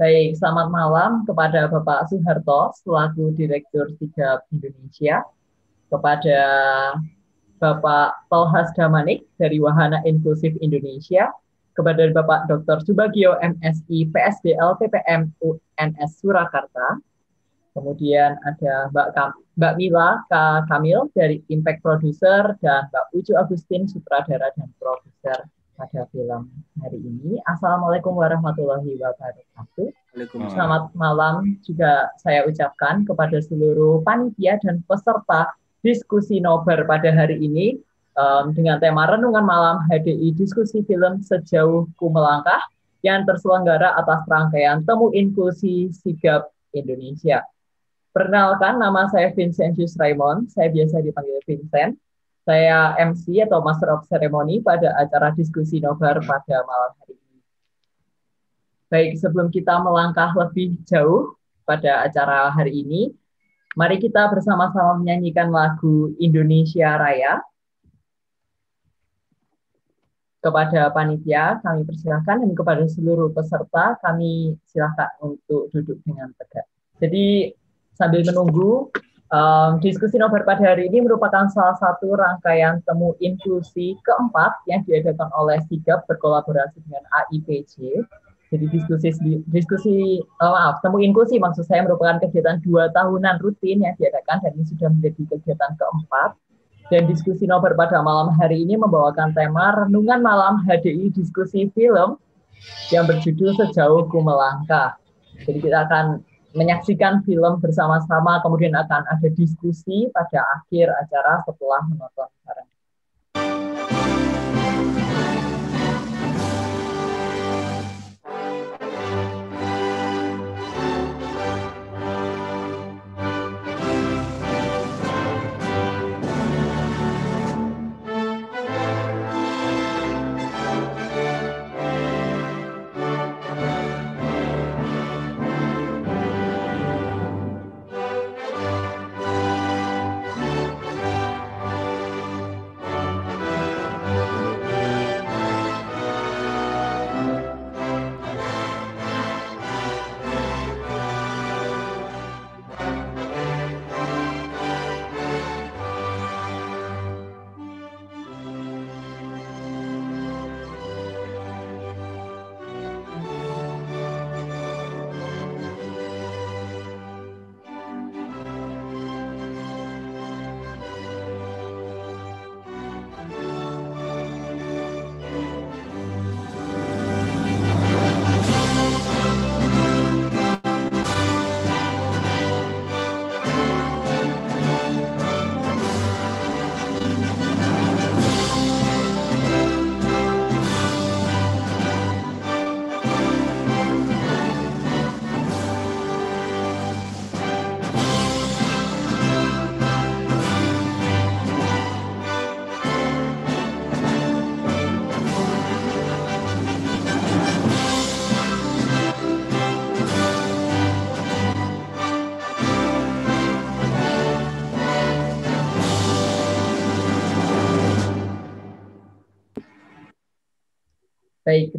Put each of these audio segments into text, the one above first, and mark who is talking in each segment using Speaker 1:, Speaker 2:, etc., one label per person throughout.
Speaker 1: Baik, selamat malam kepada Bapak Suharto selaku Direktur 3 Indonesia, kepada Bapak Tolhas Damanik dari Wahana Inklusif Indonesia, kepada Bapak Dr. Subagio MSI PSDL PPM UNS Surakarta, kemudian ada Mbak, Kam Mbak Mila K. Kamil dari Impact Producer, dan Mbak Ucu Agustin, sutradara dan produser pada film hari ini. Assalamualaikum warahmatullahi wabarakatuh. Selamat malam juga saya ucapkan kepada seluruh panitia dan peserta diskusi nobar pada hari ini um, dengan tema Renungan Malam HDI Diskusi Film Sejauhku Melangkah yang terselenggara atas rangkaian Temu Inklusi Sigap Indonesia. Perkenalkan, nama saya Vincentius Raymond. Saya biasa dipanggil Vincent saya MC atau Master of Ceremony pada acara diskusi nobar pada malam hari ini. Baik, sebelum kita melangkah lebih jauh pada acara hari ini, mari kita bersama-sama menyanyikan lagu Indonesia Raya. Kepada panitia, kami persilahkan dan kepada seluruh peserta, kami silahkan untuk duduk dengan tegak. Jadi sambil menunggu Um, diskusi nobar pada hari ini merupakan salah satu rangkaian temu inklusi keempat yang diadakan oleh SIGAP berkolaborasi dengan AIPJ. Jadi diskusi diskusi oh, maaf temu inklusi maksud saya merupakan kegiatan dua tahunan rutin yang diadakan dan ini sudah menjadi kegiatan keempat. Dan diskusi nobar pada malam hari ini membawakan tema renungan malam HDI diskusi film yang berjudul Sejauh Ku Melangkah. Jadi kita akan menyaksikan film bersama-sama, kemudian akan ada diskusi pada akhir acara setelah menonton bareng.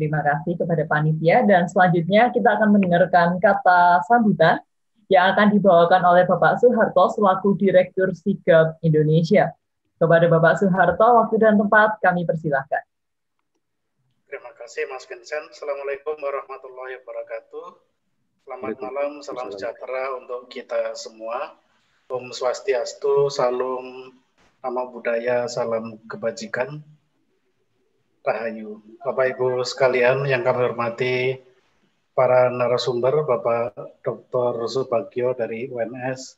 Speaker 1: Terima kasih kepada panitia dan selanjutnya kita akan mendengarkan kata sambutan yang akan dibawakan oleh Bapak Soeharto selaku Direktur Sigap Indonesia. Kepada Bapak Soeharto, waktu dan tempat kami persilahkan.
Speaker 2: Terima kasih Mas Vincent. Assalamualaikum warahmatullahi wabarakatuh. Selamat malam, salam sejahtera untuk kita semua. Om Swastiastu, salam nama budaya, salam kebajikan. Rahayu. Bapak Ibu sekalian yang kami hormati, para narasumber Bapak Dr. Subagio dari UNS,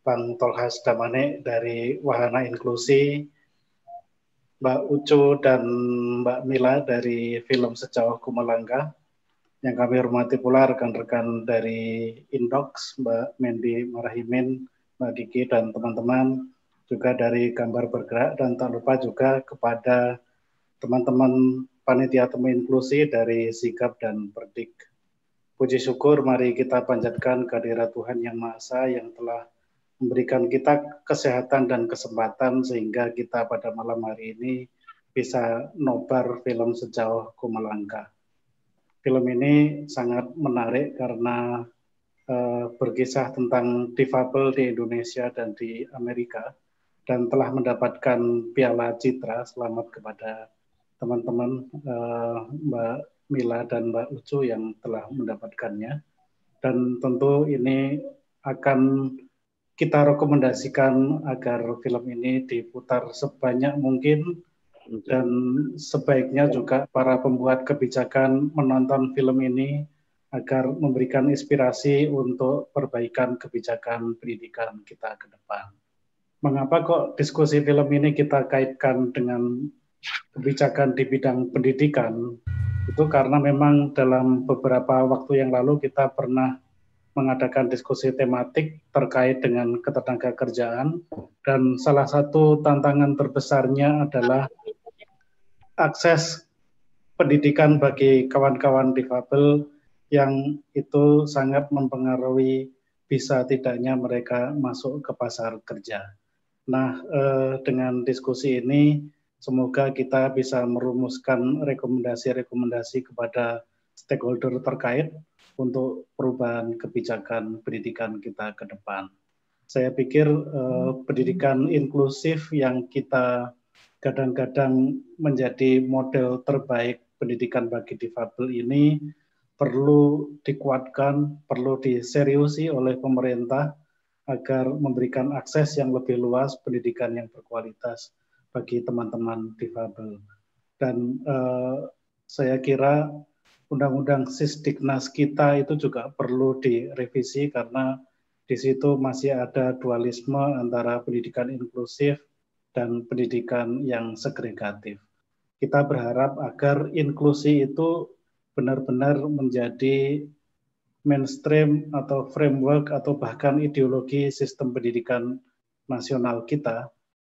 Speaker 2: Bang Tolhas Damane dari Wahana Inklusi, Mbak Ucu dan Mbak Mila dari Film Sejauh Kumalangka, yang kami hormati pula rekan-rekan dari Indox, Mbak Mendi Marahimin, Mbak Kiki dan teman-teman, juga dari Gambar Bergerak, dan tak lupa juga kepada teman-teman panitia temu inklusi dari Sikap dan Perdik. Puji syukur mari kita panjatkan kehadirat Tuhan Yang Maha Esa yang telah memberikan kita kesehatan dan kesempatan sehingga kita pada malam hari ini bisa nobar film sejauh kumelangka. Film ini sangat menarik karena eh, berkisah tentang difabel di Indonesia dan di Amerika dan telah mendapatkan piala citra selamat kepada teman-teman eh, Mbak Mila dan Mbak Ucu yang telah mendapatkannya. Dan tentu ini akan kita rekomendasikan agar film ini diputar sebanyak mungkin dan sebaiknya juga para pembuat kebijakan menonton film ini agar memberikan inspirasi untuk perbaikan kebijakan pendidikan kita ke depan. Mengapa kok diskusi film ini kita kaitkan dengan kebijakan di bidang pendidikan itu karena memang dalam beberapa waktu yang lalu kita pernah mengadakan diskusi tematik terkait dengan ketenaga kerjaan dan salah satu tantangan terbesarnya adalah akses pendidikan bagi kawan-kawan difabel yang itu sangat mempengaruhi bisa tidaknya mereka masuk ke pasar kerja. Nah, eh, dengan diskusi ini Semoga kita bisa merumuskan rekomendasi-rekomendasi kepada stakeholder terkait untuk perubahan kebijakan pendidikan kita ke depan. Saya pikir eh, pendidikan inklusif yang kita kadang-kadang menjadi model terbaik pendidikan bagi difabel ini perlu dikuatkan, perlu diseriusi oleh pemerintah agar memberikan akses yang lebih luas pendidikan yang berkualitas bagi teman-teman difabel. Dan eh, saya kira undang-undang Sisdiknas kita itu juga perlu direvisi karena di situ masih ada dualisme antara pendidikan inklusif dan pendidikan yang segregatif. Kita berharap agar inklusi itu benar-benar menjadi mainstream atau framework atau bahkan ideologi sistem pendidikan nasional kita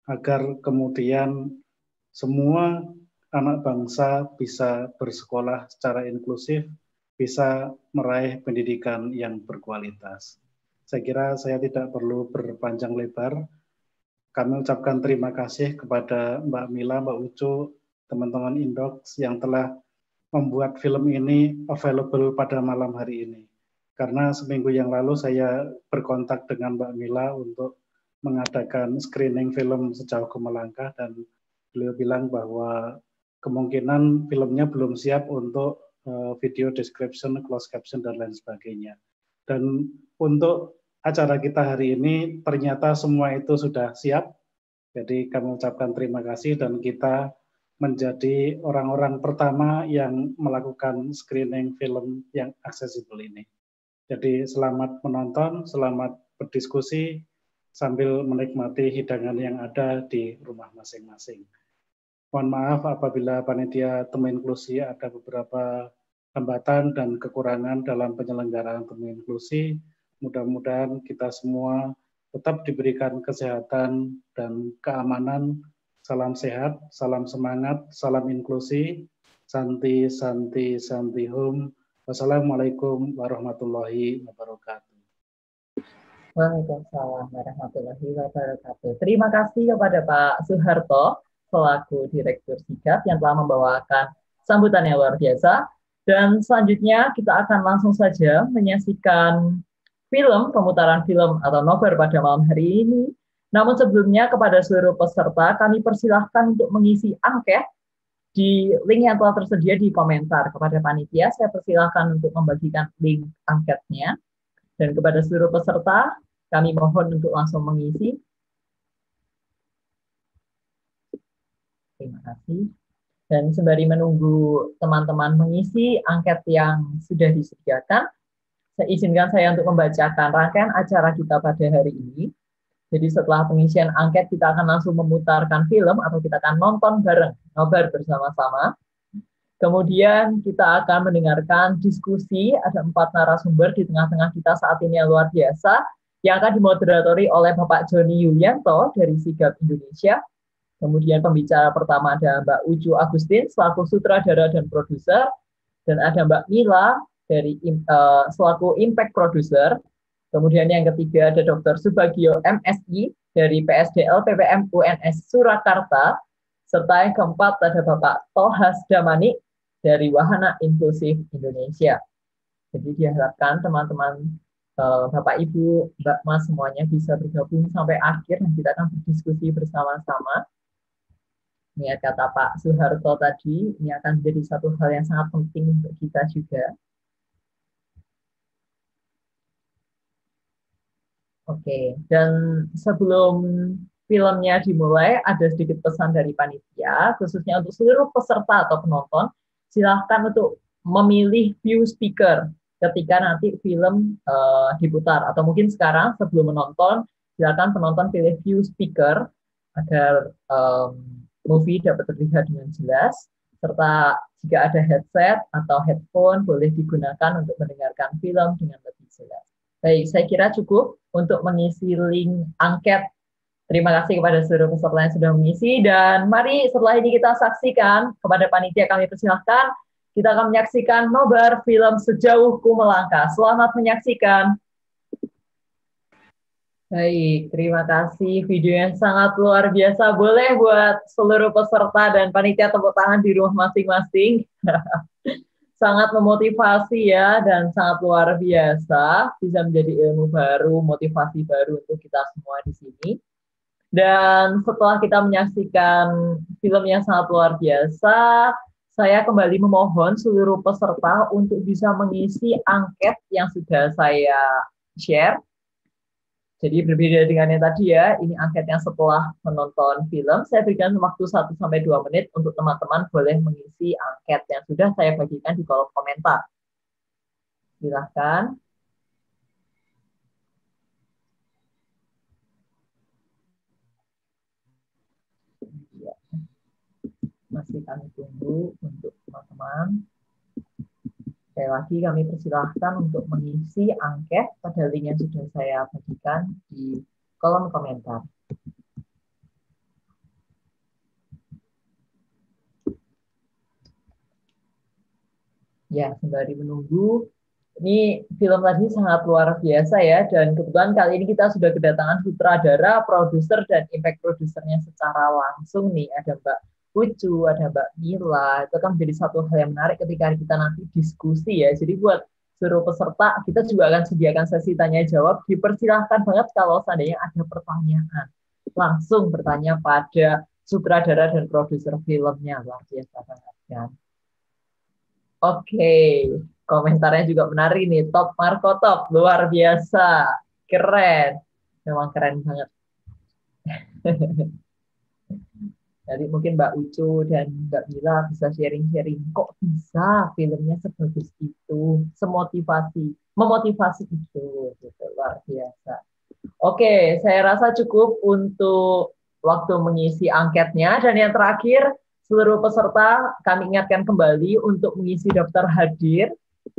Speaker 2: agar kemudian semua anak bangsa bisa bersekolah secara inklusif, bisa meraih pendidikan yang berkualitas. Saya kira saya tidak perlu berpanjang lebar. Kami ucapkan terima kasih kepada Mbak Mila, Mbak Ucu, teman-teman Indox yang telah membuat film ini available pada malam hari ini. Karena seminggu yang lalu saya berkontak dengan Mbak Mila untuk mengadakan screening film sejauh kemelangkah dan beliau bilang bahwa kemungkinan filmnya belum siap untuk uh, video description, closed caption dan lain sebagainya. Dan untuk acara kita hari ini ternyata semua itu sudah siap. Jadi kami ucapkan terima kasih dan kita menjadi orang-orang pertama yang melakukan screening film yang accessible ini. Jadi selamat menonton, selamat berdiskusi, sambil menikmati hidangan yang ada di rumah masing-masing. Mohon maaf apabila panitia temu inklusi ada beberapa hambatan dan kekurangan dalam penyelenggaraan temu inklusi. Mudah-mudahan kita semua tetap diberikan kesehatan dan keamanan. Salam sehat, salam semangat, salam inklusi. Santi, santi, santi hum. Wassalamualaikum warahmatullahi wabarakatuh.
Speaker 1: Waalaikumsalam warahmatullahi wabarakatuh. Terima kasih kepada Pak Soeharto selaku Direktur Sikap yang telah membawakan sambutan yang luar biasa. Dan selanjutnya kita akan langsung saja menyaksikan film, pemutaran film atau novel pada malam hari ini. Namun sebelumnya kepada seluruh peserta kami persilahkan untuk mengisi angket di link yang telah tersedia di komentar kepada panitia. Saya persilahkan untuk membagikan link angketnya. Dan kepada seluruh peserta, kami mohon untuk langsung mengisi. Terima kasih. Dan sembari menunggu teman-teman mengisi angket yang sudah disediakan, saya izinkan saya untuk membacakan rangkaian acara kita pada hari ini. Jadi setelah pengisian angket, kita akan langsung memutarkan film atau kita akan nonton bareng, nobar bersama-sama. Kemudian kita akan mendengarkan diskusi, ada empat narasumber di tengah-tengah kita saat ini yang luar biasa, yang akan dimoderatori oleh Bapak Joni Yulianto dari Sigap Indonesia. Kemudian pembicara pertama ada Mbak Ucu Agustin, selaku sutradara dan produser, dan ada Mbak Mila dari uh, selaku impact Producer. Kemudian yang ketiga ada Dr. Subagio MSI dari PSDL PPM UNS Surakarta, serta yang keempat ada Bapak Tohas Damani dari Wahana Inklusif Indonesia. Jadi diharapkan teman-teman eh, Bapak Ibu, Mbak Mas semuanya bisa bergabung sampai akhir dan kita akan berdiskusi bersama-sama. Niat kata Pak Soeharto tadi, ini akan menjadi satu hal yang sangat penting untuk kita juga. Oke, dan sebelum filmnya dimulai, ada sedikit pesan dari panitia, khususnya untuk seluruh peserta atau penonton silahkan untuk memilih view speaker ketika nanti film uh, diputar atau mungkin sekarang sebelum menonton silakan penonton pilih view speaker agar um, movie dapat terlihat dengan jelas serta jika ada headset atau headphone boleh digunakan untuk mendengarkan film dengan lebih jelas. Baik, saya kira cukup untuk mengisi link angket Terima kasih kepada seluruh peserta yang sudah mengisi dan mari setelah ini kita saksikan kepada panitia kami persilahkan kita akan menyaksikan nobar film Sejauhku Melangkah. Selamat menyaksikan. Baik, terima kasih video yang sangat luar biasa. Boleh buat seluruh peserta dan panitia tepuk tangan di rumah masing-masing. sangat memotivasi ya dan sangat luar biasa. Bisa menjadi ilmu baru, motivasi baru untuk kita semua di sini. Dan setelah kita menyaksikan film yang sangat luar biasa, saya kembali memohon seluruh peserta untuk bisa mengisi angket yang sudah saya share. Jadi berbeda dengan yang tadi ya, ini angket yang setelah menonton film, saya berikan waktu 1-2 menit untuk teman-teman boleh mengisi angket yang sudah saya bagikan di kolom komentar. Silahkan. masih kami tunggu untuk teman-teman. Sekali lagi kami persilahkan untuk mengisi angket pada link yang sudah saya bagikan di kolom komentar. Ya, sembari menunggu, ini film tadi sangat luar biasa ya, dan kebetulan kali ini kita sudah kedatangan sutradara, produser, dan impact produsernya secara langsung nih. Ada Mbak Pucu, ada Mbak Mila, itu kan menjadi satu hal yang menarik ketika kita nanti diskusi ya. Jadi buat seluruh peserta, kita juga akan sediakan sesi tanya-jawab. Dipersilahkan banget kalau seandainya ada pertanyaan. Langsung bertanya pada sutradara dan produser filmnya. Luar biasa banget kan. Oke, komentarnya juga menarik nih. Top Marco Top, luar biasa. Keren. Memang keren banget. dari mungkin Mbak Ucu dan Mbak Mila bisa sharing-sharing kok bisa filmnya sebagus itu, semotivasi, memotivasi itu gitu luar biasa. Oke, saya rasa cukup untuk waktu mengisi angketnya dan yang terakhir seluruh peserta kami ingatkan kembali untuk mengisi daftar hadir.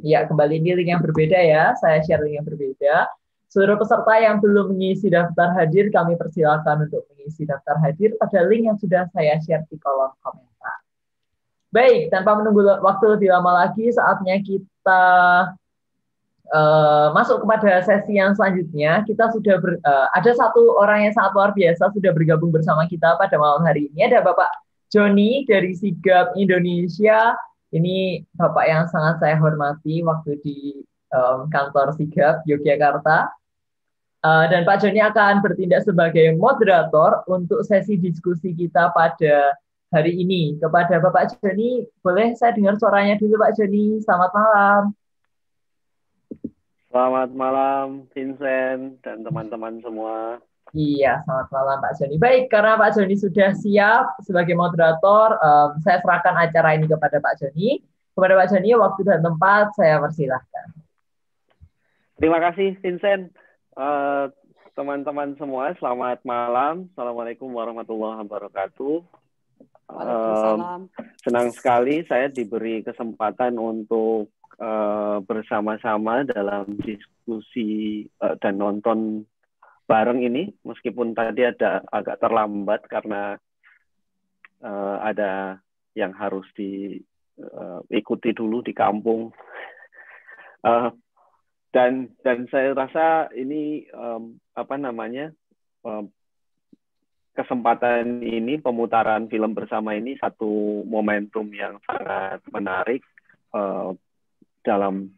Speaker 1: Ya, kembali ini link yang berbeda ya, saya share link yang berbeda Seluruh peserta yang belum mengisi daftar hadir, kami persilakan untuk mengisi daftar hadir pada link yang sudah saya share di kolom komentar. Baik, tanpa menunggu waktu lebih lama lagi, saatnya kita uh, masuk kepada sesi yang selanjutnya. Kita sudah ber, uh, ada satu orang yang sangat luar biasa sudah bergabung bersama kita pada malam hari ini. Ada Bapak Joni dari Sigap Indonesia. Ini Bapak yang sangat saya hormati waktu di um, kantor Sigap Yogyakarta Eh, dan Pak Joni akan bertindak sebagai moderator untuk sesi diskusi kita pada hari ini. Kepada Bapak Joni, boleh saya dengar suaranya dulu Pak Joni. Selamat malam.
Speaker 3: Selamat malam Vincent dan teman-teman semua.
Speaker 1: Iya, selamat malam Pak Joni. Baik, karena Pak Joni sudah siap sebagai moderator, um, saya serahkan acara ini kepada Pak Joni. Kepada Pak Joni, waktu dan tempat saya persilahkan.
Speaker 3: Terima kasih Vincent. Eh, teman-teman uh, semua, selamat malam. Assalamualaikum warahmatullahi wabarakatuh. Uh, senang sekali saya diberi kesempatan untuk uh, bersama-sama dalam diskusi uh, dan nonton bareng ini, meskipun tadi ada agak terlambat karena uh, ada yang harus diikuti uh, dulu di kampung. Uh, dan dan saya rasa ini um, apa namanya um, kesempatan ini pemutaran film bersama ini satu momentum yang sangat menarik uh, dalam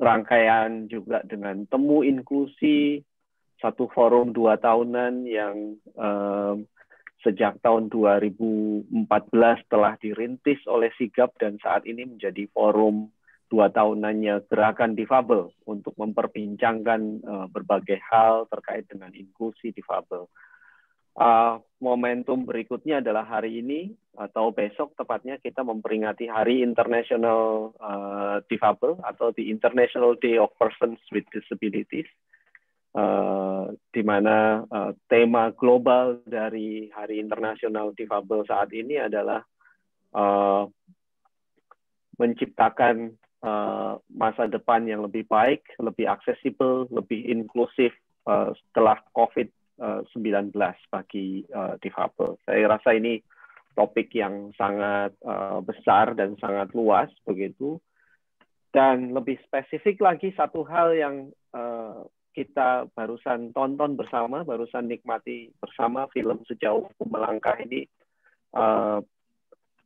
Speaker 3: rangkaian juga dengan temu inklusi satu forum dua tahunan yang um, sejak tahun 2014 telah dirintis oleh Sigap dan saat ini menjadi forum dua tahunannya gerakan difabel untuk memperbincangkan uh, berbagai hal terkait dengan inklusi difabel. Uh, momentum berikutnya adalah hari ini atau besok tepatnya kita memperingati Hari Internasional uh, Difabel atau the International Day of Persons with Disabilities, uh, di mana uh, tema global dari Hari Internasional Difabel saat ini adalah uh, menciptakan Eh, masa depan yang lebih baik, lebih aksesibel, lebih inklusif eh, setelah COVID-19 eh, bagi uh, difabel. Saya rasa ini topik yang sangat besar dan sangat luas begitu. Dan lebih spesifik lagi satu hal yang kita barusan tonton bersama, barusan nikmati bersama film sejauh melangkah ini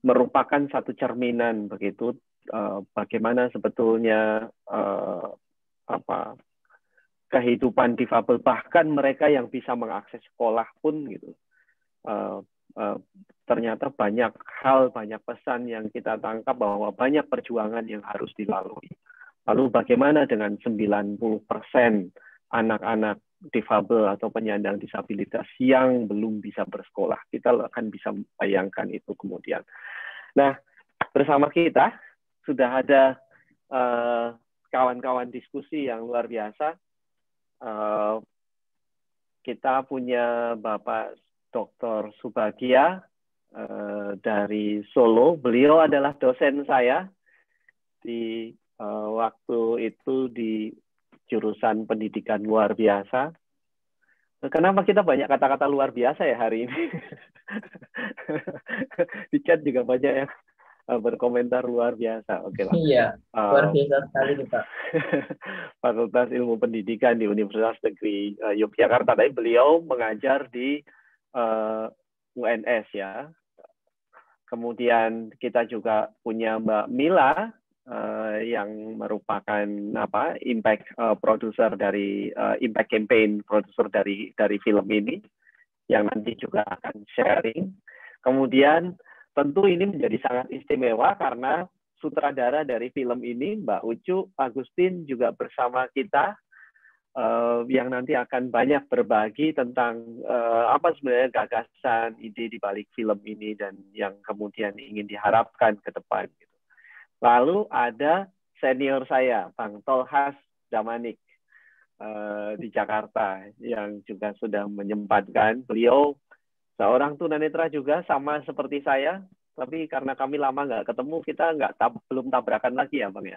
Speaker 3: merupakan satu cerminan begitu Eh, bagaimana sebetulnya uh, apa kehidupan difabel bahkan mereka yang bisa mengakses sekolah pun gitu uh, uh, ternyata banyak hal banyak pesan yang kita tangkap bahwa banyak perjuangan yang harus dilalui lalu bagaimana dengan 90 persen anak-anak difabel atau penyandang disabilitas yang belum bisa bersekolah. Kita akan bisa bayangkan itu kemudian. Nah, bersama kita sudah ada kawan eh, kawan-kawan diskusi yang luar biasa. Uh, kita punya Bapak Dr. Subagia uh, dari Solo. Beliau adalah dosen saya di uh, waktu itu di jurusan pendidikan luar biasa. Kenapa kita banyak kata-kata luar biasa ya hari ini? di chat juga banyak yang Eh, berkomentar luar biasa. Oke okay lah.
Speaker 1: Iya, um, luar biasa sekali Pak.
Speaker 3: Fakultas Ilmu Pendidikan di Universitas Negeri uh, Yogyakarta. Tapi beliau mengajar di uh, UNS ya. Kemudian kita juga punya Mbak Mila uh, yang merupakan apa impact uh, produser dari uh, impact campaign produser dari dari film ini yang nanti juga akan sharing. Kemudian Tentu ini menjadi sangat istimewa karena sutradara dari film ini Mbak Ucu Agustin juga bersama kita uh, yang nanti akan banyak berbagi tentang uh, apa sebenarnya gagasan ide di balik film ini dan yang kemudian ingin diharapkan ke depan gitu. Lalu ada senior saya Bang Tolhas Damanik eh, di Jakarta yang juga sudah menyempatkan beliau seorang orang tunanetra juga sama seperti saya, tapi karena kami lama nggak ketemu, kita nggak tab belum tabrakan lagi ya, Bang ya.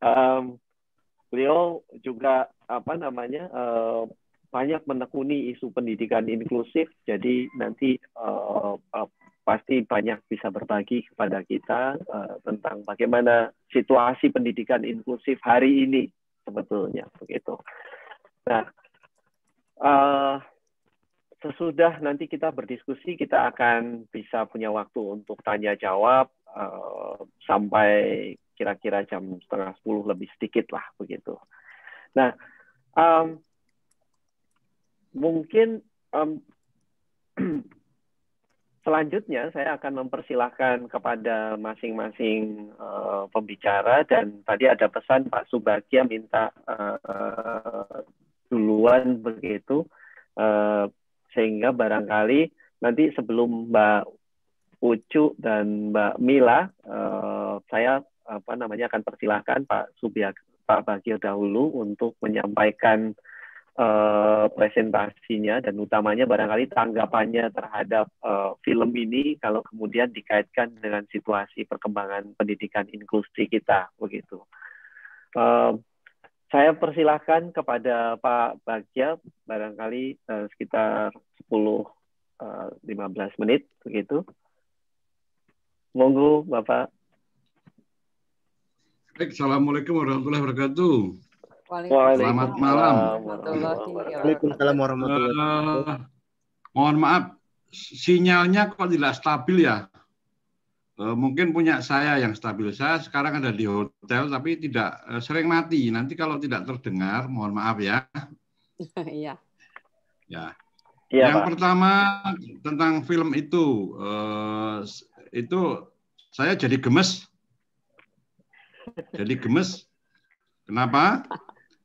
Speaker 3: um, beliau juga apa namanya uh, banyak menekuni isu pendidikan inklusif, jadi nanti uh, uh, pasti banyak bisa berbagi kepada kita uh, tentang bagaimana situasi pendidikan inklusif hari ini sebetulnya begitu. Nah, uh, sesudah nanti kita berdiskusi, kita akan bisa punya waktu untuk tanya jawab uh, eh, sampai kira-kira jam setengah sepuluh lebih sedikit lah begitu. Nah, um, mungkin um, selanjutnya saya akan mempersilahkan kepada masing-masing uh, pembicara dan tadi ada pesan Pak Subagia minta uh, duluan begitu. Uh, sehingga barangkali nanti sebelum Mbak Ucu dan Mbak Mila, uh, saya apa namanya akan persilahkan Pak Subiak, Pak Bagir dahulu untuk menyampaikan uh, presentasinya dan utamanya barangkali tanggapannya terhadap uh, film ini kalau kemudian dikaitkan dengan situasi perkembangan pendidikan inklusi kita begitu. Uh, saya persilahkan kepada Pak Bagja barangkali uh, sekitar 10 uh, 15 menit begitu.
Speaker 4: Monggo Bapak. Baik, Assalamualaikum warahmatullahi wabarakatuh.
Speaker 5: Selamat malam. Waalaikumsalam
Speaker 4: warahmatullahi wabarakatuh. Eh, mohon maaf, sinyalnya kok tidak stabil ya? Eh, mungkin punya saya yang stabil saya sekarang ada di hotel tapi tidak eh, sering mati. Nanti kalau tidak terdengar, mohon maaf ya. Iya. ya. Iya, yang Pak. pertama tentang film itu uh, itu saya jadi gemes. Jadi gemes. Kenapa?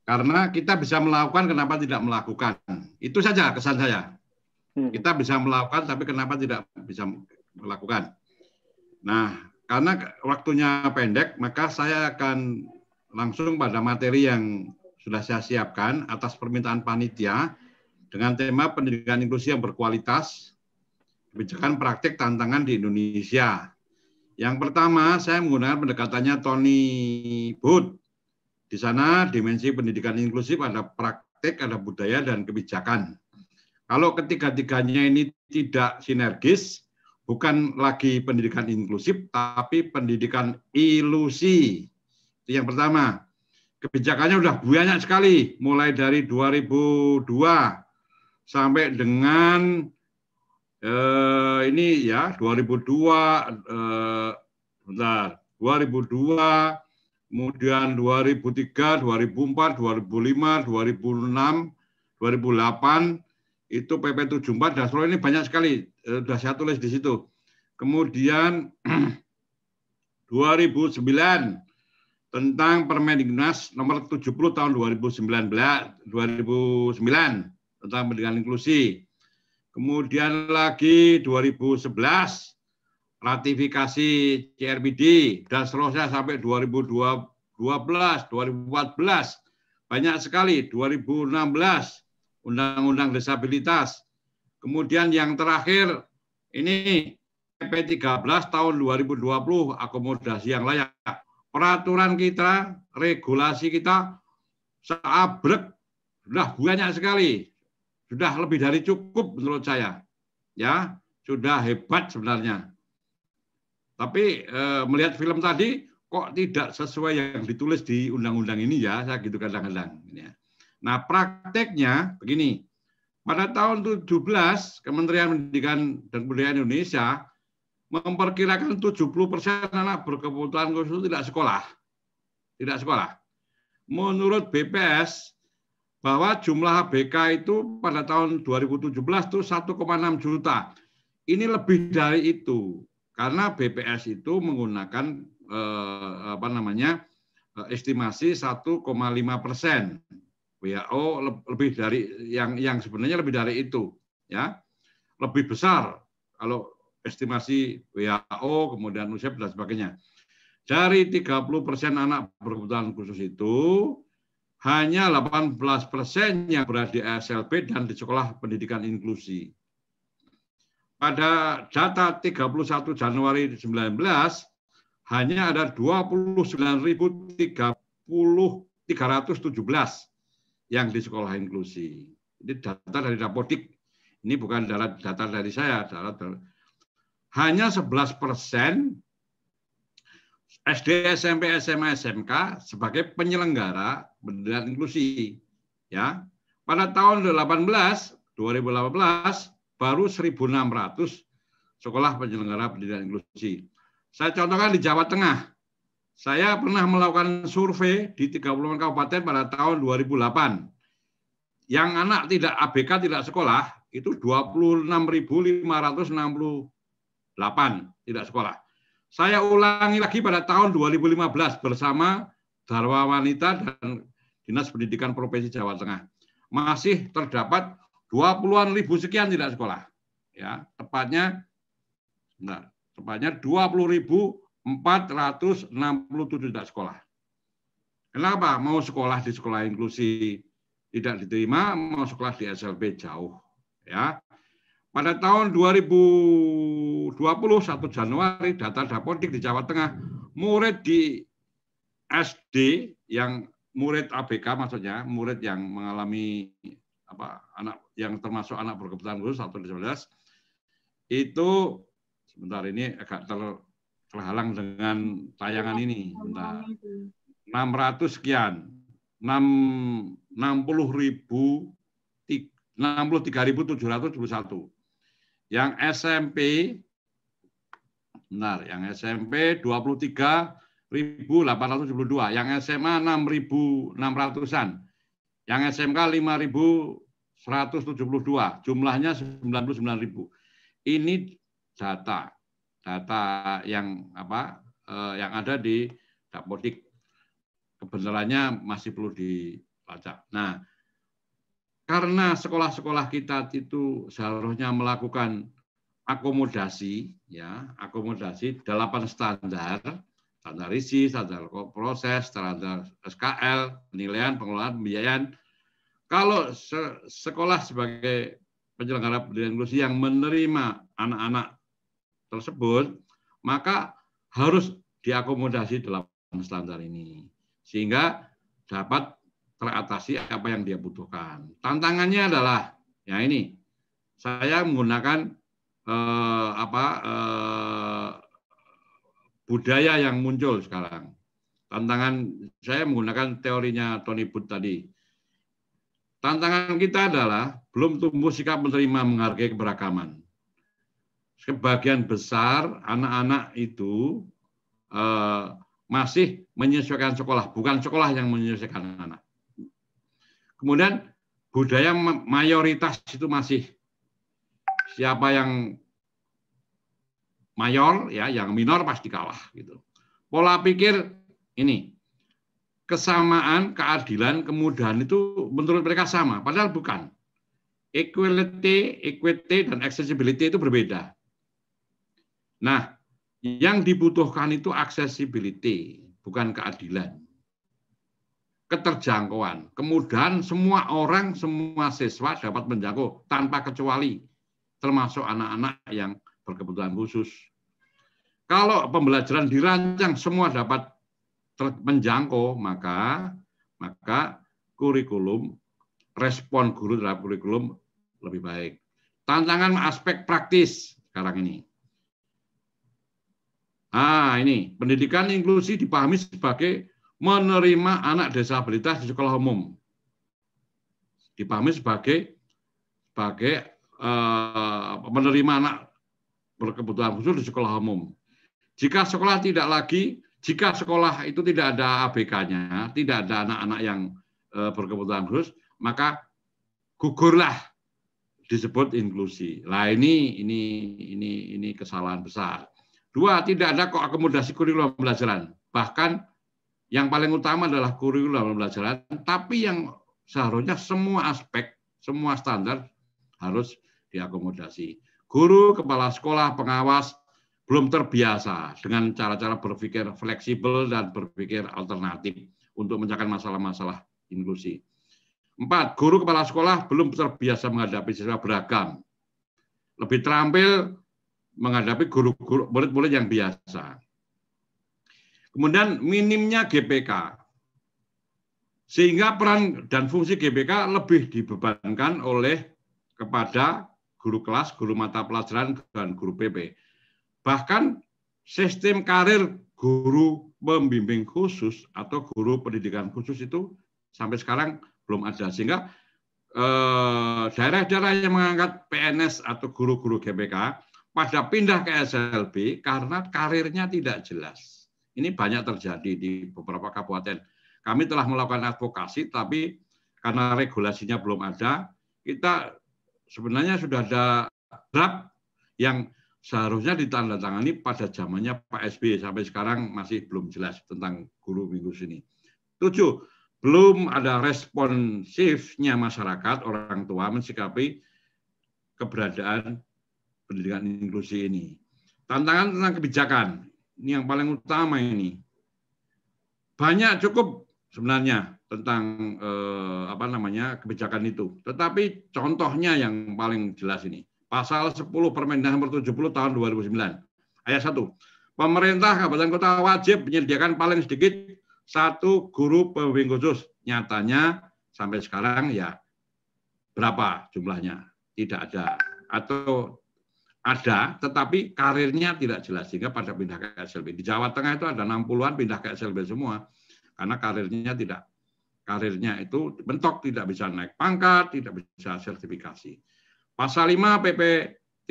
Speaker 4: Karena kita bisa melakukan, kenapa tidak melakukan? Itu saja kesan saya. Hmm. Kita bisa melakukan, tapi kenapa tidak bisa melakukan? Nah, karena waktunya pendek, maka saya akan langsung pada materi yang sudah saya siapkan atas permintaan panitia dengan tema pendidikan inklusi yang berkualitas, kebijakan praktik tantangan di Indonesia. Yang pertama, saya menggunakan pendekatannya Tony Booth. Di sana dimensi pendidikan inklusif ada praktik, ada budaya, dan kebijakan. Kalau ketiga-tiganya ini tidak sinergis, bukan lagi pendidikan inklusif, tapi pendidikan ilusi. Itu yang pertama. Kebijakannya sudah banyak sekali, mulai dari 2002 sampai dengan eh, ini ya 2002, eh, bentar, 2002, kemudian 2003, 2004, 2005, 2006, 2008, itu PP 74 dan seluruh ini banyak sekali eh, sudah saya tulis di situ. Kemudian 2009 tentang Permendiknas nomor 70 tahun 2019 2009 tentang pendidikan inklusi. Kemudian lagi 2011 ratifikasi CRPD dan seterusnya sampai 2012, 2014 banyak sekali 2016 Undang-Undang Disabilitas. Kemudian yang terakhir ini PP13 tahun 2020 akomodasi yang layak. Peraturan kita, regulasi kita seabrek sudah banyak sekali. Sudah lebih dari cukup menurut saya. Ya, sudah hebat sebenarnya. Tapi e, melihat film tadi kok tidak sesuai yang ditulis di undang-undang ini ya, saya gitu kadang-kadang. Ya. -kadang. Nah, prakteknya begini. Pada tahun 17, Kementerian Pendidikan dan Kebudayaan Indonesia memperkirakan 70 persen anak berkebutuhan khusus tidak sekolah. Tidak sekolah. Menurut BPS, bahwa jumlah ABK itu pada tahun 2017 itu 1,6 juta. Ini lebih dari itu karena BPS itu menggunakan eh, apa namanya eh, estimasi 1,5 persen WHO ya, oh, lebih dari yang yang sebenarnya lebih dari itu ya lebih besar kalau estimasi WHO kemudian UNICEF dan sebagainya dari 30 persen anak berkebutuhan khusus itu hanya 18 persen yang berada di SLB dan di sekolah pendidikan inklusi. Pada data 31 Januari 19, hanya ada 29.317 yang di sekolah inklusi. Ini data dari Dapodik. Ini bukan data dari saya, data dari hanya 11 persen SD, SMP, SMA, SMK sebagai penyelenggara pendidikan inklusi. Ya, pada tahun 18 2018 baru 1.600 sekolah penyelenggara pendidikan inklusi. Saya contohkan di Jawa Tengah saya pernah melakukan survei di 30 kabupaten pada tahun 2008. Yang anak tidak ABK, tidak sekolah, itu 26.568 tidak sekolah. Saya ulangi lagi pada tahun 2015 bersama Darwa Wanita dan Dinas Pendidikan Provinsi Jawa Tengah. Masih terdapat 20-an ribu sekian tidak sekolah. Ya, tepatnya benar, tepatnya 20 ribu 467 tidak sekolah. Kenapa? Mau sekolah di sekolah inklusi tidak diterima, mau sekolah di SLB jauh. Ya. Pada tahun 2021 Januari data Dapodik di Jawa Tengah murid di SD yang murid ABK maksudnya murid yang mengalami apa anak yang termasuk anak berkebutuhan khusus atau disabilitas itu sebentar ini agak ter terhalang dengan tayangan ini. Bentar. 600 sekian. 6, 60 ribu 63.721. Yang SMP benar, yang SMP 23.872, yang SMA 6.600-an, yang SMK 5.172, jumlahnya 99.000. Ini data data yang apa eh, yang ada di Dapodik kebenarannya masih perlu dilacak. Nah, karena sekolah-sekolah kita itu seharusnya melakukan akomodasi, ya, akomodasi delapan standar, standar isi, standar proses, standar SKL, penilaian, pengelolaan, pembiayaan. Kalau se sekolah sebagai penyelenggara pendidikan inklusi yang menerima anak-anak tersebut, maka harus diakomodasi dalam standar ini. Sehingga dapat teratasi apa yang dia butuhkan. Tantangannya adalah ya ini. Saya menggunakan eh, apa eh, budaya yang muncul sekarang. Tantangan saya menggunakan teorinya Tony Bud tadi. Tantangan kita adalah belum tumbuh sikap menerima menghargai keberagaman sebagian besar anak-anak itu eh, masih menyesuaikan sekolah, bukan sekolah yang menyesuaikan anak. Kemudian budaya mayoritas itu masih siapa yang mayor ya, yang minor pasti kalah gitu. Pola pikir ini kesamaan, keadilan, kemudahan itu menurut mereka sama, padahal bukan. Equality, equity, dan accessibility itu berbeda. Nah, yang dibutuhkan itu accessibility, bukan keadilan. Keterjangkauan. Kemudian semua orang, semua siswa dapat menjangkau tanpa kecuali, termasuk anak-anak yang berkebutuhan khusus. Kalau pembelajaran dirancang semua dapat menjangkau, maka maka kurikulum respon guru terhadap kurikulum lebih baik. Tantangan aspek praktis sekarang ini Ah, ini pendidikan inklusi dipahami sebagai menerima anak disabilitas di sekolah umum. Dipahami sebagai sebagai uh, menerima anak berkebutuhan khusus di sekolah umum. Jika sekolah tidak lagi, jika sekolah itu tidak ada ABK-nya, tidak ada anak-anak yang uh, berkebutuhan khusus, maka gugurlah disebut inklusi. Lah ini ini ini ini kesalahan besar Dua, tidak ada kok akomodasi kurikulum pembelajaran. Bahkan yang paling utama adalah kurikulum pembelajaran, tapi yang seharusnya semua aspek, semua standar harus diakomodasi. Guru, kepala sekolah, pengawas belum terbiasa dengan cara-cara berpikir fleksibel dan berpikir alternatif untuk mencakan masalah-masalah inklusi. Empat, guru kepala sekolah belum terbiasa menghadapi siswa beragam. Lebih terampil menghadapi guru-guru murid-murid yang biasa. Kemudian minimnya GPK sehingga peran dan fungsi GPK lebih dibebankan oleh kepada guru kelas, guru mata pelajaran dan guru PP. Bahkan sistem karir guru pembimbing khusus atau guru pendidikan khusus itu sampai sekarang belum ada sehingga eh, daerah-daerah yang mengangkat PNS atau guru-guru GPK pada pindah ke SLB karena karirnya tidak jelas. Ini banyak terjadi di beberapa kabupaten. Kami telah melakukan advokasi, tapi karena regulasinya belum ada, kita sebenarnya sudah ada draft yang seharusnya ditandatangani pada zamannya Pak SBY sampai sekarang masih belum jelas tentang guru minggu sini. Tujuh, belum ada responsifnya masyarakat orang tua mensikapi keberadaan pendidikan inklusi ini. Tantangan tentang kebijakan, ini yang paling utama ini. Banyak cukup sebenarnya tentang eh, apa namanya kebijakan itu. Tetapi contohnya yang paling jelas ini. Pasal 10 Permendah nomor 70 tahun 2009 ayat 1. Pemerintah kabupaten kota wajib menyediakan paling sedikit satu guru pembimbing khusus. Nyatanya sampai sekarang ya berapa jumlahnya? Tidak ada. Atau ada, tetapi karirnya tidak jelas sehingga pada pindah ke SLB. Di Jawa Tengah itu ada 60-an pindah ke SLB semua karena karirnya tidak karirnya itu bentok tidak bisa naik pangkat, tidak bisa sertifikasi. Pasal 5 PP 13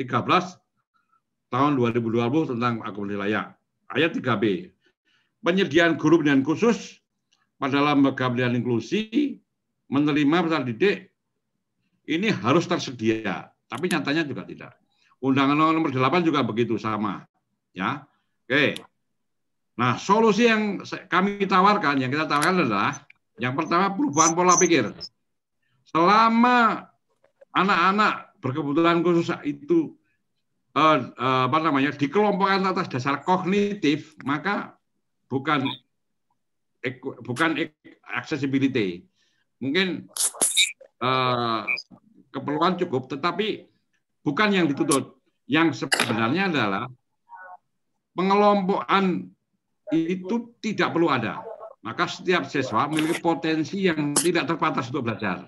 Speaker 4: tahun 2020 tentang akomodasi layak. Ayat 3B. Penyediaan guru pendidikan khusus pada lembaga pendidikan inklusi menerima peserta didik ini harus tersedia, tapi nyatanya juga tidak. Undangan Nomor 8 juga begitu sama, ya. Oke. Nah, solusi yang kami tawarkan, yang kita tawarkan adalah yang pertama perubahan pola pikir. Selama anak-anak berkebutuhan khusus itu eh, eh apa namanya dikelompokkan atas dasar kognitif, maka bukan bukan ek, accessibility. Mungkin eh, keperluan cukup, tetapi bukan yang ditutup yang sebenarnya adalah pengelompokan itu tidak perlu ada. Maka setiap siswa memiliki potensi yang tidak terbatas untuk belajar.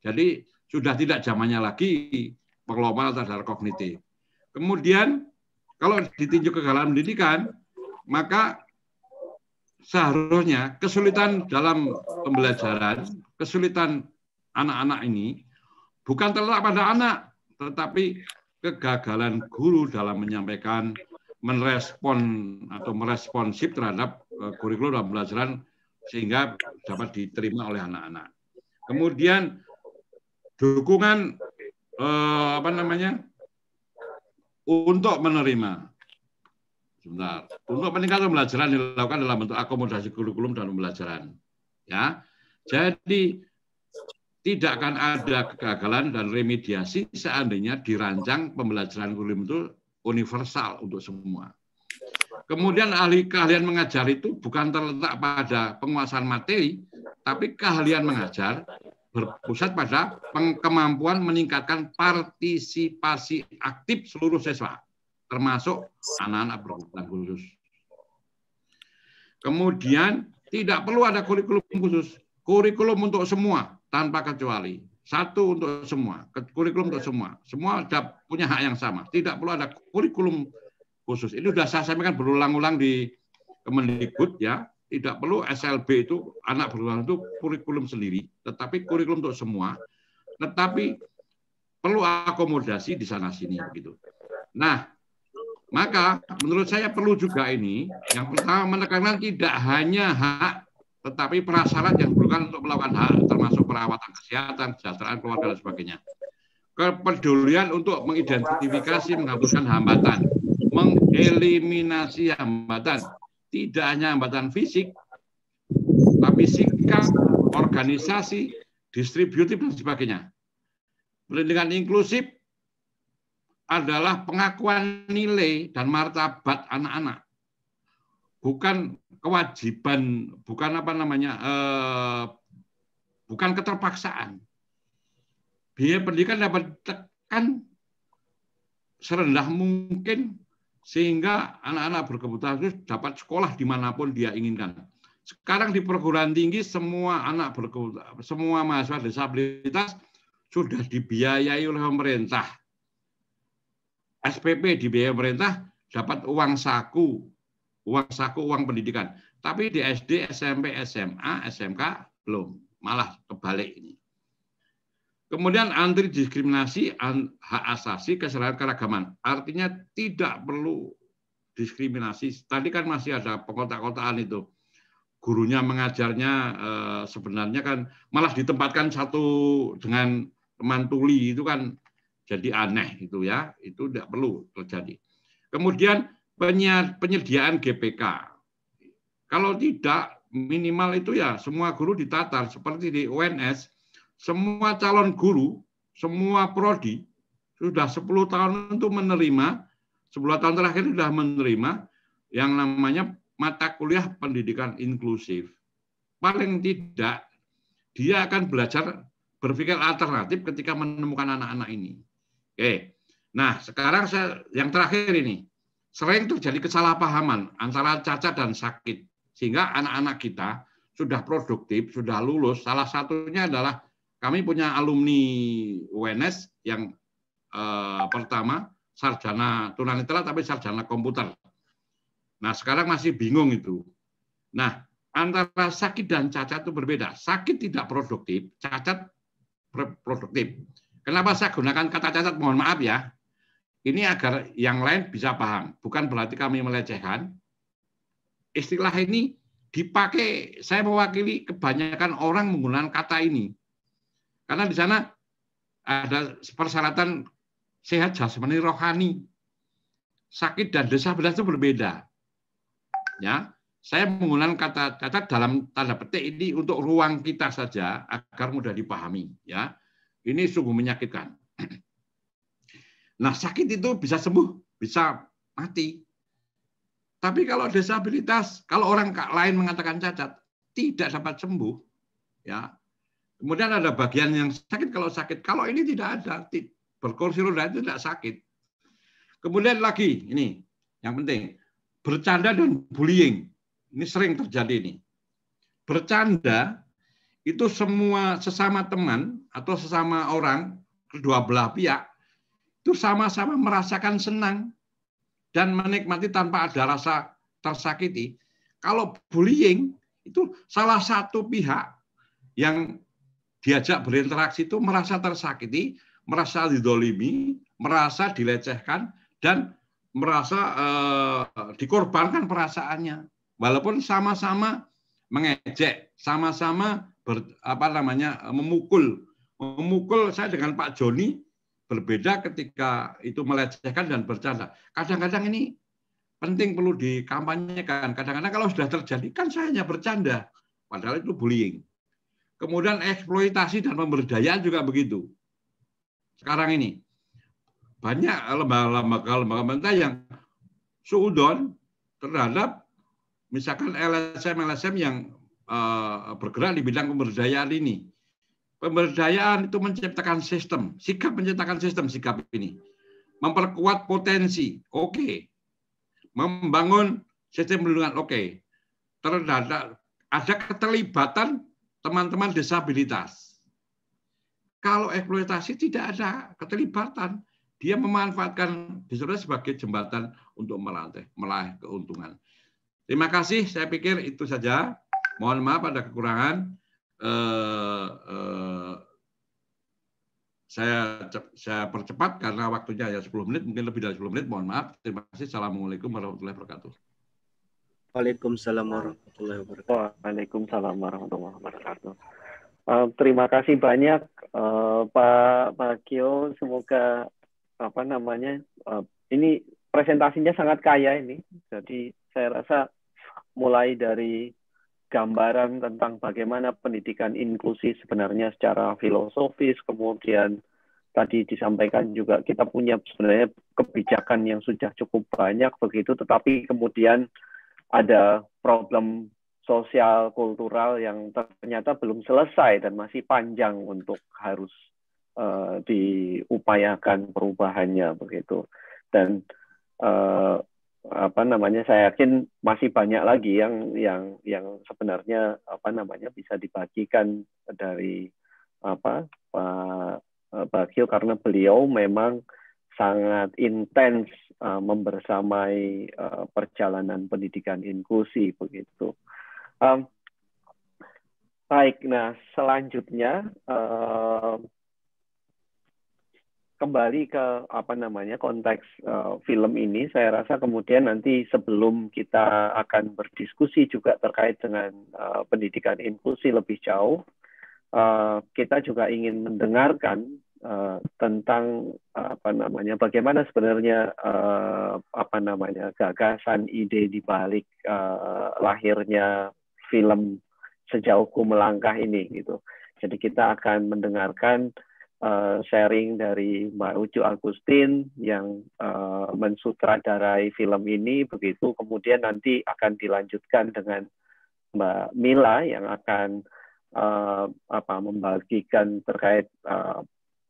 Speaker 4: Jadi sudah tidak zamannya lagi pengelompokan terhadap kognitif. Kemudian kalau ditinjau ke dalam pendidikan, maka seharusnya kesulitan dalam pembelajaran, kesulitan anak-anak ini bukan terletak pada anak, tetapi kegagalan guru dalam menyampaikan, merespon atau meresponsif terhadap eh, kurikulum dan pembelajaran sehingga dapat diterima oleh anak-anak. Kemudian dukungan eh, apa namanya untuk menerima sebentar untuk peningkatan pembelajaran dilakukan dalam bentuk akomodasi kurikulum dan pembelajaran ya jadi tidak akan ada kegagalan dan remediasi seandainya dirancang pembelajaran kurikulum itu universal untuk semua. Kemudian ahli keahlian mengajar itu bukan terletak pada penguasaan materi, tapi keahlian mengajar berpusat pada kemampuan meningkatkan partisipasi aktif seluruh siswa, termasuk anak-anak berkebutuhan khusus. Kemudian tidak perlu ada kurikulum khusus, kurikulum untuk semua tanpa kecuali. Satu untuk semua, kurikulum untuk iya. semua. Semua sudah punya hak yang sama. Tidak perlu ada kurikulum khusus. Ini sudah saya sampaikan berulang-ulang di Kemendikbud ya. Tidak perlu SLB itu anak berulang itu kurikulum sendiri, tetapi kurikulum untuk semua. Tetapi perlu akomodasi di sana sini begitu. Nah, maka menurut saya perlu juga ini yang pertama menekankan tidak hanya hak tetapi prasyarat yang diperlukan untuk melakukan hal termasuk perawatan kesehatan, kesejahteraan keluarga dan sebagainya. Kepedulian untuk mengidentifikasi, menghapuskan hambatan, mengeliminasi hambatan, tidak hanya hambatan fisik, tapi sikap, organisasi, distributif dan sebagainya. Pendidikan inklusif adalah pengakuan nilai dan martabat anak-anak bukan kewajiban, bukan apa namanya, eh, bukan keterpaksaan. Biaya pendidikan dapat tekan serendah mungkin sehingga anak-anak berkebutuhan khusus dapat sekolah dimanapun dia inginkan. Sekarang di perguruan tinggi semua anak berkebutuhan, semua mahasiswa disabilitas sudah dibiayai oleh pemerintah. SPP dibiayai pemerintah dapat uang saku uang saku, uang pendidikan. Tapi di SD, SMP, SMA, SMK belum, malah kebalik ini. Kemudian antri diskriminasi hak asasi keseragaman keragaman. Artinya tidak perlu diskriminasi. Tadi kan masih ada pengkotak-kotaan itu. Gurunya mengajarnya eh, sebenarnya kan malah ditempatkan satu dengan teman tuli itu kan jadi aneh itu ya. Itu tidak perlu terjadi. Kemudian penyediaan GPK. Kalau tidak, minimal itu ya semua guru ditatar. Seperti di UNS, semua calon guru, semua prodi, sudah 10 tahun itu menerima, 10 tahun terakhir sudah menerima yang namanya mata kuliah pendidikan inklusif. Paling tidak, dia akan belajar berpikir alternatif ketika menemukan anak-anak ini. Oke. Nah, sekarang saya yang terakhir ini sering terjadi kesalahpahaman antara cacat dan sakit. Sehingga anak-anak kita sudah produktif, sudah lulus. Salah satunya adalah kami punya alumni UNS yang eh, pertama sarjana tunanetra tapi sarjana komputer. Nah, sekarang masih bingung itu. Nah, antara sakit dan cacat itu berbeda. Sakit tidak produktif, cacat produktif. Kenapa saya gunakan kata cacat? Mohon maaf ya. Ini agar yang lain bisa paham. Bukan berarti kami melecehkan. Istilah ini dipakai, saya mewakili kebanyakan orang menggunakan kata ini. Karena di sana ada persyaratan sehat jasmani rohani. Sakit dan desah benar itu berbeda. Ya, saya menggunakan kata-kata dalam tanda petik ini untuk ruang kita saja agar mudah dipahami. Ya, ini sungguh menyakitkan. Nah sakit itu bisa sembuh, bisa mati. Tapi kalau disabilitas, kalau orang lain mengatakan cacat, tidak dapat sembuh. Ya. Kemudian ada bagian yang sakit kalau sakit. Kalau ini tidak ada, berkursi roda itu tidak sakit. Kemudian lagi, ini yang penting, bercanda dan bullying. Ini sering terjadi ini Bercanda itu semua sesama teman atau sesama orang kedua belah pihak itu sama-sama merasakan senang dan menikmati tanpa ada rasa tersakiti. Kalau bullying itu salah satu pihak yang diajak berinteraksi itu merasa tersakiti, merasa didolimi, merasa dilecehkan, dan merasa eh, dikorbankan perasaannya. Walaupun sama-sama mengejek, sama-sama apa namanya memukul, memukul saya dengan Pak Joni Berbeda ketika itu melecehkan dan bercanda. Kadang-kadang ini penting perlu dikampanyekan. Kadang-kadang kalau sudah terjadi kan saya hanya bercanda, padahal itu bullying. Kemudian eksploitasi dan pemberdayaan juga begitu. Sekarang ini banyak lembaga-lembaga pemerintah yang suudon terhadap misalkan LSM-LSM yang eh, bergerak di bidang pemberdayaan ini. Pemberdayaan itu menciptakan sistem, sikap menciptakan sistem sikap ini. Memperkuat potensi, oke. Okay. Membangun sistem perlindungan, oke. Okay. Terdata ada keterlibatan teman-teman disabilitas. Kalau eksploitasi tidak ada keterlibatan, dia memanfaatkan disuruh sebagai jembatan untuk melantai, melaih keuntungan. Terima kasih, saya pikir itu saja. Mohon maaf ada kekurangan. Eh, eh, saya saya percepat karena waktunya ya 10 menit, mungkin lebih dari 10 menit. Mohon maaf. Terima kasih. Assalamualaikum warahmatullahi wabarakatuh.
Speaker 3: Waalaikumsalam warahmatullahi wabarakatuh. Waalaikumsalam warahmatullahi wabarakatuh. Uh, terima kasih banyak uh, Pak Pak Kio. Semoga apa namanya uh, ini presentasinya sangat kaya ini. Jadi saya rasa mulai dari gambaran tentang bagaimana pendidikan inklusi sebenarnya secara filosofis, kemudian tadi disampaikan juga kita punya sebenarnya kebijakan yang sudah cukup banyak begitu, tetapi kemudian ada problem sosial kultural yang ternyata belum selesai dan masih panjang untuk harus uh, diupayakan perubahannya begitu dan uh, apa namanya saya yakin masih banyak lagi yang yang yang sebenarnya apa namanya bisa dibagikan dari apa Pak eh, Bagio karena beliau memang sangat intens uh, membersamai uh, perjalanan pendidikan inklusi begitu. Um, baik, nah selanjutnya kembali ke apa namanya konteks uh, film ini saya rasa kemudian nanti sebelum kita akan berdiskusi juga terkait dengan uh, pendidikan inklusi lebih jauh uh, kita juga ingin mendengarkan uh, tentang uh, apa namanya bagaimana sebenarnya uh, apa namanya gagasan ide di balik uh, lahirnya film sejauhku melangkah ini gitu jadi kita akan mendengarkan uh, sharing dari Mbak Ucu Agustin yang uh, mensutradarai film ini begitu kemudian nanti akan dilanjutkan dengan Mbak Mila yang akan uh, apa membagikan terkait uh,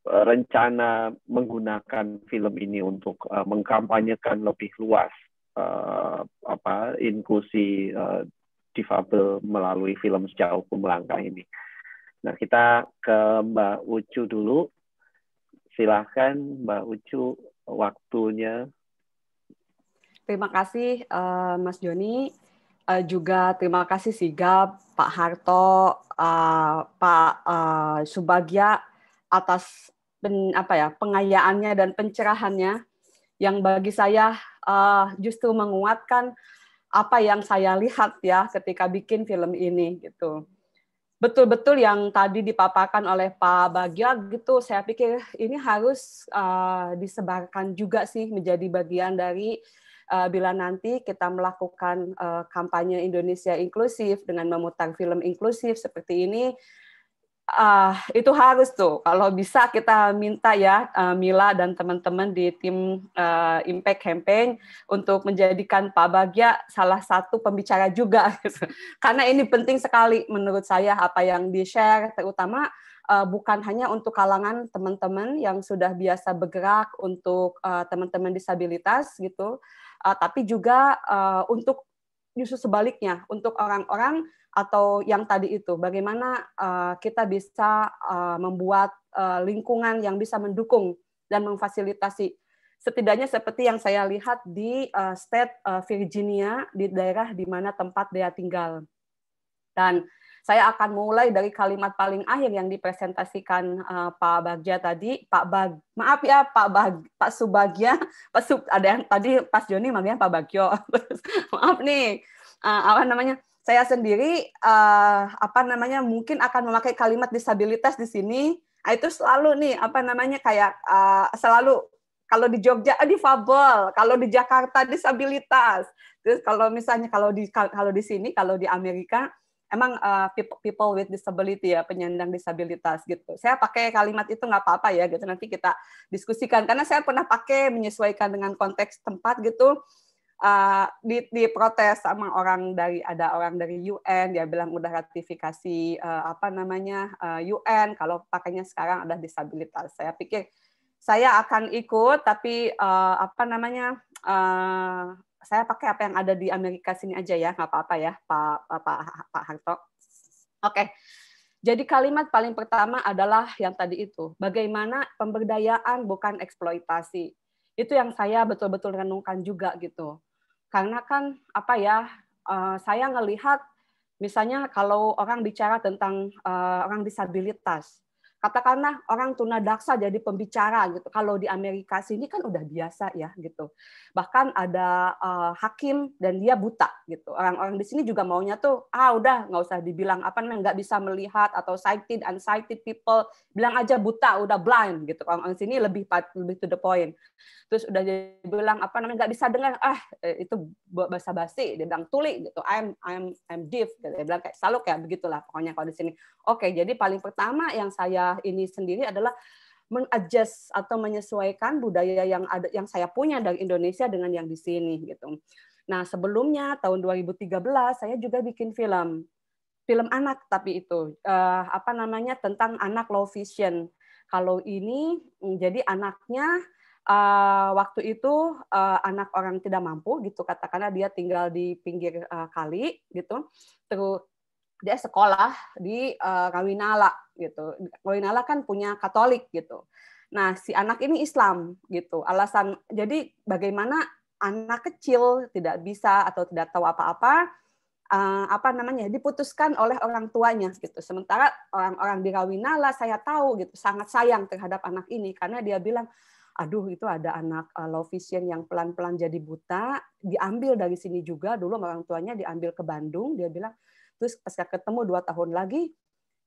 Speaker 3: rencana menggunakan film ini untuk uh, mengkampanyekan lebih luas uh, apa inklusi uh, difabel melalui film sejauh langkah ini. Nah, kita ke Mbak Ucu dulu. Silahkan Mbak Ucu waktunya.
Speaker 6: Terima kasih uh, Mas Joni. Uh, juga terima kasih Sigap, Pak Harto, uh, Pak uh, Subagya atas pen, apa ya pengayaannya dan pencerahannya yang bagi saya uh, justru menguatkan apa yang saya lihat ya ketika bikin film ini gitu betul-betul yang tadi dipaparkan oleh Pak Bagio gitu saya pikir ini harus uh, disebarkan juga sih menjadi bagian dari uh, bila nanti kita melakukan uh, kampanye Indonesia inklusif dengan memutar film inklusif seperti ini uh, itu harus tuh kalau bisa kita minta ya uh, Mila dan teman-teman di tim uh, Impact Campaign untuk menjadikan Pak Bagja salah satu pembicara juga karena ini penting sekali menurut saya apa yang di share terutama uh, bukan hanya untuk kalangan teman-teman yang sudah biasa bergerak untuk uh, teman-teman disabilitas gitu uh, tapi juga uh, untuk justru sebaliknya untuk orang-orang atau yang tadi itu bagaimana uh, kita bisa uh, membuat uh, lingkungan yang bisa mendukung dan memfasilitasi setidaknya seperti yang saya lihat di uh, state uh, Virginia di daerah di mana tempat dia tinggal dan saya akan mulai dari kalimat paling akhir yang dipresentasikan uh, Pak Bagja tadi Pak Bag maaf ya Pak Bag Pak Subagia Pak Sub ada yang tadi Pas Joni manggilnya Pak Bagio maaf nih uh, apa namanya saya sendiri uh, apa namanya mungkin akan memakai kalimat disabilitas di sini nah, itu selalu nih apa namanya kayak uh, selalu kalau di Jogja ah, difabel kalau di Jakarta disabilitas terus kalau misalnya kalau di kalau di sini kalau di Amerika emang uh, people with disability ya penyandang disabilitas gitu saya pakai kalimat itu nggak apa-apa ya gitu nanti kita diskusikan karena saya pernah pakai menyesuaikan dengan konteks tempat gitu uh, di, diprotes sama orang dari ada orang dari UN dia bilang udah ratifikasi uh, apa namanya uh, eh, UN kalau pakainya sekarang ada disabilitas saya pikir saya akan ikut tapi uh, apa namanya uh, saya pakai apa yang ada di Amerika sini aja ya nggak apa-apa ya Pak Pak Pak Harto oke okay. Jadi kalimat paling pertama adalah yang tadi itu, bagaimana pemberdayaan bukan eksploitasi. Itu yang saya betul-betul renungkan juga gitu karena kan apa ya uh, saya ngelihat misalnya kalau orang bicara tentang uh, orang disabilitas katakanlah orang tuna daksa jadi pembicara gitu. Kalau di Amerika sini kan udah biasa ya gitu. Bahkan ada uh, hakim dan dia buta gitu. Orang-orang di sini juga maunya tuh ah udah nggak usah dibilang apa namanya nggak bisa melihat atau sighted unsighted people bilang aja buta udah blind gitu. Orang-orang sini lebih lebih to the point. Terus udah bilang apa namanya nggak bisa dengar ah eh, itu bahasa basi dia bilang tuli gitu. I'm I'm I'm deaf gitu. Dia bilang kayak selalu kayak begitulah pokoknya kalau di sini. Oke, jadi paling pertama yang saya Nah, ini sendiri adalah mengadjust atau menyesuaikan budaya yang ada yang saya punya dari Indonesia dengan yang di sini gitu. Nah, sebelumnya tahun 2013 saya juga bikin film. Film anak tapi itu uh, apa namanya tentang anak low vision. Kalau ini mm, jadi anaknya uh, waktu itu uh, anak orang tidak mampu gitu katakanlah dia tinggal di pinggir uh, kali gitu. Terus dia sekolah di uh, Kawinala gitu. Loinala kan punya Katolik gitu. Nah, si anak ini Islam gitu. Alasan jadi bagaimana anak kecil tidak bisa atau tidak tahu apa-apa uh, apa namanya diputuskan oleh orang tuanya gitu. Sementara orang-orang di Kawinala saya tahu gitu sangat sayang terhadap anak ini karena dia bilang aduh itu ada anak uh, eh, low vision yang pelan-pelan jadi buta diambil dari sini juga dulu orang tuanya diambil ke Bandung dia bilang terus pas ketemu dua tahun lagi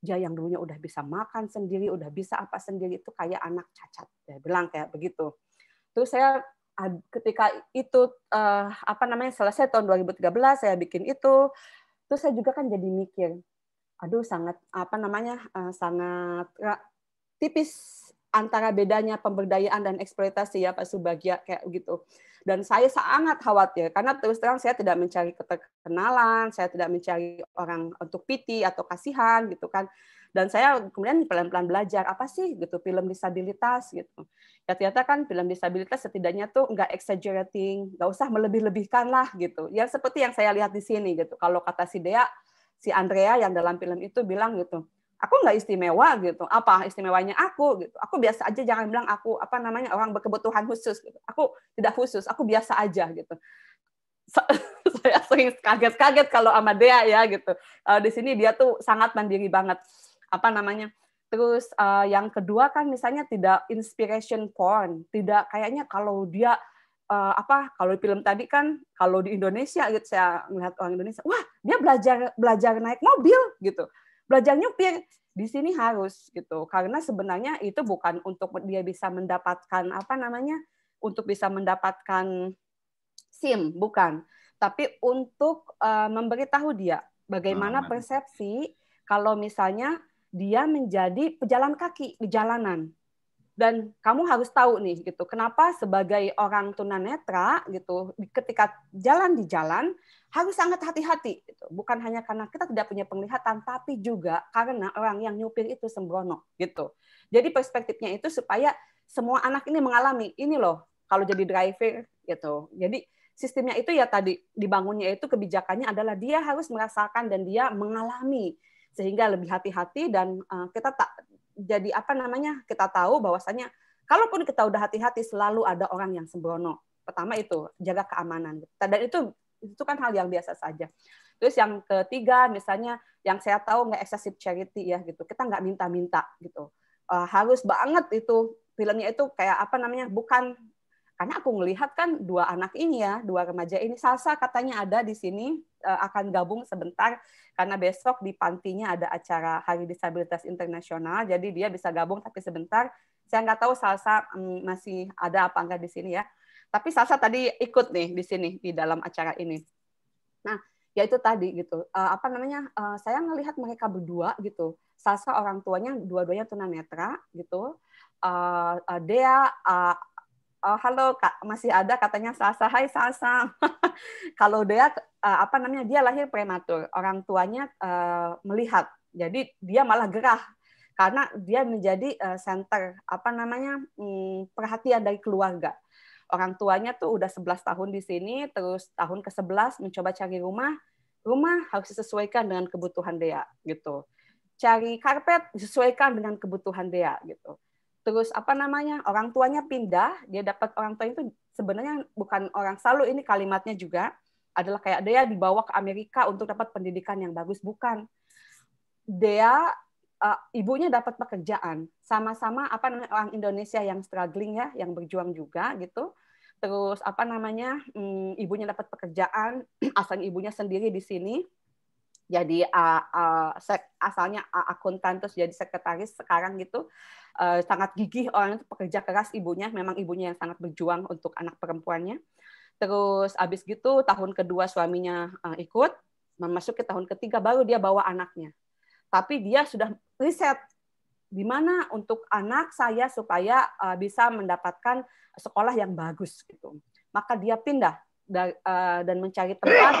Speaker 6: dia yang dulunya udah bisa makan sendiri, udah bisa apa sendiri itu kayak anak cacat.
Speaker 5: Dia bilang kayak
Speaker 6: begitu. Terus saya ketika itu eh, apa namanya selesai tahun 2013 saya bikin itu, terus saya juga kan jadi mikir, aduh sangat apa namanya eh, sangat tipis antara bedanya pemberdayaan dan eksploitasi ya Pak Subagia kayak gitu. Dan saya sangat khawatir karena terus terang saya tidak mencari keterkenalan, saya tidak mencari orang untuk piti atau kasihan gitu kan. Dan saya kemudian pelan-pelan belajar apa sih gitu film disabilitas gitu. Ya ternyata kan film disabilitas setidaknya tuh nggak exaggerating, nggak usah melebih-lebihkan lah gitu. Ya seperti yang saya lihat di sini gitu. Kalau kata si Dea, si Andrea yang dalam film itu bilang gitu, aku nggak istimewa gitu apa istimewanya aku gitu aku biasa aja jangan bilang aku apa namanya orang berkebutuhan khusus gitu aku tidak khusus aku biasa aja gitu saya sering kaget-kaget kalau sama Dea ya gitu eh, di sini dia tuh sangat mandiri banget apa namanya terus uh, yang kedua kan misalnya tidak inspiration porn tidak kayaknya kalau dia uh, apa kalau film tadi kan kalau di Indonesia gitu saya melihat orang Indonesia wah dia belajar belajar naik mobil gitu belajar nyupir di sini harus gitu karena sebenarnya itu bukan untuk dia bisa mendapatkan apa namanya untuk bisa mendapatkan SIM bukan tapi untuk uh, memberitahu dia bagaimana persepsi kalau misalnya dia menjadi pejalan kaki di jalanan dan kamu harus tahu nih gitu kenapa sebagai orang tunanetra gitu ketika jalan di jalan harus sangat hati-hati gitu. bukan hanya karena kita tidak punya penglihatan tapi juga karena orang yang nyupir itu sembrono gitu jadi perspektifnya itu supaya semua anak ini mengalami ini loh kalau jadi driver gitu jadi sistemnya itu ya tadi dibangunnya itu kebijakannya adalah dia harus merasakan dan dia mengalami sehingga lebih hati-hati dan eh, kita tak jadi apa namanya kita tahu bahwasanya kalaupun kita udah hati-hati selalu ada orang yang sembrono pertama itu jaga keamanan dan itu itu kan hal yang biasa saja terus yang ketiga misalnya yang saya tahu nggak excessive charity ya gitu kita nggak minta-minta gitu uh, harus banget itu filmnya itu kayak apa namanya bukan karena aku melihat kan dua anak ini ya, dua remaja ini Salsa katanya ada di sini eh, akan gabung sebentar karena besok di pantinya ada acara Hari Disabilitas Internasional, jadi dia bisa gabung tapi sebentar. Saya nggak tahu Salsa mm, masih ada apa enggak di sini ya. Tapi Salsa tadi ikut nih di sini di dalam acara ini. Nah, ya itu tadi gitu. Eh, apa namanya? Eh, saya melihat mereka berdua gitu. Salsa orang tuanya dua-duanya tunanetra gitu. Dea oh, halo kak masih ada katanya Sasa hai Sasa kalau dia uh, apa namanya dia lahir prematur orang tuanya uh, melihat jadi dia malah gerah karena dia menjadi uh, eh, center apa namanya Hmm, perhatian dari keluarga orang tuanya tuh udah 11 tahun di sini terus tahun ke-11 mencoba cari rumah rumah harus disesuaikan dengan kebutuhan dia gitu cari karpet disesuaikan dengan kebutuhan dia gitu terus apa namanya orang tuanya pindah dia dapat orang tua itu sebenarnya bukan orang selalu ini kalimatnya juga adalah kayak dia dibawa ke Amerika untuk dapat pendidikan yang bagus bukan dia uh, ibunya dapat pekerjaan sama-sama apa namanya orang Indonesia yang struggling ya yang berjuang juga gitu terus apa namanya um, ibunya dapat pekerjaan asal ibunya sendiri di sini jadi uh, uh, asalnya uh, akuntan terus jadi sekretaris sekarang gitu uh, sangat gigih orang itu pekerja keras ibunya memang ibunya yang sangat berjuang untuk anak perempuannya terus abis gitu tahun kedua suaminya uh, ikut memasuki tahun ketiga baru dia bawa anaknya tapi dia sudah riset di mana untuk anak saya supaya uh, bisa mendapatkan sekolah yang bagus gitu. Maka dia pindah da, uh, dan mencari tempat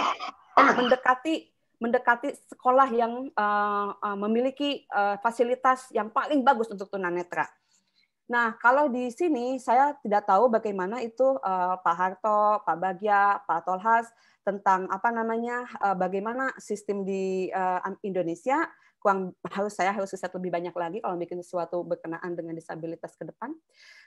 Speaker 6: mendekati mendekati sekolah yang uh, uh, memiliki uh, fasilitas yang paling bagus untuk tunanetra. Nah, kalau di sini saya tidak tahu bagaimana itu uh, Pak Harto, Pak Bagia, Pak Tolhas tentang apa namanya uh, bagaimana sistem di uh, Indonesia kurang harus saya harus riset lebih banyak lagi kalau bikin sesuatu berkenaan dengan disabilitas ke depan.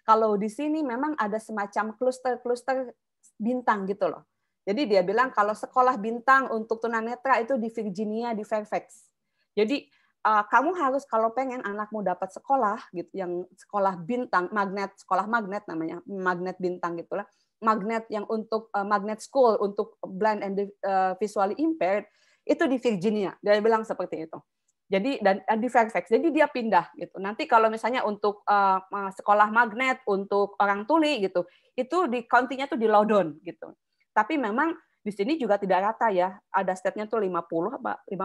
Speaker 6: Kalau di sini memang ada semacam kluster-kluster bintang gitu loh. Jadi dia bilang kalau sekolah bintang untuk tunanetra itu di Virginia di Fairfax. Jadi uh, kamu harus kalau pengen anakmu dapat sekolah gitu yang sekolah bintang, magnet sekolah magnet namanya, magnet bintang gitulah. Magnet yang untuk uh, magnet school untuk blind and uh, visually impaired itu di Virginia. Dia bilang seperti itu. Jadi dan di Fairfax. Jadi dia pindah gitu. Nanti kalau misalnya untuk uh, sekolah magnet untuk orang tuli gitu, itu di county tuh di Loudon gitu. Tapi memang di sini juga tidak rata ya. Ada state-nya tuh 50 apa 50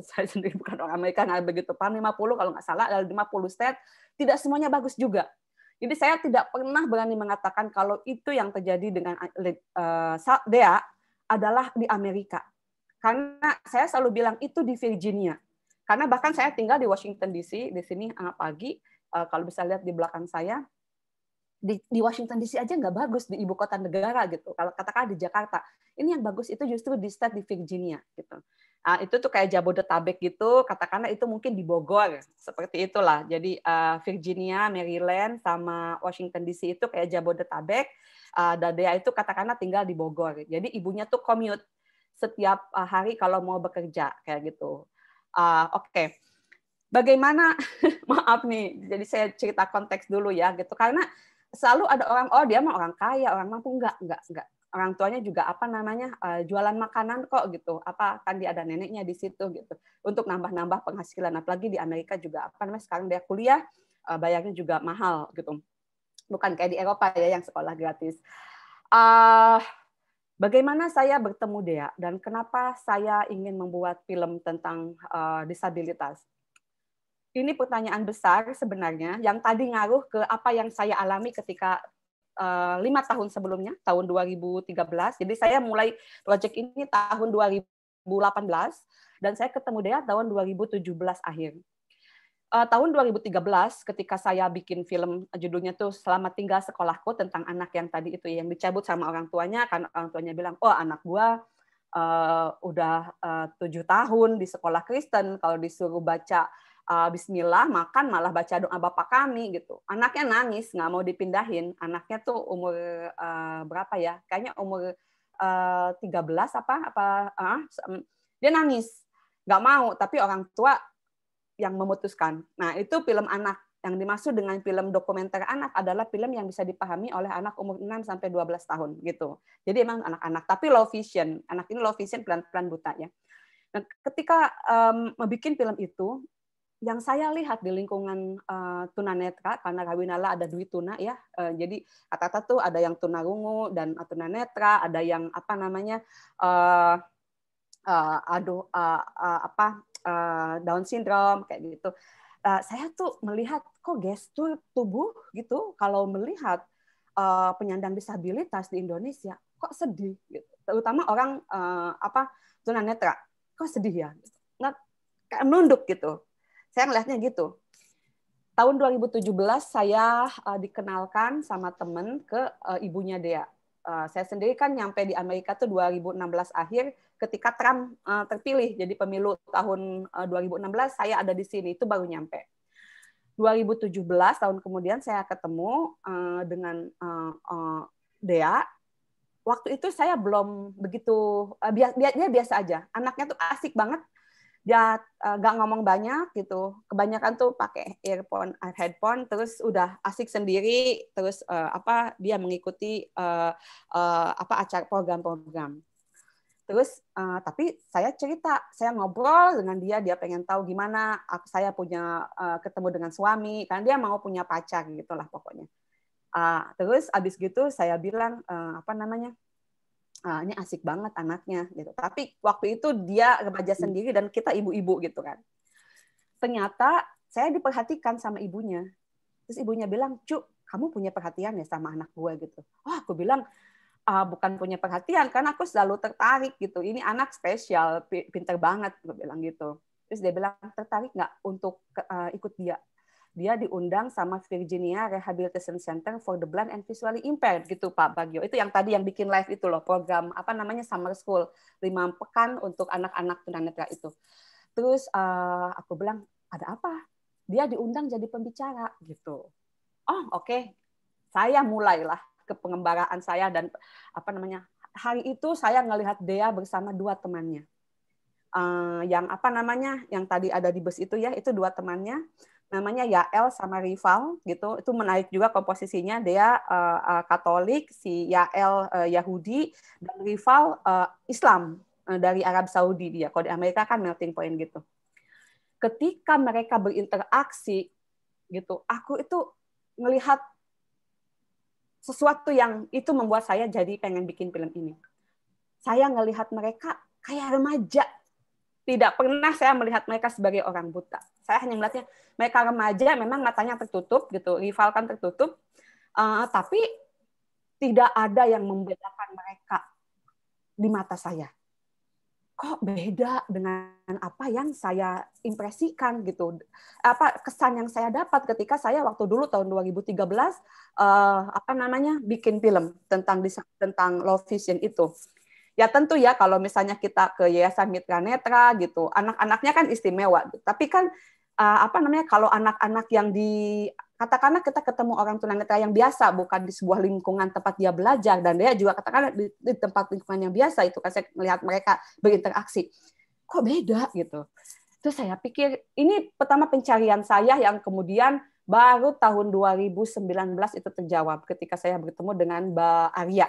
Speaker 6: saya sendiri bukan orang Amerika nggak begitu paham 50 kalau nggak salah ada 50 state. Tidak semuanya bagus juga. Jadi saya tidak pernah berani mengatakan kalau itu yang terjadi dengan uh, DEA adalah di Amerika. Karena saya selalu bilang itu di Virginia. Karena bahkan saya tinggal di Washington DC di sini pagi uh, kalau bisa lihat di belakang saya di, di Washington DC aja nggak bagus di ibu kota negara gitu. Kalau katakan di Jakarta, ini yang bagus itu justru di state di Virginia gitu. Uh, itu tuh kayak Jabodetabek gitu, katakanlah itu mungkin di Bogor, seperti itulah. Jadi uh, Virginia, Maryland, sama Washington DC itu kayak Jabodetabek, uh, ah, Dadea itu katakanlah tinggal di Bogor. Jadi ibunya tuh commute setiap hari kalau mau bekerja, kayak gitu. Uh, Oke, okay. bagaimana, maaf nih, jadi saya cerita konteks dulu ya gitu, karena selalu ada orang oh dia mah orang kaya orang mampu enggak enggak enggak orang tuanya juga apa namanya eh, jualan makanan kok gitu apa kan dia ada neneknya di situ gitu untuk nambah-nambah penghasilan apalagi di Amerika juga apa namanya sekarang dia kuliah eh, bayarnya juga mahal gitu bukan kayak di Eropa ya yang sekolah gratis uh, bagaimana saya bertemu dia dan kenapa saya ingin membuat film tentang uh, disabilitas ini pertanyaan besar sebenarnya yang tadi ngaruh ke apa yang saya alami ketika eh, lima uh, tahun sebelumnya tahun 2013 jadi saya mulai project ini tahun 2018 dan saya ketemu dia tahun 2017 akhir uh, tahun 2013 ketika saya bikin film eh, judulnya tuh Selamat Tinggal Sekolahku tentang anak yang tadi itu yang dicabut sama orang tuanya kan orang tuanya bilang oh anak gua uh, udah tujuh tahun di sekolah Kristen kalau disuruh baca uh, Bismillah makan malah baca doa bapak kami gitu anaknya nangis nggak mau dipindahin anaknya tuh umur uh, berapa ya kayaknya umur uh, belas apa apa uh, dia nangis nggak mau tapi orang tua yang memutuskan nah itu film anak yang dimaksud dengan film dokumenter anak adalah film yang bisa dipahami oleh anak umur 6 sampai 12 tahun gitu. Jadi emang anak-anak tapi low vision. Anak ini low vision pelan-pelan buta ya. Nah, ketika um, membuat film itu, yang saya lihat di lingkungan uh, tunanetra karena Kawinala ada duit tuna ya uh, jadi kata-kata tuh ada yang tunarungu dan eh, tunanetra ada yang apa namanya uh, uh, aduh uh, uh, apa uh, Down syndrome kayak gitu uh, saya tuh melihat kok gestur tubuh gitu kalau melihat uh, penyandang disabilitas di Indonesia kok sedih gitu terutama orang uh, apa tunanetra kok sedih ya nggak kayak nunduk gitu saya ngelihatnya gitu. Tahun 2017 saya uh, dikenalkan sama temen ke uh, ibunya Dia. Uh, saya sendiri kan nyampe di Amerika tuh 2016 akhir ketika Trump uh, terpilih jadi pemilu tahun uh, 2016 saya ada di sini itu baru nyampe. 2017 tahun kemudian saya ketemu uh, dengan uh, uh, Dea. Waktu itu saya belum begitu uh, biasa aja. Anaknya tuh asik banget, dia ya, eh, nggak uh, ngomong banyak gitu kebanyakan tuh pakai earphone headphone terus udah asik sendiri terus uh, apa dia mengikuti uh, uh, apa acara program-program terus uh, tapi saya cerita saya ngobrol dengan dia dia pengen tahu gimana aku, saya punya uh, ketemu dengan suami kan dia mau punya pacar gitulah pokoknya uh, terus abis gitu saya bilang uh, apa namanya ah, ini asik banget anaknya gitu. Tapi waktu itu dia remaja hmm. sendiri dan kita ibu-ibu gitu kan. Ternyata saya diperhatikan sama ibunya. Terus ibunya bilang, "Cuk, kamu punya perhatian ya sama anak gue gitu." oh, aku bilang, ah, bukan punya perhatian karena aku selalu tertarik gitu. Ini anak spesial, pinter banget," gue bilang gitu. Terus dia bilang, "Tertarik nggak untuk uh, ikut dia?" dia diundang sama Virginia Rehabilitation Center for the Blind and Visually Impaired gitu Pak Bagio. Itu yang tadi yang bikin live itu loh program apa namanya summer school lima pekan untuk anak-anak tunanetra itu. Terus uh, aku bilang ada apa? Dia diundang jadi pembicara gitu. Oh oke, okay. saya mulailah ke pengembaraan saya dan apa namanya hari itu saya ngelihat Dea bersama dua temannya. Uh, yang apa namanya yang tadi ada di bus itu ya itu dua temannya namanya Yael sama Rival gitu. Itu menarik juga komposisinya dia uh, Katolik, si Yael uh, Yahudi dan Rival uh, Islam uh, dari Arab Saudi dia. Kalau di Amerika kan melting point gitu. Ketika mereka berinteraksi gitu, aku itu melihat sesuatu yang itu membuat saya jadi pengen bikin film ini. Saya ngelihat mereka kayak remaja. Tidak pernah saya melihat mereka sebagai orang buta saya hanya melihatnya mereka remaja memang matanya tertutup gitu, rival kan tertutup, uh, tapi tidak ada yang membedakan mereka di mata saya. Kok beda dengan apa yang saya impresikan gitu, apa kesan yang saya dapat ketika saya waktu dulu tahun 2013 uh, eh, apa namanya bikin film tentang tentang low vision itu ya tentu ya kalau misalnya kita ke Yayasan Mitra Netra gitu, anak-anaknya kan istimewa. Tapi kan uh, apa namanya kalau anak-anak yang di katakanlah kita ketemu orang tunanetra yang biasa bukan di sebuah lingkungan tempat dia belajar dan dia juga katakanlah di, di tempat lingkungan yang biasa itu kan saya melihat mereka berinteraksi kok beda gitu terus saya pikir ini pertama pencarian saya yang kemudian baru tahun 2019 itu terjawab ketika saya bertemu dengan Mbak Arya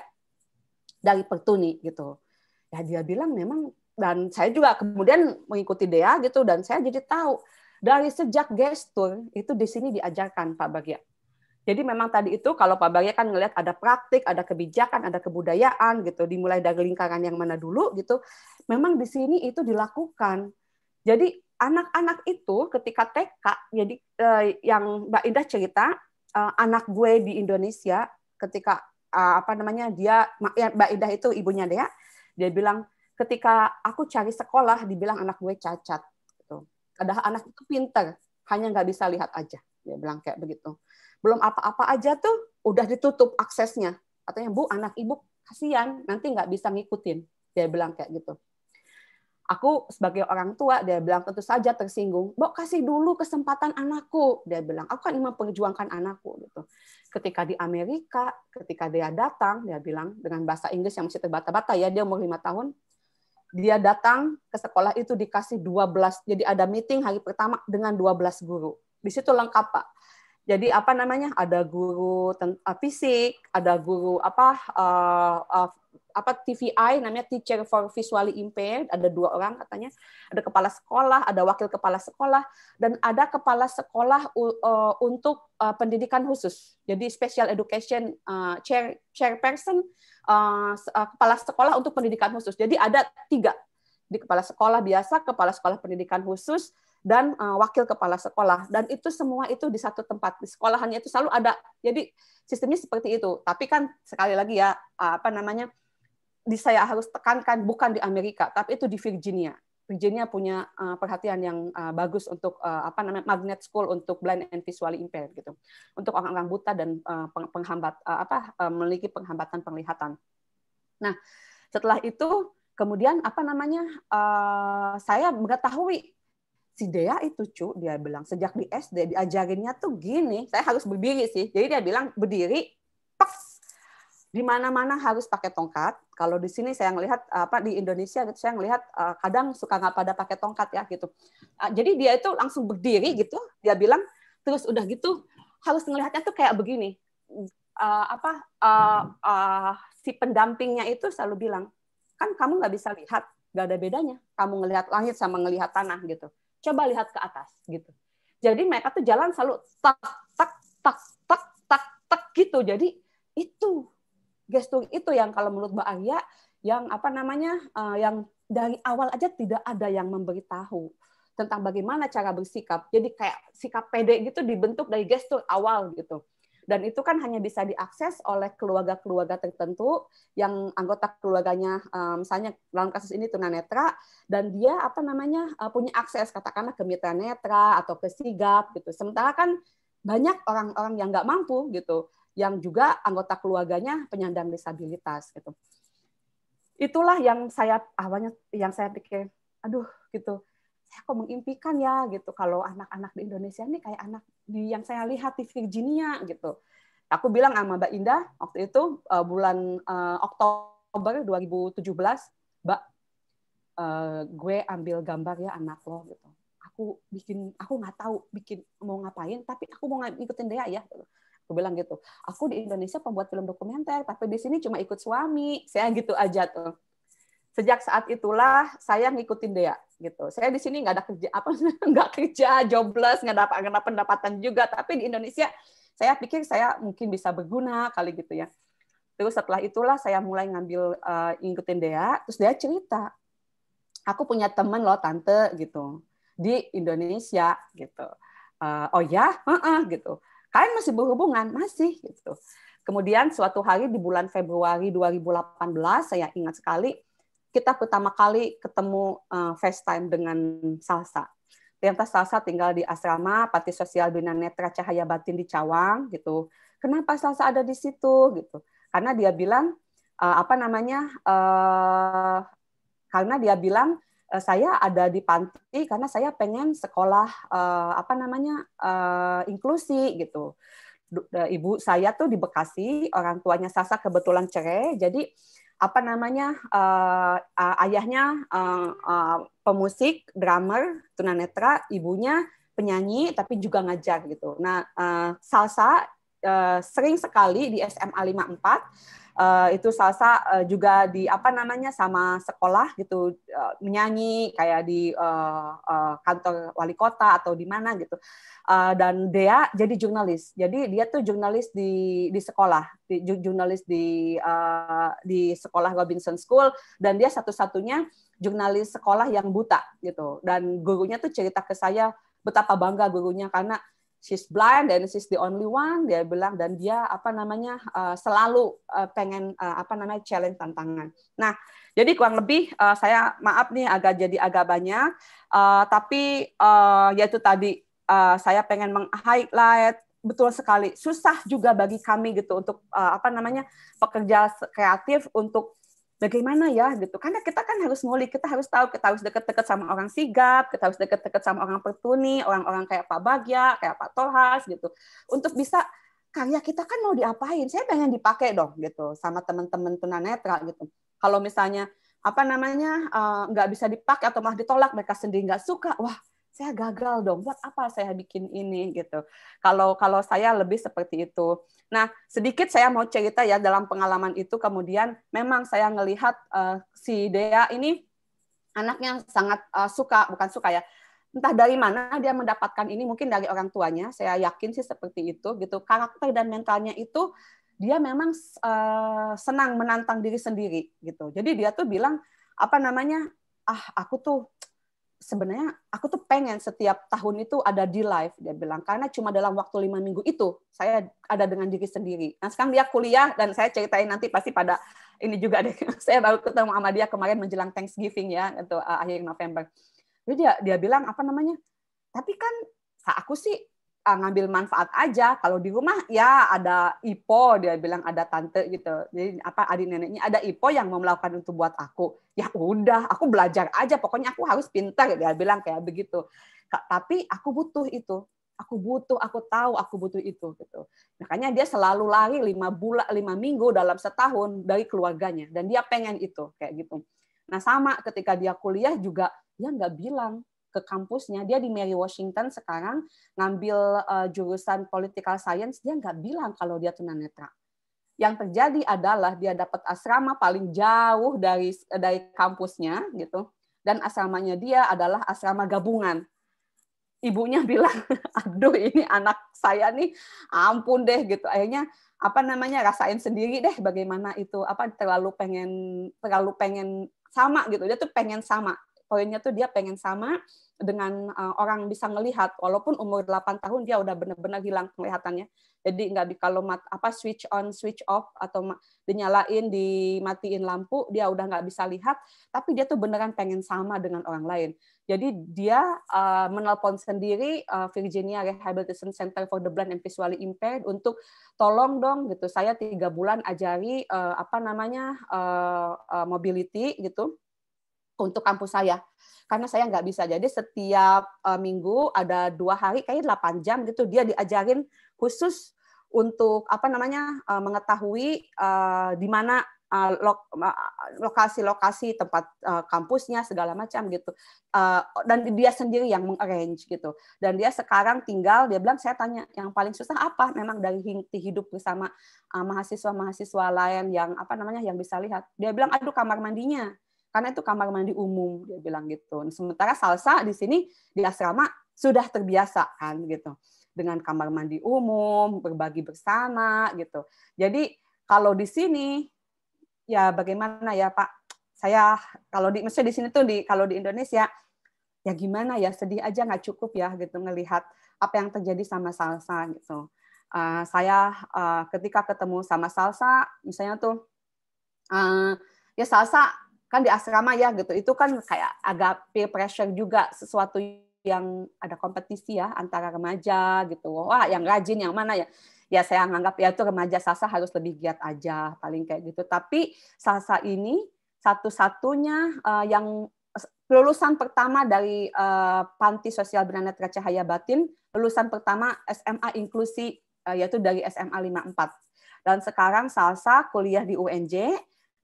Speaker 6: dari Pertuni gitu. Ya dia bilang memang dan saya juga kemudian mengikuti dia gitu dan saya jadi tahu dari sejak gestur itu di sini diajarkan Pak Bagia. Jadi memang tadi itu kalau Pak Bagia kan ngelihat ada praktik, ada kebijakan, ada kebudayaan gitu, dimulai dari lingkaran yang mana dulu gitu. Memang di sini itu dilakukan. Jadi anak-anak itu ketika TK, jadi eh, yang Mbak Indah cerita, eh, anak gue di Indonesia ketika uh, apa namanya dia ya, Mbak Ida itu ibunya dia dia bilang ketika aku cari sekolah dibilang anak gue cacat gitu. Padahal anak itu pinter, hanya nggak bisa lihat aja. Dia bilang kayak begitu. Belum apa-apa aja tuh udah ditutup aksesnya. Katanya Bu, anak Ibu kasihan nanti nggak bisa ngikutin. Dia bilang kayak gitu. Aku sebagai orang tua, dia bilang tentu saja tersinggung. Mbok kasih dulu kesempatan anakku, dia bilang. Aku kan memang perjuangkan anakku gitu. Ketika di Amerika, ketika dia datang, dia bilang dengan bahasa Inggris yang masih terbata-bata ya, dia umur lima tahun. Dia datang ke sekolah itu dikasih 12, jadi ada meeting hari pertama dengan 12 guru. Di situ lengkap Pak jadi apa namanya ada guru ah, fisik ada guru apa uh, uh, apa TVI namanya teacher for visually impaired ada dua orang katanya ada kepala sekolah ada wakil kepala sekolah dan ada kepala sekolah uh, untuk uh, pendidikan khusus jadi special education uh, chair chairperson uh, uh, kepala sekolah untuk pendidikan khusus jadi ada tiga di kepala sekolah biasa kepala sekolah pendidikan khusus dan uh, wakil kepala sekolah dan itu semua itu di satu tempat di sekolahannya itu selalu ada jadi sistemnya seperti itu tapi kan sekali lagi ya apa namanya di saya harus tekankan bukan di Amerika tapi itu di Virginia Virginia punya uh, perhatian yang uh, bagus untuk uh, apa namanya magnet school untuk blind and visually impaired gitu untuk orang-orang buta dan uh, penghambat uh, apa uh, memiliki penghambatan penglihatan nah setelah itu kemudian apa namanya uh, saya mengetahui si Dea itu cu dia bilang sejak di SD diajarinnya tuh gini saya harus berdiri sih jadi dia bilang berdiri pas di mana-mana harus pakai tongkat kalau di sini saya melihat apa di Indonesia gitu saya melihat eh, kadang suka nggak pada pakai tongkat ya gitu eh, jadi dia itu langsung berdiri gitu dia bilang terus udah gitu harus ngelihatnya tuh kayak begini uh, apa uh, uh, si pendampingnya itu selalu bilang kan kamu nggak bisa lihat gak ada bedanya kamu ngelihat langit sama ngelihat tanah gitu coba lihat ke atas gitu. Jadi mereka tuh jalan selalu tak tak tak tak tak tak gitu. Jadi itu gestur itu yang kalau menurut Mbak Arya yang apa namanya uh, yang dari awal aja tidak ada yang memberitahu tentang bagaimana cara bersikap. Jadi kayak sikap pede gitu dibentuk dari gestur awal gitu dan itu kan hanya bisa diakses oleh keluarga-keluarga tertentu yang anggota keluarganya eh, misalnya dalam kasus ini tunanetra dan dia apa namanya eh, punya akses katakanlah ke mitra netra atau ke sigap gitu sementara kan banyak orang-orang yang nggak mampu gitu yang juga anggota keluarganya penyandang disabilitas gitu itulah yang saya awalnya yang saya pikir aduh gitu saya kok mengimpikan ya gitu kalau anak-anak di Indonesia ini kayak anak di yang saya lihat di Virginia gitu. Aku bilang sama Mbak Indah waktu itu uh, bulan uh, Oktober 2017, Mbak uh, gue ambil gambar ya anak lo gitu. Aku bikin aku nggak tahu bikin mau ngapain tapi aku mau ngikutin dia ya. Gitu. Aku bilang gitu. Aku di Indonesia pembuat film dokumenter tapi di sini cuma ikut suami. Saya gitu aja tuh. Sejak saat itulah saya ngikutin dia gitu. Saya di sini nggak ada kerja apa nggak kerja, jobless, nggak dapat nggak pendapatan juga. Tapi di Indonesia saya pikir saya mungkin bisa berguna kali gitu ya. Terus setelah itulah saya mulai ngambil uh, ngikutin Dea, terus dia cerita, aku punya teman loh tante gitu di Indonesia gitu. Uh, oh ya, uh -uh, gitu. Kalian masih berhubungan? Masih gitu. Kemudian suatu hari di bulan Februari 2018 saya ingat sekali kita pertama kali ketemu uh, FaceTime dengan Salsa. Ternyata Salsa tinggal di asrama Panti Sosial Bina Netra Cahaya Batin di Cawang gitu. Kenapa Salsa ada di situ gitu? Karena dia bilang uh, apa namanya? Uh, karena dia bilang saya ada di panti karena saya pengen sekolah uh, apa namanya? Uh, inklusi gitu. Ibu saya tuh di Bekasi, orang tuanya Salsa kebetulan cerai, jadi apa namanya uh, uh, ayahnya uh, uh, pemusik, drummer, tunanetra, ibunya penyanyi tapi juga ngajar gitu. Nah, uh, salsa uh, sering sekali di SMA 54 uh, itu salsa uh, juga di apa namanya sama sekolah gitu uh, menyanyi kayak di uh, uh, kantor wali kota atau di mana gitu uh, dan dia jadi jurnalis jadi dia tuh jurnalis di di sekolah di, jurnalis di uh, di sekolah Robinson School dan dia satu-satunya jurnalis sekolah yang buta gitu dan gurunya tuh cerita ke saya betapa bangga gurunya karena she's blind dan she's the only one dia bilang dan dia apa namanya uh, selalu uh, pengen uh, apa namanya challenge tantangan. Nah, jadi kurang lebih uh, saya maaf nih agak jadi agak banyak uh, tapi uh, yaitu tadi uh, saya pengen meng-highlight betul sekali susah juga bagi kami gitu untuk uh, apa namanya pekerja kreatif untuk bagaimana ya gitu karena kita kan harus ngulik kita harus tahu kita harus deket-deket sama orang sigap kita harus deket-deket sama orang pertuni orang-orang kayak Pak Bagja kayak Pak Tolhas gitu untuk bisa karya kita kan mau diapain saya pengen dipakai dong gitu sama teman-teman tunanetra gitu kalau misalnya apa namanya eh, nggak uh, bisa dipakai atau malah ditolak mereka sendiri nggak suka wah saya gagal dong buat apa saya bikin ini gitu kalau kalau saya lebih seperti itu nah sedikit saya mau cerita ya dalam pengalaman itu kemudian memang saya melihat uh, eh, si Dea ini anaknya sangat uh, suka bukan suka ya entah dari mana dia mendapatkan ini mungkin dari orang tuanya saya yakin sih seperti itu gitu karakter dan mentalnya itu dia memang uh, senang menantang diri sendiri gitu jadi dia tuh bilang apa namanya ah aku tuh sebenarnya aku tuh pengen setiap tahun itu ada di live dia bilang karena cuma dalam waktu lima minggu itu saya ada dengan diri sendiri nah sekarang dia kuliah dan saya ceritain nanti pasti pada ini juga deh saya baru ketemu sama dia kemarin menjelang Thanksgiving ya itu eh, akhir November jadi dia dia bilang apa namanya tapi kan aku sih Eh, ngambil manfaat aja. Kalau di rumah ya ada ipo dia bilang ada tante gitu. Jadi apa adik neneknya ada ipo yang mau melakukan itu buat aku. Ya udah, aku belajar aja. Pokoknya aku harus pintar dia bilang kayak begitu. Tapi aku butuh itu. Aku butuh, aku tahu aku butuh itu gitu. Makanya dia selalu lari lima bulan, lima minggu dalam setahun dari keluarganya dan dia pengen itu kayak gitu. Nah sama ketika dia kuliah juga dia nggak bilang ke kampusnya dia di Mary Washington sekarang ngambil uh, jurusan political science dia nggak bilang kalau dia tunanetra yang terjadi adalah dia dapat asrama paling jauh dari dari kampusnya gitu dan asramanya dia adalah asrama gabungan ibunya bilang aduh ini anak saya nih ampun deh gitu akhirnya apa namanya rasain sendiri deh bagaimana itu apa terlalu pengen terlalu pengen sama gitu dia tuh pengen sama poinnya tuh dia pengen sama dengan uh, orang bisa melihat, walaupun umur 8 tahun dia udah benar-benar hilang penglihatannya jadi nggak di kalau mat, apa switch on switch off atau dinyalain dimatiin lampu dia udah nggak bisa lihat tapi dia tuh beneran pengen sama dengan orang lain jadi dia uh, menelpon sendiri uh, Virginia Rehabilitation Center for the Blind and Visually Impaired untuk tolong dong gitu saya tiga bulan ajari uh, apa namanya uh, uh, mobility gitu untuk kampus saya karena saya nggak bisa jadi setiap uh, minggu ada dua hari kayak 8 jam gitu dia diajarin khusus untuk apa namanya uh, mengetahui uh, di mana lokasi-lokasi tempat kampusnya segala macam gitu dan dia sendiri yang mengarrange gitu dan dia sekarang tinggal dia bilang saya tanya yang paling susah apa memang dari hidup bersama mahasiswa-mahasiswa lain yang apa namanya yang bisa lihat dia bilang aduh kamar mandinya karena itu kamar mandi umum dia bilang gitu. Nah, sementara salsa di sini di asrama sudah terbiasa kan gitu dengan kamar mandi umum, berbagi bersama gitu. Jadi kalau di sini ya bagaimana ya Pak? Saya kalau di maksudnya di sini tuh di kalau di Indonesia ya gimana ya sedih aja nggak cukup ya gitu ngelihat apa yang terjadi sama salsa gitu. Uh, saya uh, ketika ketemu sama salsa misalnya tuh uh, ya salsa kan di asrama ya gitu itu kan kayak agak peer pressure juga sesuatu yang ada kompetisi ya antara remaja gitu wah yang rajin yang mana ya ya saya anggap ya itu remaja sasa harus lebih giat aja paling kayak gitu tapi sasa ini satu-satunya uh, yang lulusan pertama dari uh, panti sosial Benanetra Cahaya Batin lulusan pertama SMA inklusi uh, yaitu dari SMA 54 dan sekarang salsa kuliah di UNJ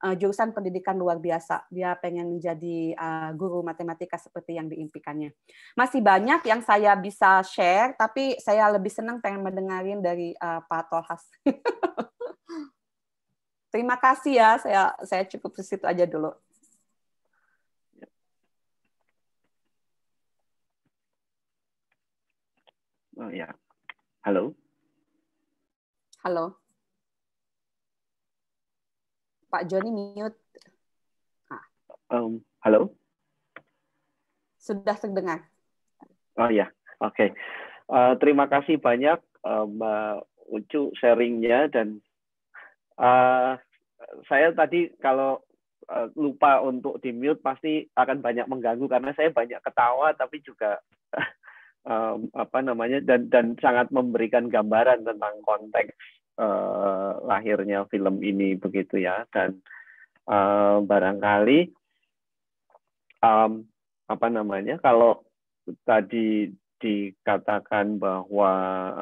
Speaker 6: uh, jurusan pendidikan luar biasa. Dia pengen menjadi uh, guru matematika seperti yang diimpikannya. Masih banyak yang saya bisa share, tapi saya lebih senang pengen mendengarin dari uh, Pak Tolhas. Terima kasih ya, saya saya cukup di situ aja dulu.
Speaker 3: Oh ya, halo.
Speaker 6: Halo. Pak Joni mute.
Speaker 3: Nah. Um, halo.
Speaker 6: Sudah terdengar.
Speaker 3: Oh ya, oke. Okay. Uh, terima kasih banyak uh, Mbak Ucu sharingnya dan uh, saya tadi kalau uh, lupa untuk di mute pasti akan banyak mengganggu karena saya banyak ketawa tapi juga uh, apa namanya dan dan sangat memberikan gambaran tentang konteks Eh, lahirnya film ini begitu ya dan uh, barangkali um, apa namanya kalau tadi dikatakan bahwa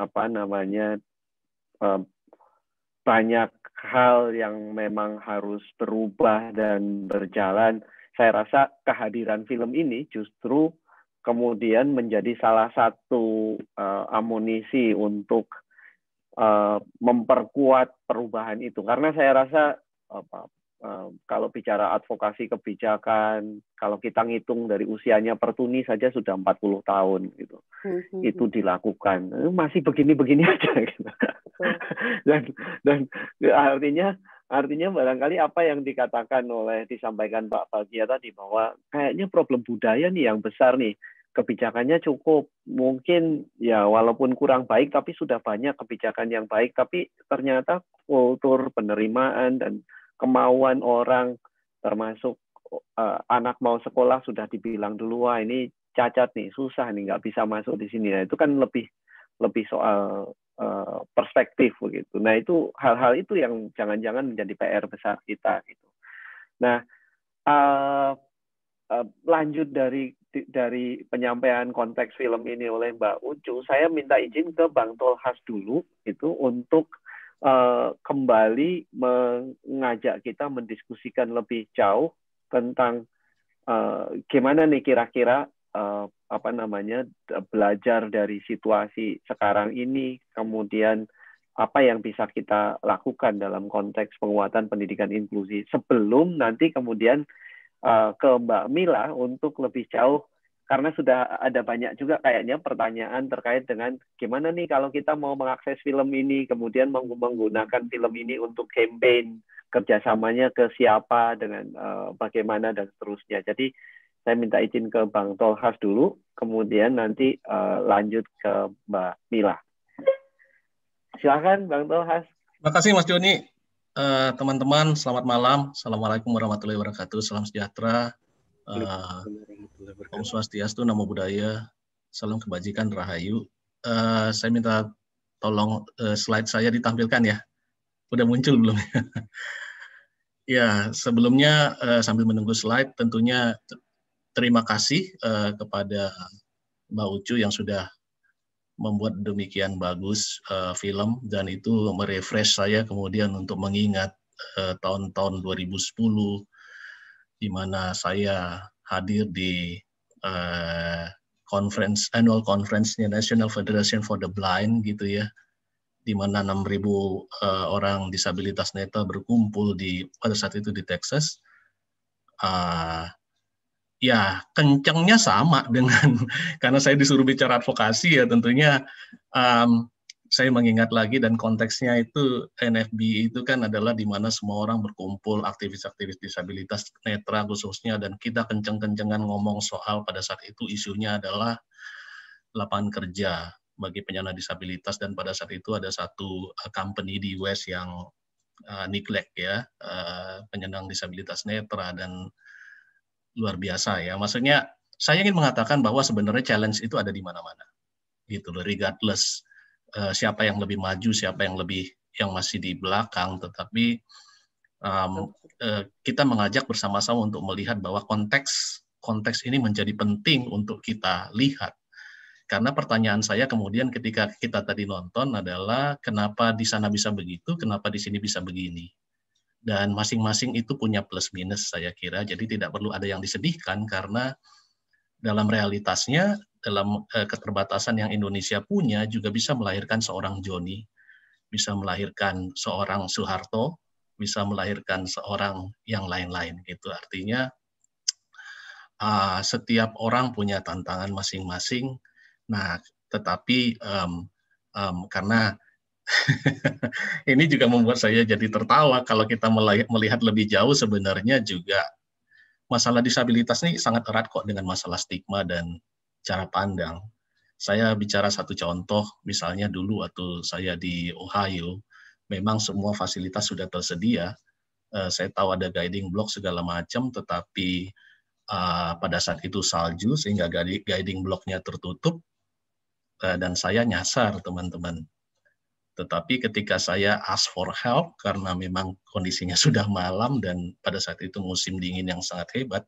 Speaker 3: apa namanya banyak hal yang memang harus berubah dan berjalan saya rasa kehadiran film ini justru kemudian menjadi salah satu uh, amunisi untuk Eh, memperkuat perubahan itu karena saya rasa apa uh, kalau bicara advokasi kebijakan kalau kita ngitung dari usianya Pertuni saja sudah 40 tahun gitu hmm, hmm, itu hmm. dilakukan eh, masih begini-begini aja gitu. dan dan ya, artinya artinya barangkali apa yang dikatakan oleh disampaikan Pak Bagia tadi bahwa kayaknya problem budaya nih yang besar nih kebijakannya cukup mungkin ya walaupun kurang baik tapi sudah banyak kebijakan yang baik tapi ternyata kultur penerimaan dan kemauan orang termasuk uh, anak mau sekolah sudah dibilang dulu wah ini cacat nih susah nih nggak bisa masuk di sini nah itu kan lebih lebih soal uh, perspektif begitu nah itu hal-hal itu yang jangan-jangan menjadi PR besar kita gitu nah uh, lanjut dari dari penyampaian konteks film ini oleh Mbak Ucu, saya minta izin ke Bang Tolhas dulu itu untuk uh, kembali mengajak kita mendiskusikan lebih jauh tentang uh, gimana nih kira-kira uh, apa namanya belajar dari situasi sekarang ini, kemudian apa yang bisa kita lakukan dalam konteks penguatan pendidikan inklusi sebelum nanti kemudian Eh, ke Mbak Mila untuk lebih jauh karena sudah ada banyak juga kayaknya pertanyaan terkait dengan gimana nih kalau kita mau mengakses film ini kemudian menggunakan film ini untuk campaign kerjasamanya ke siapa dengan uh, bagaimana dan seterusnya jadi saya minta izin ke Bang Tolhas dulu kemudian nanti uh, lanjut ke Mbak Mila silakan Bang Tolhas
Speaker 7: terima kasih Mas Joni Eh, teman-teman, uh, selamat malam. Assalamualaikum warahmatullahi wabarakatuh. Salam sejahtera.
Speaker 3: Uh,
Speaker 7: Om Swastiastu, Namo Buddhaya. Salam kebajikan, Rahayu. Uh, saya minta tolong uh, slide saya ditampilkan ya. Udah muncul belum? ya, sebelumnya uh, sambil menunggu slide, tentunya terima kasih uh, kepada Mbak Ucu yang sudah membuat demikian bagus uh, film dan itu merefresh saya kemudian untuk mengingat eh, tahun-tahun uh, 2010 di mana saya hadir di uh, conference annual conference National Federation for the Blind gitu ya di mana 6.000 uh, orang disabilitas neta berkumpul di pada saat itu di Texas uh, ya kencengnya sama dengan karena saya disuruh bicara advokasi ya tentunya um, saya mengingat lagi dan konteksnya itu NFB itu kan adalah di mana semua orang berkumpul aktivis-aktivis disabilitas netra khususnya dan kita kenceng-kencengan ngomong soal pada saat itu isunya adalah lapangan kerja bagi penyandang disabilitas dan pada saat itu ada satu eh, company di US yang uh, neglect ya uh, penyandang disabilitas netra dan luar biasa ya. Maksudnya saya ingin mengatakan bahwa sebenarnya challenge itu ada di mana-mana. Gitu loh, regardless uh, siapa yang lebih maju, siapa yang lebih yang masih di belakang, tetapi um, uh, kita mengajak bersama-sama untuk melihat bahwa konteks konteks ini menjadi penting untuk kita lihat. Karena pertanyaan saya kemudian ketika kita tadi nonton adalah kenapa di sana bisa begitu, kenapa di sini bisa begini dan masing-masing itu punya plus minus saya kira. Jadi tidak perlu ada yang disedihkan karena dalam realitasnya dalam eh, keterbatasan yang Indonesia punya juga bisa melahirkan seorang Joni, bisa melahirkan seorang Soeharto, bisa melahirkan seorang yang lain-lain gitu. Artinya uh, setiap orang punya tantangan masing-masing. Nah, tetapi um, um, karena ini juga membuat saya jadi tertawa kalau kita melihat lebih jauh sebenarnya juga masalah disabilitas ini sangat erat kok dengan masalah stigma dan cara pandang. Saya bicara satu contoh, misalnya dulu waktu saya di Ohio, memang semua fasilitas sudah tersedia. Eh, saya tahu ada guiding block segala macam, tetapi eh, pada saat itu salju sehingga guiding blocknya tertutup eh, dan saya nyasar teman-teman tetapi ketika saya ask for help karena memang kondisinya sudah malam dan pada saat itu musim dingin yang sangat hebat,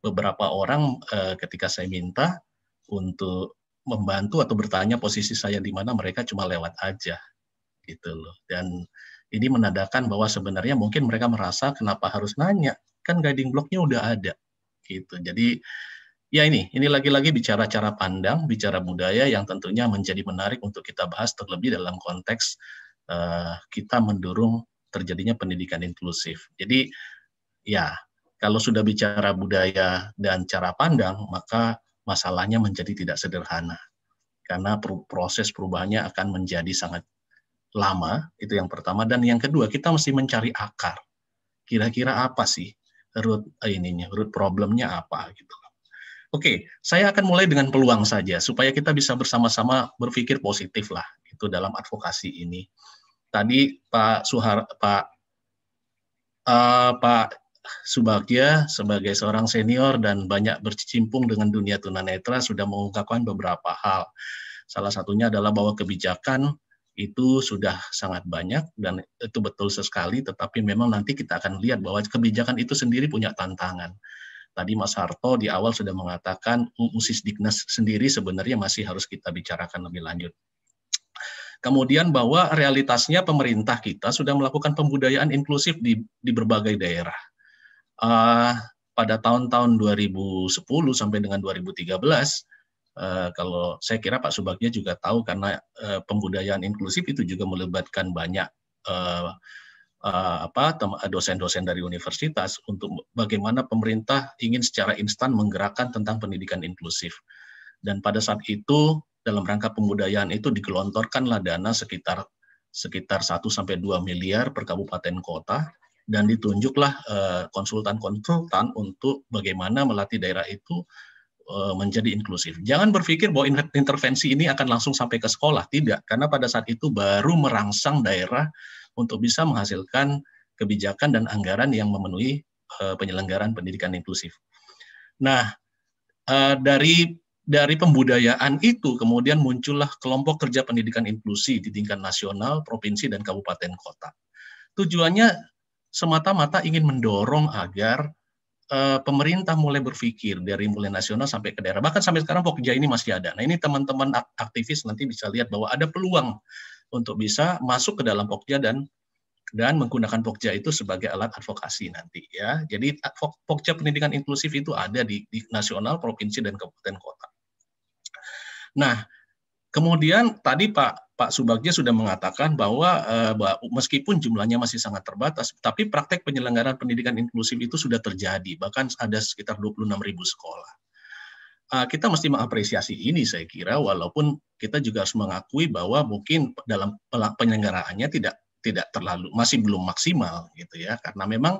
Speaker 7: beberapa orang eh, ketika saya minta untuk membantu atau bertanya posisi saya di mana mereka cuma lewat aja gitu loh. Dan ini menandakan bahwa sebenarnya mungkin mereka merasa kenapa harus nanya kan guiding blocknya udah ada gitu. Jadi Ya ini, ini lagi-lagi bicara cara pandang, bicara budaya yang tentunya menjadi menarik untuk kita bahas terlebih dalam konteks uh, kita mendorong terjadinya pendidikan inklusif. Jadi ya, kalau sudah bicara budaya dan cara pandang, maka masalahnya menjadi tidak sederhana. Karena proses perubahannya akan menjadi sangat lama, itu yang pertama. Dan yang kedua, kita mesti mencari akar. Kira-kira apa sih root eh, ininya, root problemnya apa gitu. Oke, saya akan mulai dengan peluang saja supaya kita bisa bersama-sama berpikir positif lah itu dalam advokasi ini. Tadi Pak Suhar Pak uh, Pak sebagai seorang senior dan banyak bercimpung dengan dunia tunanetra sudah mengungkapkan beberapa hal. Salah satunya adalah bahwa kebijakan itu sudah sangat banyak dan itu betul sekali tetapi memang nanti kita akan lihat bahwa kebijakan itu sendiri punya tantangan. Tadi Mas Harto di awal sudah mengatakan UU Sisdiknas sendiri sebenarnya masih harus kita bicarakan lebih lanjut. Kemudian bahwa realitasnya pemerintah kita sudah melakukan pembudayaan inklusif di, di berbagai daerah. Uh, pada tahun-tahun 2010 sampai dengan 2013, Uh, eh, kalau saya kira Pak Subagnya juga tahu karena uh, pembudayaan inklusif itu juga melibatkan banyak uh, Eh, apa eh, dosen-dosen dari universitas untuk bagaimana pemerintah ingin secara instan menggerakkan tentang pendidikan inklusif. Dan pada saat itu dalam rangka pembudayaan itu digelontorkanlah dana sekitar sekitar 1 sampai 2 miliar per kabupaten kota dan ditunjuklah eh, konsultan-konsultan untuk bagaimana melatih daerah itu menjadi inklusif. Jangan berpikir bahwa intervensi ini akan langsung sampai ke sekolah, tidak, karena pada saat itu baru merangsang daerah untuk bisa menghasilkan kebijakan dan anggaran yang memenuhi eh, penyelenggaraan pendidikan inklusif. Nah, eh, dari dari pembudayaan itu kemudian muncullah kelompok kerja pendidikan inklusi di tingkat nasional, provinsi dan kabupaten kota. Tujuannya semata-mata ingin mendorong agar eh, pemerintah mulai berpikir dari mulai nasional sampai ke daerah. Bahkan sampai sekarang Pokja ini masih ada. Nah, ini teman-teman aktivis nanti bisa lihat bahwa ada peluang untuk bisa masuk ke dalam pokja dan dan menggunakan pokja itu sebagai alat advokasi nanti ya. Jadi pokja pendidikan inklusif itu ada di, di nasional, provinsi dan kabupaten kota. Nah, kemudian tadi Pak Pak Subagja sudah mengatakan bahwa, eh, bahwa meskipun jumlahnya masih sangat terbatas, tapi praktek penyelenggaraan pendidikan inklusif itu sudah terjadi, bahkan ada sekitar 26.000 sekolah uh, kita mesti mengapresiasi ini saya kira walaupun kita juga harus mengakui bahwa mungkin dalam penyelenggaraannya tidak tidak terlalu masih belum maksimal gitu ya karena memang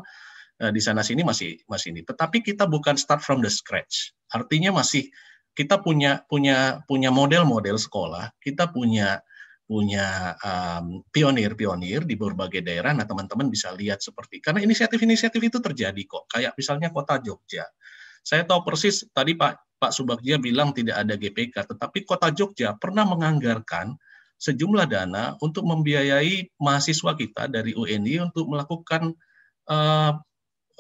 Speaker 7: uh, di sana sini masih masih ini tetapi kita bukan start from the scratch artinya masih kita punya punya punya model-model sekolah kita punya punya um, pionir-pionir di berbagai daerah. Nah, teman-teman bisa lihat seperti karena inisiatif-inisiatif itu terjadi kok. Kayak misalnya kota Jogja. Saya tahu persis tadi Pak Pak Subagja bilang tidak ada GPK, tetapi Kota Jogja pernah menganggarkan sejumlah dana untuk membiayai mahasiswa kita dari UNI untuk melakukan uh,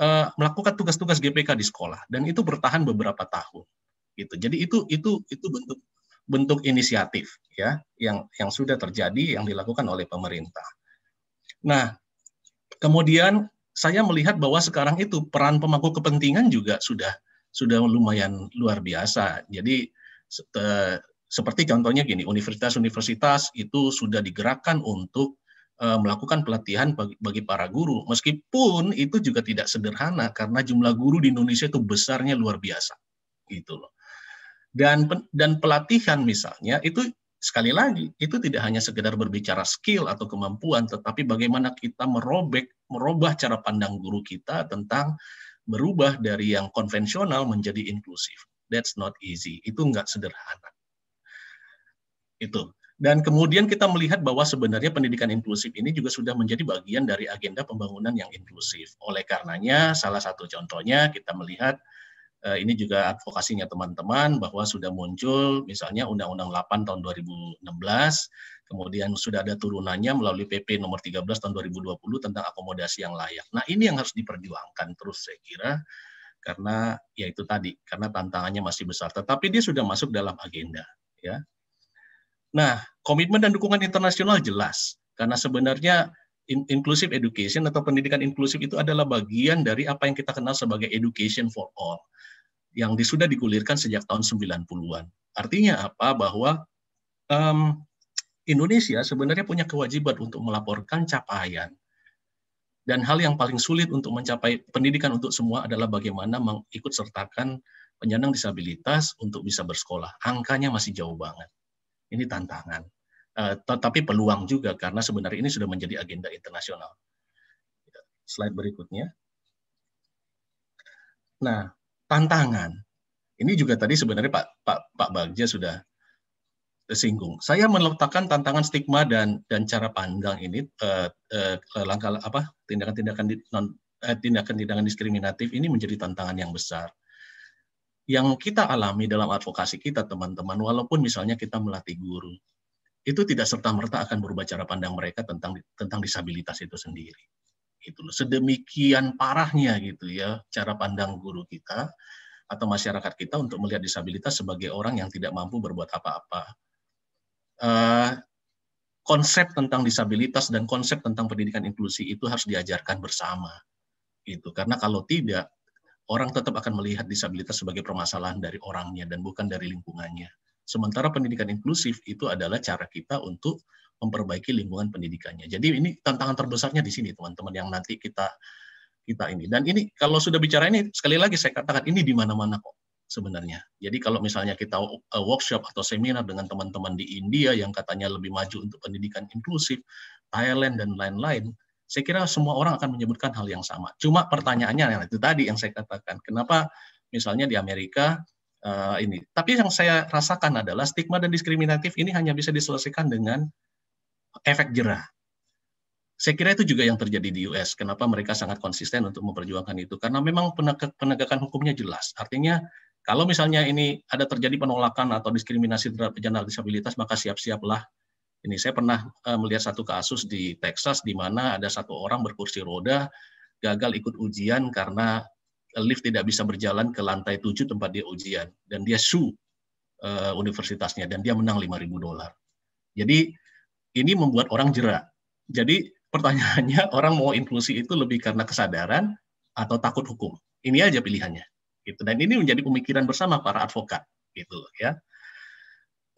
Speaker 7: uh, melakukan tugas-tugas GPK di sekolah dan itu bertahan beberapa tahun. Gitu. Jadi itu itu itu bentuk bentuk inisiatif ya yang yang sudah terjadi yang dilakukan oleh pemerintah. Nah, kemudian saya melihat bahwa sekarang itu peran pemangku kepentingan juga sudah sudah lumayan luar biasa. Jadi seperti contohnya gini, universitas-universitas itu sudah digerakkan untuk eh, melakukan pelatihan bagi para guru, meskipun itu juga tidak sederhana karena jumlah guru di Indonesia itu besarnya luar biasa, gitu loh. Dan dan pelatihan misalnya itu sekali lagi itu tidak hanya sekedar berbicara skill atau kemampuan, tetapi bagaimana kita merobek, merubah cara pandang guru kita tentang berubah dari yang konvensional menjadi inklusif. That's not easy. Itu nggak sederhana. Itu. Dan kemudian kita melihat bahwa sebenarnya pendidikan inklusif ini juga sudah menjadi bagian dari agenda pembangunan yang inklusif. Oleh karenanya, salah satu contohnya kita melihat eh, ini juga advokasinya teman-teman bahwa sudah muncul misalnya Undang-Undang 8 tahun 2016 kemudian sudah ada turunannya melalui PP nomor 13 tahun 2020 tentang akomodasi yang layak. Nah, ini yang harus diperjuangkan terus saya kira karena yaitu tadi, karena tantangannya masih besar, tetapi dia sudah masuk dalam agenda, ya. Nah, komitmen dan dukungan internasional jelas karena sebenarnya inclusive education atau pendidikan inklusif itu adalah bagian dari apa yang kita kenal sebagai education for all yang sudah digulirkan sejak tahun 90-an. Artinya apa? Bahwa um, Indonesia sebenarnya punya kewajiban untuk melaporkan capaian. Dan hal yang paling sulit untuk mencapai pendidikan untuk semua adalah bagaimana mengikut sertakan penyandang disabilitas untuk bisa bersekolah. Angkanya masih jauh banget. Ini tantangan. Eh, Tetapi peluang juga karena sebenarnya ini sudah menjadi agenda internasional. Slide berikutnya. Nah, tantangan. Ini juga tadi sebenarnya Pak Pak Pak Bagja sudah singgung. Saya meletakkan tantangan stigma dan dan cara pandang ini uh, uh, langkah apa tindakan-tindakan non eh, tindakan-tindakan diskriminatif ini menjadi tantangan yang besar. Yang kita alami dalam advokasi kita, teman-teman, walaupun misalnya kita melatih guru, itu tidak serta-merta akan berubah cara pandang mereka tentang tentang disabilitas itu sendiri. Itu sedemikian parahnya gitu ya cara pandang guru kita atau masyarakat kita untuk melihat disabilitas sebagai orang yang tidak mampu berbuat apa-apa Eh, konsep tentang disabilitas dan konsep tentang pendidikan inklusi itu harus diajarkan bersama. Gitu. Karena kalau tidak, orang tetap akan melihat disabilitas sebagai permasalahan dari orangnya dan bukan dari lingkungannya. Sementara pendidikan inklusif itu adalah cara kita untuk memperbaiki lingkungan pendidikannya. Jadi ini tantangan terbesarnya di sini teman-teman yang nanti kita kita ini. Dan ini kalau sudah bicara ini sekali lagi saya katakan ini di mana-mana kok sebenarnya. Jadi kalau misalnya kita uh, workshop atau seminar dengan teman-teman di India yang katanya lebih maju untuk pendidikan inklusif, Thailand dan lain-lain, saya kira semua orang akan menyebutkan hal yang sama. Cuma pertanyaannya nah, itu tadi yang saya katakan, kenapa misalnya di Amerika uh, ini. Tapi yang saya rasakan adalah stigma dan diskriminatif ini hanya bisa diselesaikan dengan efek jerah. Saya kira itu juga yang terjadi di US. Kenapa mereka sangat konsisten untuk memperjuangkan itu? Karena memang penegakan hukumnya jelas. Artinya kalau misalnya ini ada terjadi penolakan atau diskriminasi terhadap penyandang disabilitas, maka siap-siaplah. Ini saya pernah eh, melihat satu kasus di Texas di mana ada satu orang berkursi roda gagal ikut ujian karena lift tidak bisa berjalan ke lantai tujuh tempat dia ujian dan dia su eh, universitasnya dan dia menang 5.000 dolar. Jadi ini membuat orang jerak. Jadi pertanyaannya orang mau inklusi itu lebih karena kesadaran atau takut hukum. Ini aja pilihannya. Gitu. Dan ini menjadi pemikiran bersama para advokat gitu loh ya.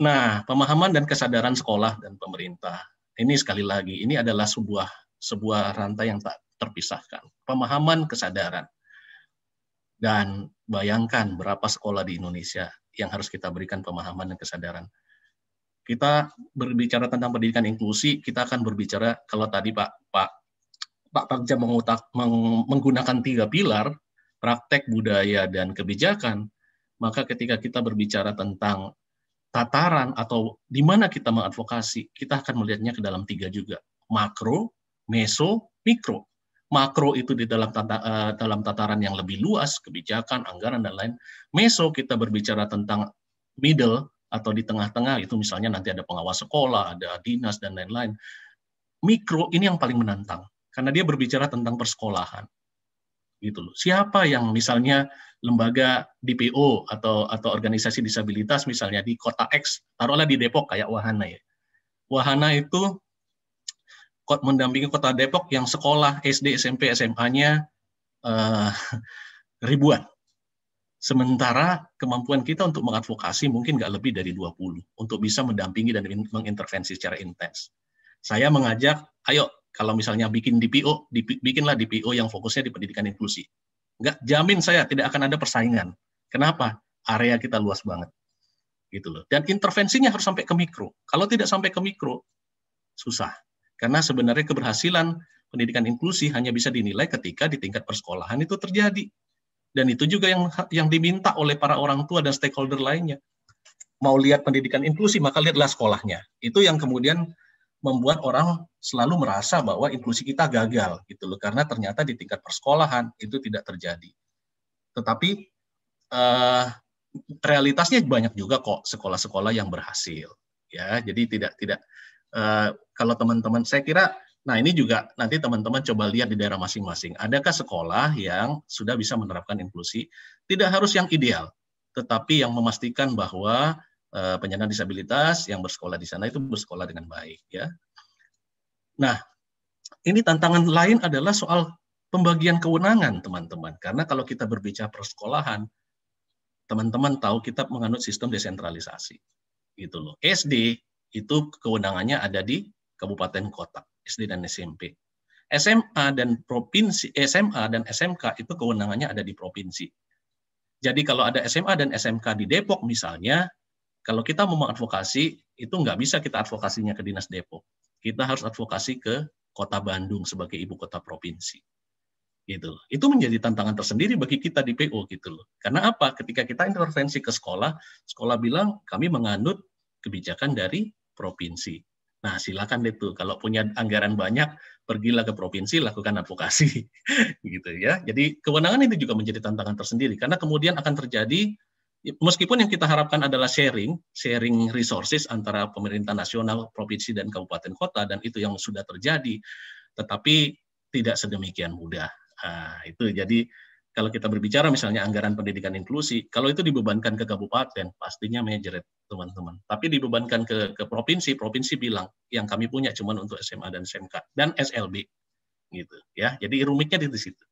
Speaker 7: Nah, pemahaman dan kesadaran sekolah dan pemerintah. Ini sekali lagi ini adalah sebuah sebuah rantai yang tak terpisahkan. Pemahaman kesadaran. Dan bayangkan berapa sekolah di Indonesia yang harus kita berikan pemahaman dan kesadaran. Kita berbicara tentang pendidikan inklusi, kita akan berbicara kalau tadi Pak Pak Pak meng, menggunakan tiga pilar, praktek budaya dan kebijakan, maka ketika kita berbicara tentang tataran atau di mana kita mengadvokasi, kita akan melihatnya ke dalam tiga juga, makro, meso, mikro. Makro itu di dalam tata, uh, dalam tataran yang lebih luas, kebijakan, anggaran dan lain. Meso kita berbicara tentang middle atau di tengah-tengah itu misalnya nanti ada pengawas sekolah, ada dinas dan lain-lain. Mikro ini yang paling menantang karena dia berbicara tentang persekolahan gitu loh. Siapa yang misalnya lembaga DPO atau atau organisasi disabilitas misalnya di kota X, taruhlah di Depok kayak Wahana ya. Wahana itu mendampingi kota Depok yang sekolah SD, SMP, SMA-nya uh, eh, ribuan. Sementara kemampuan kita untuk mengadvokasi mungkin nggak lebih dari 20 untuk bisa mendampingi dan mengintervensi secara intens. Saya mengajak, ayo kalau misalnya bikin DPO, bikinlah DPO yang fokusnya di pendidikan inklusi. Enggak jamin saya tidak akan ada persaingan. Kenapa? Area kita luas banget. Gitu loh. Dan intervensinya harus sampai ke mikro. Kalau tidak sampai ke mikro, susah. Karena sebenarnya keberhasilan pendidikan inklusi hanya bisa dinilai ketika di tingkat persekolahan itu terjadi. Dan itu juga yang yang diminta oleh para orang tua dan stakeholder lainnya. Mau lihat pendidikan inklusi, maka lihatlah sekolahnya. Itu yang kemudian membuat orang selalu merasa bahwa inklusi kita gagal gitu loh karena ternyata di tingkat persekolahan itu tidak terjadi. Tetapi uh, realitasnya banyak juga kok sekolah-sekolah yang berhasil ya. Jadi tidak tidak uh, kalau teman-teman saya kira nah ini juga nanti teman-teman coba lihat di daerah masing-masing. Adakah sekolah yang sudah bisa menerapkan inklusi? Tidak harus yang ideal, tetapi yang memastikan bahwa Eh, penyandang disabilitas yang bersekolah di sana itu bersekolah dengan baik ya. Nah, ini tantangan lain adalah soal pembagian kewenangan teman-teman. Karena kalau kita berbicara persekolahan, teman-teman tahu kita menganut sistem desentralisasi. Gitu loh. SD itu kewenangannya ada di kabupaten kota, SD dan SMP. SMA dan provinsi eh, SMA dan SMK itu kewenangannya ada di provinsi. Jadi kalau ada SMA dan SMK di Depok misalnya, kalau kita mau mengadvokasi, itu nggak bisa kita advokasinya ke Dinas Depok. Kita harus advokasi ke Kota Bandung sebagai ibu kota provinsi. Gitu loh. Itu menjadi tantangan tersendiri bagi kita di PO gitu loh. Karena apa? Ketika kita intervensi ke sekolah, sekolah bilang kami menganut kebijakan dari provinsi. Nah, silakan itu. Kalau punya anggaran banyak, pergilah ke provinsi, lakukan advokasi. gitu ya. Jadi, kewenangan itu juga menjadi tantangan tersendiri. Karena kemudian akan terjadi Iya, meskipun yang kita harapkan adalah sharing, sharing resources antara pemerintah nasional, provinsi dan kabupaten kota dan itu yang sudah terjadi, tetapi tidak sedemikian mudah. Nah, itu jadi kalau kita berbicara misalnya anggaran pendidikan inklusi, kalau itu dibebankan ke kabupaten pastinya major teman-teman. Tapi dibebankan ke, ke provinsi, provinsi bilang yang kami punya cuma untuk SMA dan SMK dan SLB gitu ya. Jadi rumitnya di situ.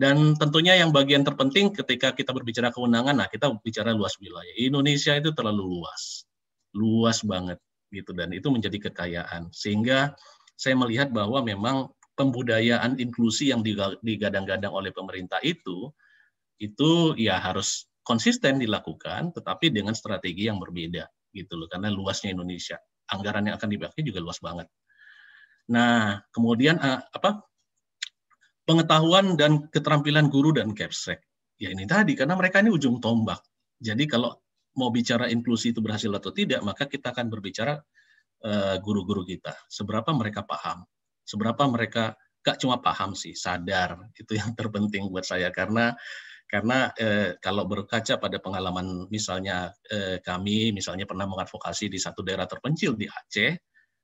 Speaker 7: Dan tentunya yang bagian terpenting ketika kita berbicara kewenangan, nah kita bicara luas wilayah. Indonesia itu terlalu luas, luas banget gitu dan itu menjadi kekayaan. Sehingga saya melihat bahwa memang pembudayaan inklusi yang digadang-gadang oleh pemerintah itu itu ya harus konsisten dilakukan, tetapi dengan strategi yang berbeda gitu loh, karena luasnya Indonesia, anggaran yang akan dibagi juga luas banget. Nah, kemudian eh, apa pengetahuan dan keterampilan guru dan Kepsek, Ya ini tadi, karena mereka ini ujung tombak. Jadi kalau mau bicara inklusi itu berhasil atau tidak, maka kita akan berbicara eh, guru-guru uh, kita. Seberapa mereka paham, seberapa mereka gak cuma paham sih, sadar itu yang terpenting buat saya karena karena eh, kalau berkaca pada pengalaman misalnya eh, kami misalnya pernah mengadvokasi di satu daerah terpencil di Aceh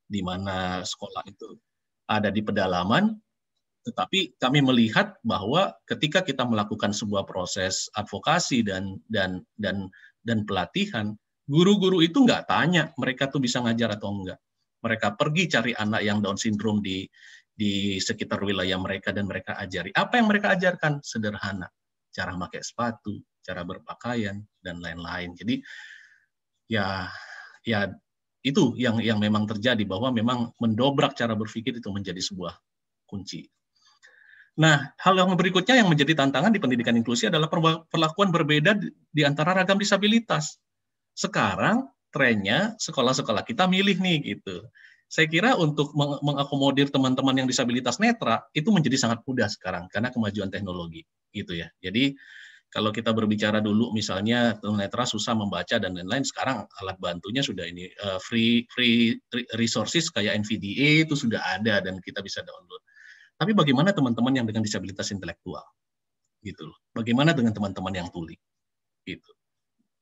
Speaker 7: di mana sekolah itu ada di pedalaman tetapi kami melihat bahwa ketika kita melakukan sebuah proses advokasi dan dan dan dan pelatihan, guru-guru itu nggak tanya mereka tuh bisa ngajar atau enggak. Mereka pergi cari anak yang Down syndrome di di sekitar wilayah mereka dan mereka ajari. Apa yang mereka ajarkan? Sederhana. Cara pakai sepatu, cara berpakaian dan lain-lain. Jadi ya ya itu yang yang memang terjadi bahwa memang mendobrak cara berpikir itu menjadi sebuah kunci. Nah, hal yang berikutnya yang menjadi tantangan di pendidikan inklusi adalah perlakuan berbeda di antara ragam disabilitas. Sekarang trennya sekolah-sekolah kita milih nih gitu. Saya kira untuk meng mengakomodir teman-teman yang disabilitas netra itu menjadi sangat mudah sekarang karena kemajuan teknologi gitu ya. Jadi kalau kita berbicara dulu misalnya netra susah membaca dan lain-lain sekarang alat bantunya sudah ini uh, free free resources kayak NVDA itu sudah ada dan kita bisa download. Tapi bagaimana teman-teman yang dengan disabilitas intelektual? Gitu loh. Bagaimana dengan teman-teman yang tuli? Gitu.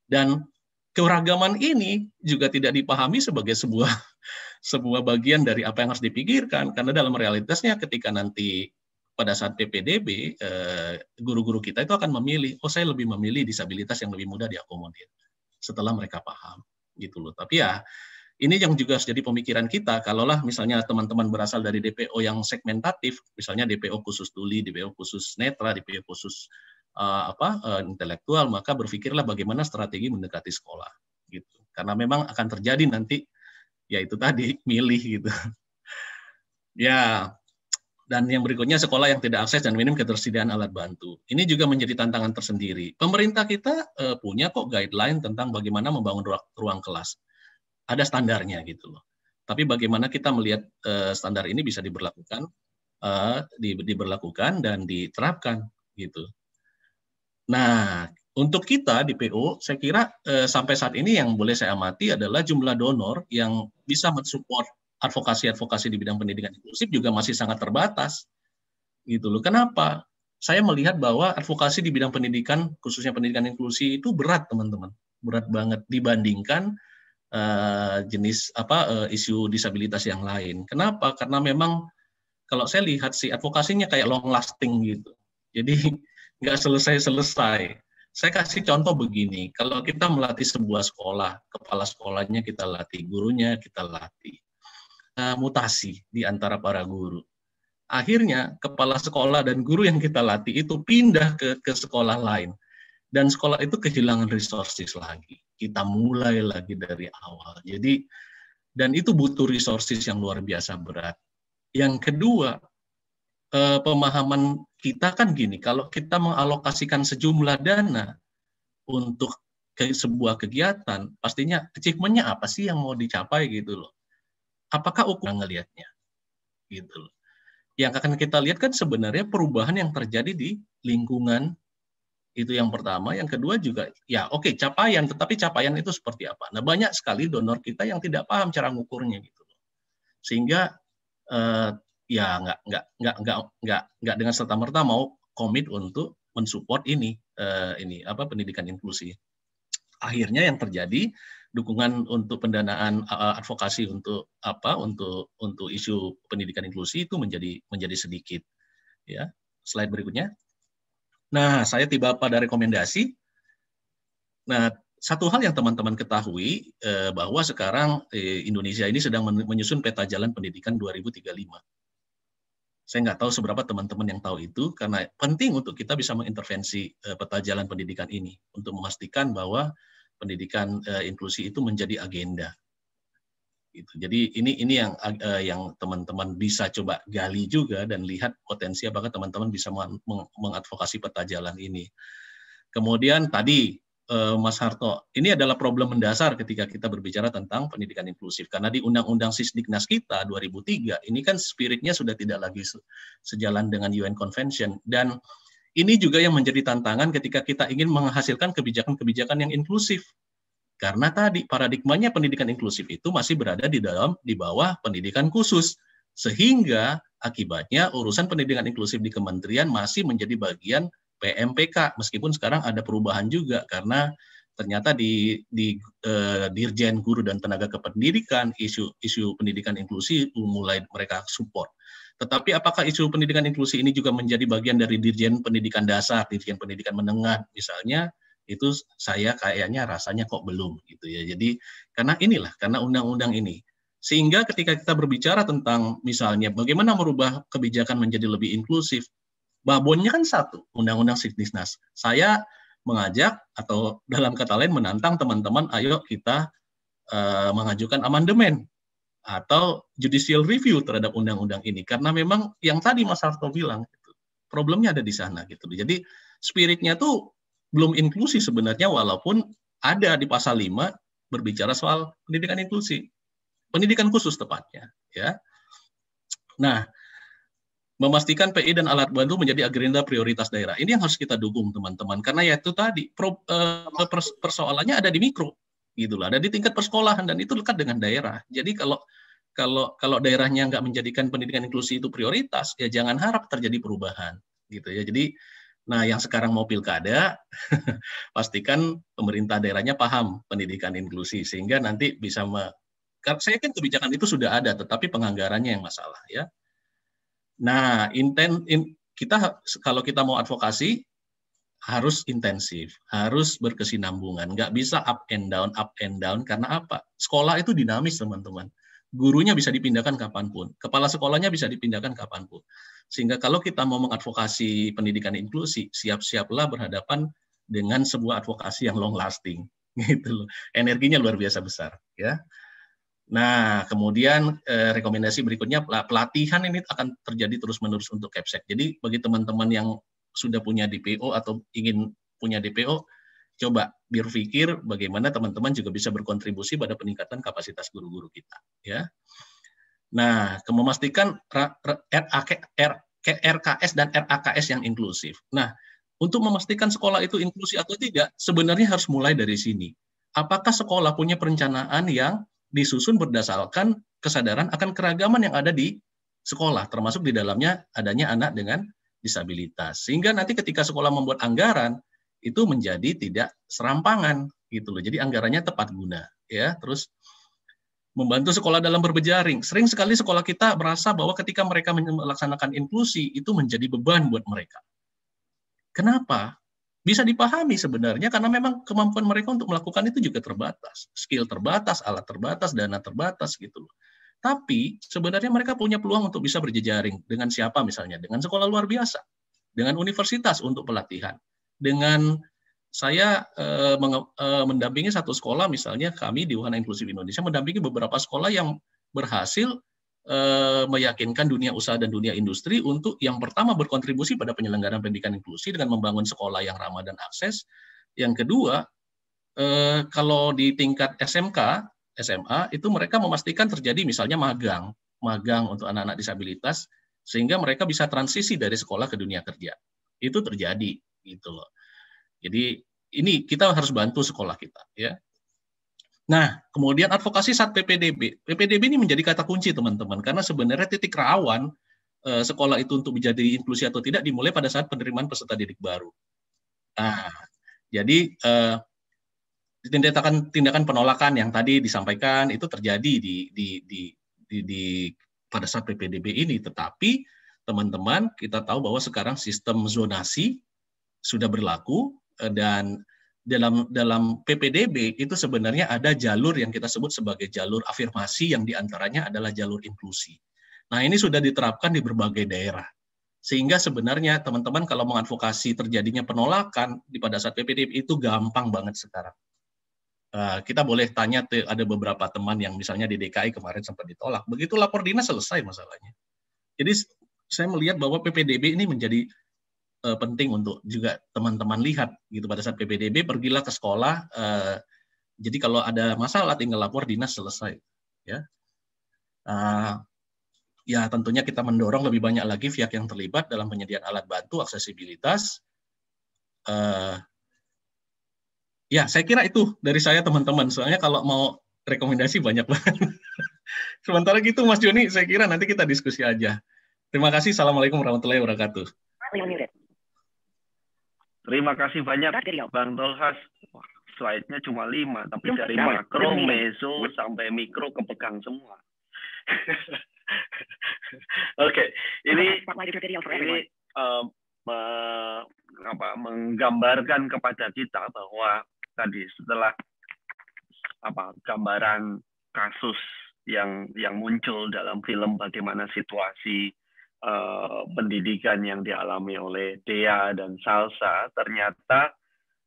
Speaker 7: Dan keragaman ini juga tidak dipahami sebagai sebuah sebuah bagian dari apa yang harus dipikirkan karena dalam realitasnya ketika nanti pada saat PPDB eh, guru-guru kita itu akan memilih oh saya lebih memilih disabilitas yang lebih mudah diakomodir setelah mereka paham gitu loh tapi ya ini yang juga harus jadi pemikiran kita, kalaulah misalnya teman-teman berasal dari DPO yang segmentatif, misalnya DPO khusus tuli, DPO khusus netra, DPO khusus uh, apa uh, intelektual, maka berpikirlah bagaimana strategi mendekati sekolah, gitu. Karena memang akan terjadi nanti, yaitu tadi milih gitu. ya, dan yang berikutnya sekolah yang tidak akses dan minim ketersediaan alat bantu. Ini juga menjadi tantangan tersendiri. Pemerintah kita eh, punya kok guideline tentang bagaimana membangun ruang, ruang kelas ada standarnya gitu loh. Tapi bagaimana kita melihat uh, standar ini bisa diberlakukan, uh, di, diberlakukan dan diterapkan gitu. Nah, untuk kita di PO, saya kira uh, sampai saat ini yang boleh saya amati adalah jumlah donor yang bisa mensupport advokasi-advokasi di bidang pendidikan inklusif juga masih sangat terbatas. Gitu loh. Kenapa? Saya melihat bahwa advokasi di bidang pendidikan, khususnya pendidikan inklusi itu berat, teman-teman. Berat banget dibandingkan Eh, jenis apa uh, isu disabilitas yang lain. Kenapa? Karena memang kalau saya lihat sih advokasinya kayak long lasting gitu. Jadi nggak selesai-selesai. Saya kasih contoh begini, kalau kita melatih sebuah sekolah, kepala sekolahnya kita latih, gurunya kita latih. Uh, mutasi di antara para guru. Akhirnya kepala sekolah dan guru yang kita latih itu pindah ke, ke sekolah lain. Dan sekolah itu kehilangan resources lagi kita mulai lagi dari awal. Jadi dan itu butuh resources yang luar biasa berat. Yang kedua, eh, pemahaman kita kan gini, kalau kita mengalokasikan sejumlah dana untuk ke sebuah kegiatan, pastinya achievementnya apa sih yang mau dicapai gitu loh. Apakah ukuran ngelihatnya? Gitu loh. Yang akan kita lihat kan sebenarnya perubahan yang terjadi di lingkungan itu yang pertama. Yang kedua juga, ya oke okay, capaian, tetapi capaian itu seperti apa? Nah banyak sekali donor kita yang tidak paham cara ngukurnya gitu. Sehingga uh, ya nggak nggak nggak nggak nggak nggak dengan serta merta mau komit untuk mensupport ini uh, ini apa pendidikan inklusi. Akhirnya yang terjadi dukungan untuk pendanaan eh, advokasi untuk apa untuk untuk isu pendidikan inklusi itu menjadi menjadi sedikit ya slide berikutnya Nah, saya tiba pada rekomendasi. Nah, satu hal yang teman-teman ketahui eh, bahwa sekarang eh, Indonesia ini sedang menyusun peta jalan pendidikan 2035. Saya nggak tahu seberapa teman-teman yang tahu itu, karena penting untuk kita bisa mengintervensi eh, peta jalan pendidikan ini untuk memastikan bahwa pendidikan eh, inklusi itu menjadi agenda. Gitu. Jadi ini ini yang uh, yang teman-teman bisa coba gali juga dan lihat potensi apakah teman-teman bisa mengadvokasi peta jalan ini. Kemudian tadi uh, Mas Harto, ini adalah problem mendasar ketika kita berbicara tentang pendidikan inklusif karena di Undang-Undang Sisdiknas kita 2003 ini kan spiritnya sudah tidak lagi se sejalan dengan UN Convention dan ini juga yang menjadi tantangan ketika kita ingin menghasilkan kebijakan-kebijakan yang inklusif karena tadi paradigmanya pendidikan inklusif itu masih berada di dalam di bawah pendidikan khusus. Sehingga akibatnya urusan pendidikan inklusif di kementerian masih menjadi bagian PMPK meskipun sekarang ada perubahan juga karena ternyata di di eh, dirjen guru dan tenaga kependidikan isu isu pendidikan inklusi mulai mereka support. Tetapi apakah isu pendidikan inklusi ini juga menjadi bagian dari dirjen pendidikan dasar, dirjen pendidikan menengah misalnya? itu saya kayaknya rasanya kok belum gitu ya. Jadi karena inilah karena undang-undang ini sehingga ketika kita berbicara tentang misalnya bagaimana merubah kebijakan menjadi lebih inklusif, babonnya kan satu, Undang-Undang Sikdisnas. Saya mengajak atau dalam kata lain menantang teman-teman, ayo kita uh, mengajukan amandemen atau judicial review terhadap undang-undang ini karena memang yang tadi Mas Harto bilang gitu, problemnya ada di sana gitu. Jadi spiritnya tuh belum inklusi sebenarnya walaupun ada di pasal 5 berbicara soal pendidikan inklusi. Pendidikan khusus tepatnya, ya. Nah, memastikan PI dan alat bantu menjadi agenda prioritas daerah. Ini yang harus kita dukung teman-teman karena ya itu tadi pro, eh, persoalannya ada di mikro gitulah, ada di tingkat persekolahan dan itu lekat dengan daerah. Jadi kalau kalau kalau daerahnya nggak menjadikan pendidikan inklusi itu prioritas, ya jangan harap terjadi perubahan gitu ya. Jadi Nah, yang sekarang mau pilkada, pastikan pemerintah daerahnya paham pendidikan inklusi sehingga nanti bisa me kan saya yakin kebijakan itu sudah ada, tetapi penganggarannya yang masalah ya. Nah, inten in, kita kalau kita mau advokasi harus intensif, harus berkesinambungan, nggak bisa up and down, up and down karena apa? Sekolah itu dinamis teman-teman, gurunya bisa dipindahkan kapanpun, kepala sekolahnya bisa dipindahkan kapanpun sehingga kalau kita mau mengadvokasi pendidikan inklusi, siap-siaplah berhadapan dengan sebuah advokasi yang long lasting. Gitu loh. Energinya luar biasa besar, ya. Nah, kemudian eh, rekomendasi berikutnya pelatihan ini akan terjadi terus-menerus untuk CAPSEC. Jadi bagi teman-teman yang sudah punya DPO atau ingin punya DPO, coba berpikir bagaimana teman-teman juga bisa berkontribusi pada peningkatan kapasitas guru-guru kita, ya. Nah, memastikan RKS dan RAKS yang inklusif. Nah, untuk memastikan sekolah itu inklusi atau tidak, sebenarnya harus mulai dari sini. Apakah sekolah punya perencanaan yang disusun berdasarkan kesadaran akan keragaman yang ada di sekolah, termasuk di dalamnya adanya anak dengan disabilitas. Sehingga nanti ketika sekolah membuat anggaran, itu menjadi tidak serampangan gitu loh. Jadi anggarannya tepat guna ya. Terus membantu sekolah dalam berjejaring. Sering sekali sekolah kita merasa bahwa ketika mereka melaksanakan inklusi itu menjadi beban buat mereka. Kenapa? Bisa dipahami sebenarnya karena memang kemampuan mereka untuk melakukan itu juga terbatas, skill terbatas, alat terbatas, dana terbatas gitu loh. Tapi sebenarnya mereka punya peluang untuk bisa berjejaring dengan siapa misalnya, dengan sekolah luar biasa, dengan universitas untuk pelatihan, dengan saya eh, eh, mendampingi satu sekolah misalnya kami di Wahana Inklusif Indonesia mendampingi beberapa sekolah yang berhasil eh, meyakinkan dunia usaha dan dunia industri untuk yang pertama berkontribusi pada penyelenggaraan pendidikan inklusi dengan membangun sekolah yang ramah dan akses. Yang kedua, eh, kalau di tingkat SMK, SMA itu mereka memastikan terjadi misalnya magang, magang untuk anak-anak disabilitas sehingga mereka bisa transisi dari sekolah ke dunia kerja. Itu terjadi gitu loh. Jadi ini kita harus bantu sekolah kita ya. Nah, kemudian advokasi saat PPDB. PPDB ini menjadi kata kunci teman-teman karena sebenarnya titik rawan eh, sekolah itu untuk menjadi inklusi atau tidak dimulai pada saat penerimaan peserta didik baru. Nah, jadi eh, tindakan tindakan penolakan yang tadi disampaikan itu terjadi di di di di, di pada saat PPDB ini, tetapi teman-teman kita tahu bahwa sekarang sistem zonasi sudah berlaku Eh, dan dalam dalam PPDB itu sebenarnya ada jalur yang kita sebut sebagai jalur afirmasi yang diantaranya adalah jalur inklusi. Nah ini sudah diterapkan di berbagai daerah. Sehingga sebenarnya teman-teman kalau mengadvokasi terjadinya penolakan di pada saat PPDB itu gampang banget sekarang. Eh, kita boleh tanya ada beberapa teman yang misalnya di DKI kemarin sempat ditolak. Begitu lapor dinas selesai masalahnya. Jadi saya melihat bahwa PPDB ini menjadi uh, penting untuk juga teman-teman lihat gitu pada saat PPDB pergilah ke sekolah uh, jadi kalau ada masalah tinggal lapor dinas selesai ya uh, ya tentunya kita mendorong lebih banyak lagi pihak yang terlibat dalam penyediaan alat bantu aksesibilitas. Uh, ya, saya kira itu dari saya teman-teman. Soalnya kalau mau rekomendasi banyak banget. Sementara gitu Mas Joni, saya kira nanti kita diskusi aja. Terima kasih. Assalamualaikum warahmatullahi wabarakatuh.
Speaker 3: Terima kasih banyak Bang Tolhas. Slide-nya cuma lima, tapi dari makro, meso, sampai mikro kepegang semua.
Speaker 7: Oke, okay. ini ini
Speaker 3: um, uh, apa, menggambarkan kepada kita bahwa tadi setelah apa gambaran kasus yang yang muncul dalam film bagaimana situasi Eh, pendidikan yang dialami oleh Dea dan Salsa, ternyata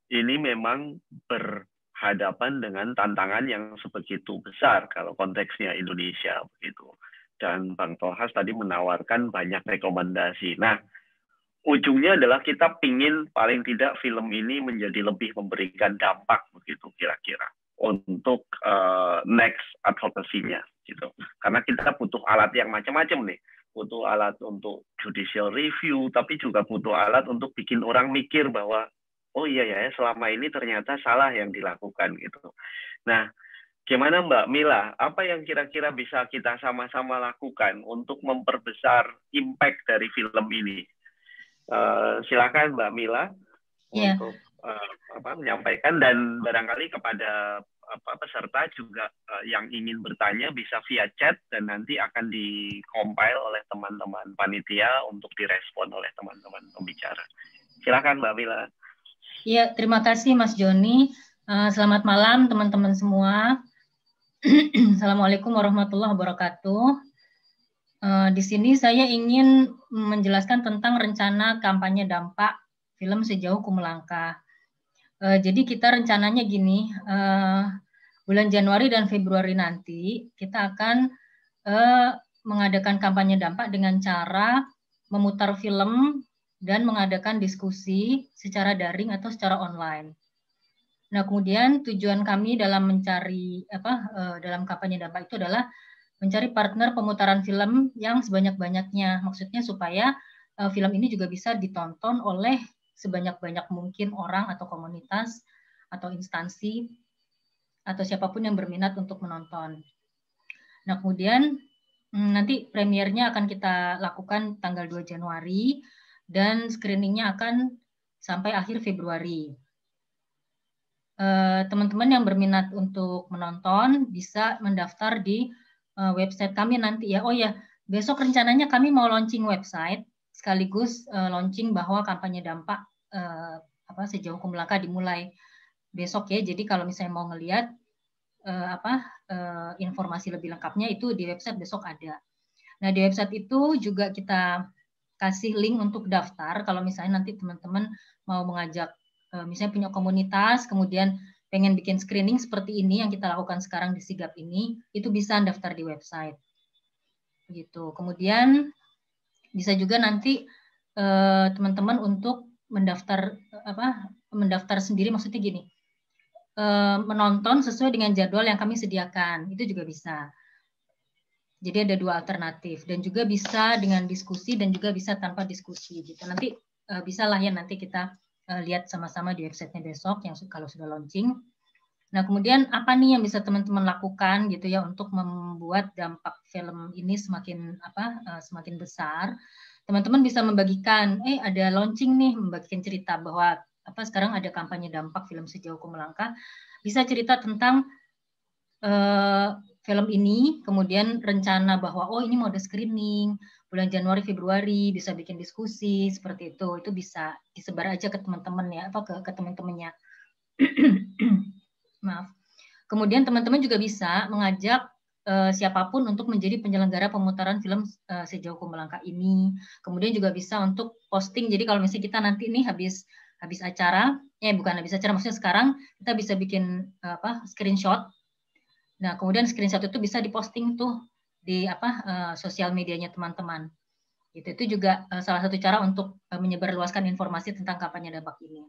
Speaker 3: ini memang berhadapan dengan tantangan yang sebegitu besar kalau konteksnya Indonesia begitu. Dan Bang Tohas tadi menawarkan banyak rekomendasi. Nah, ujungnya adalah kita pingin paling tidak film ini menjadi lebih memberikan dampak begitu kira-kira untuk uh, next advokasinya gitu. Karena kita butuh alat yang macam-macam nih butuh alat untuk judicial review, tapi juga butuh alat untuk bikin orang mikir bahwa oh iya ya selama ini ternyata salah yang dilakukan gitu. Nah, gimana Mbak Mila, apa yang kira-kira bisa kita sama-sama lakukan untuk memperbesar impact dari film ini? Uh, silakan Mbak Mila yeah. untuk uh, apa, menyampaikan dan barangkali kepada apa, peserta juga uh, yang ingin bertanya bisa via chat dan nanti akan dikompil oleh teman-teman panitia untuk direspon oleh teman-teman pembicara. Silakan Mbak Mila.
Speaker 5: Ya, terima kasih Mas Joni. Uh, selamat malam teman-teman semua. Assalamualaikum warahmatullahi wabarakatuh. Uh, di sini saya ingin menjelaskan tentang rencana kampanye dampak film Sejauh Kumulangkah. Eh, jadi kita rencananya gini, uh, bulan Januari dan Februari nanti kita akan uh, mengadakan kampanye dampak dengan cara memutar film dan mengadakan diskusi secara daring atau secara online. Nah, kemudian tujuan kami dalam mencari apa uh, dalam kampanye dampak itu adalah mencari partner pemutaran film yang sebanyak-banyaknya. Maksudnya supaya uh, film ini juga bisa ditonton oleh sebanyak-banyak mungkin orang atau komunitas atau instansi atau siapapun yang berminat untuk menonton. Nah, kemudian hmm, nanti premiernya akan kita lakukan tanggal 2 Januari dan screeningnya akan sampai akhir Februari. Eh, teman-teman yang berminat untuk menonton bisa mendaftar di eh, website kami nanti ya. Oh ya, besok rencananya kami mau launching website sekaligus uh, launching bahwa kampanye dampak uh, apa sejauh hukum langkah dimulai besok ya. Jadi kalau misalnya mau ngelihat uh, apa uh, informasi lebih lengkapnya itu di website besok ada. Nah, di website itu juga kita kasih link untuk daftar kalau misalnya nanti teman-teman mau mengajak misalnya punya komunitas kemudian pengen bikin screening seperti ini yang kita lakukan sekarang di Sigap ini itu bisa daftar di website gitu. Kemudian bisa juga nanti eh, teman-teman untuk mendaftar apa mendaftar sendiri maksudnya gini eh, menonton sesuai dengan jadwal yang kami sediakan itu juga bisa jadi ada dua alternatif dan juga bisa dengan diskusi dan juga bisa tanpa diskusi gitu nanti eh, bisa lah ya nanti kita lihat sama-sama di websitenya besok yang kalau sudah launching Nah, kemudian apa nih yang bisa teman-teman lakukan gitu ya untuk membuat dampak film ini semakin apa eh, semakin besar? Teman-teman bisa membagikan, eh ada launching nih membagikan cerita bahwa apa sekarang ada kampanye dampak film sejauh melangkah. Bisa cerita tentang uh, film ini, kemudian rencana bahwa oh ini mau ada screening bulan Januari Februari bisa bikin diskusi seperti itu. Itu bisa disebar aja ke teman-teman ya, apa ke ke teman-temannya. maaf. Kemudian teman-teman juga bisa mengajak eh, siapapun untuk menjadi penyelenggara pemutaran film eh, Sejauh sejauhku melangkah ini. Kemudian juga bisa untuk posting. Jadi kalau misalnya kita nanti nih habis habis acara, ya bukan habis acara, maksudnya sekarang kita bisa bikin apa screenshot. Nah kemudian screenshot itu bisa diposting tuh di apa sosial medianya teman-teman. Itu itu juga salah satu cara untuk menyebarluaskan informasi tentang kampanye dampak ini.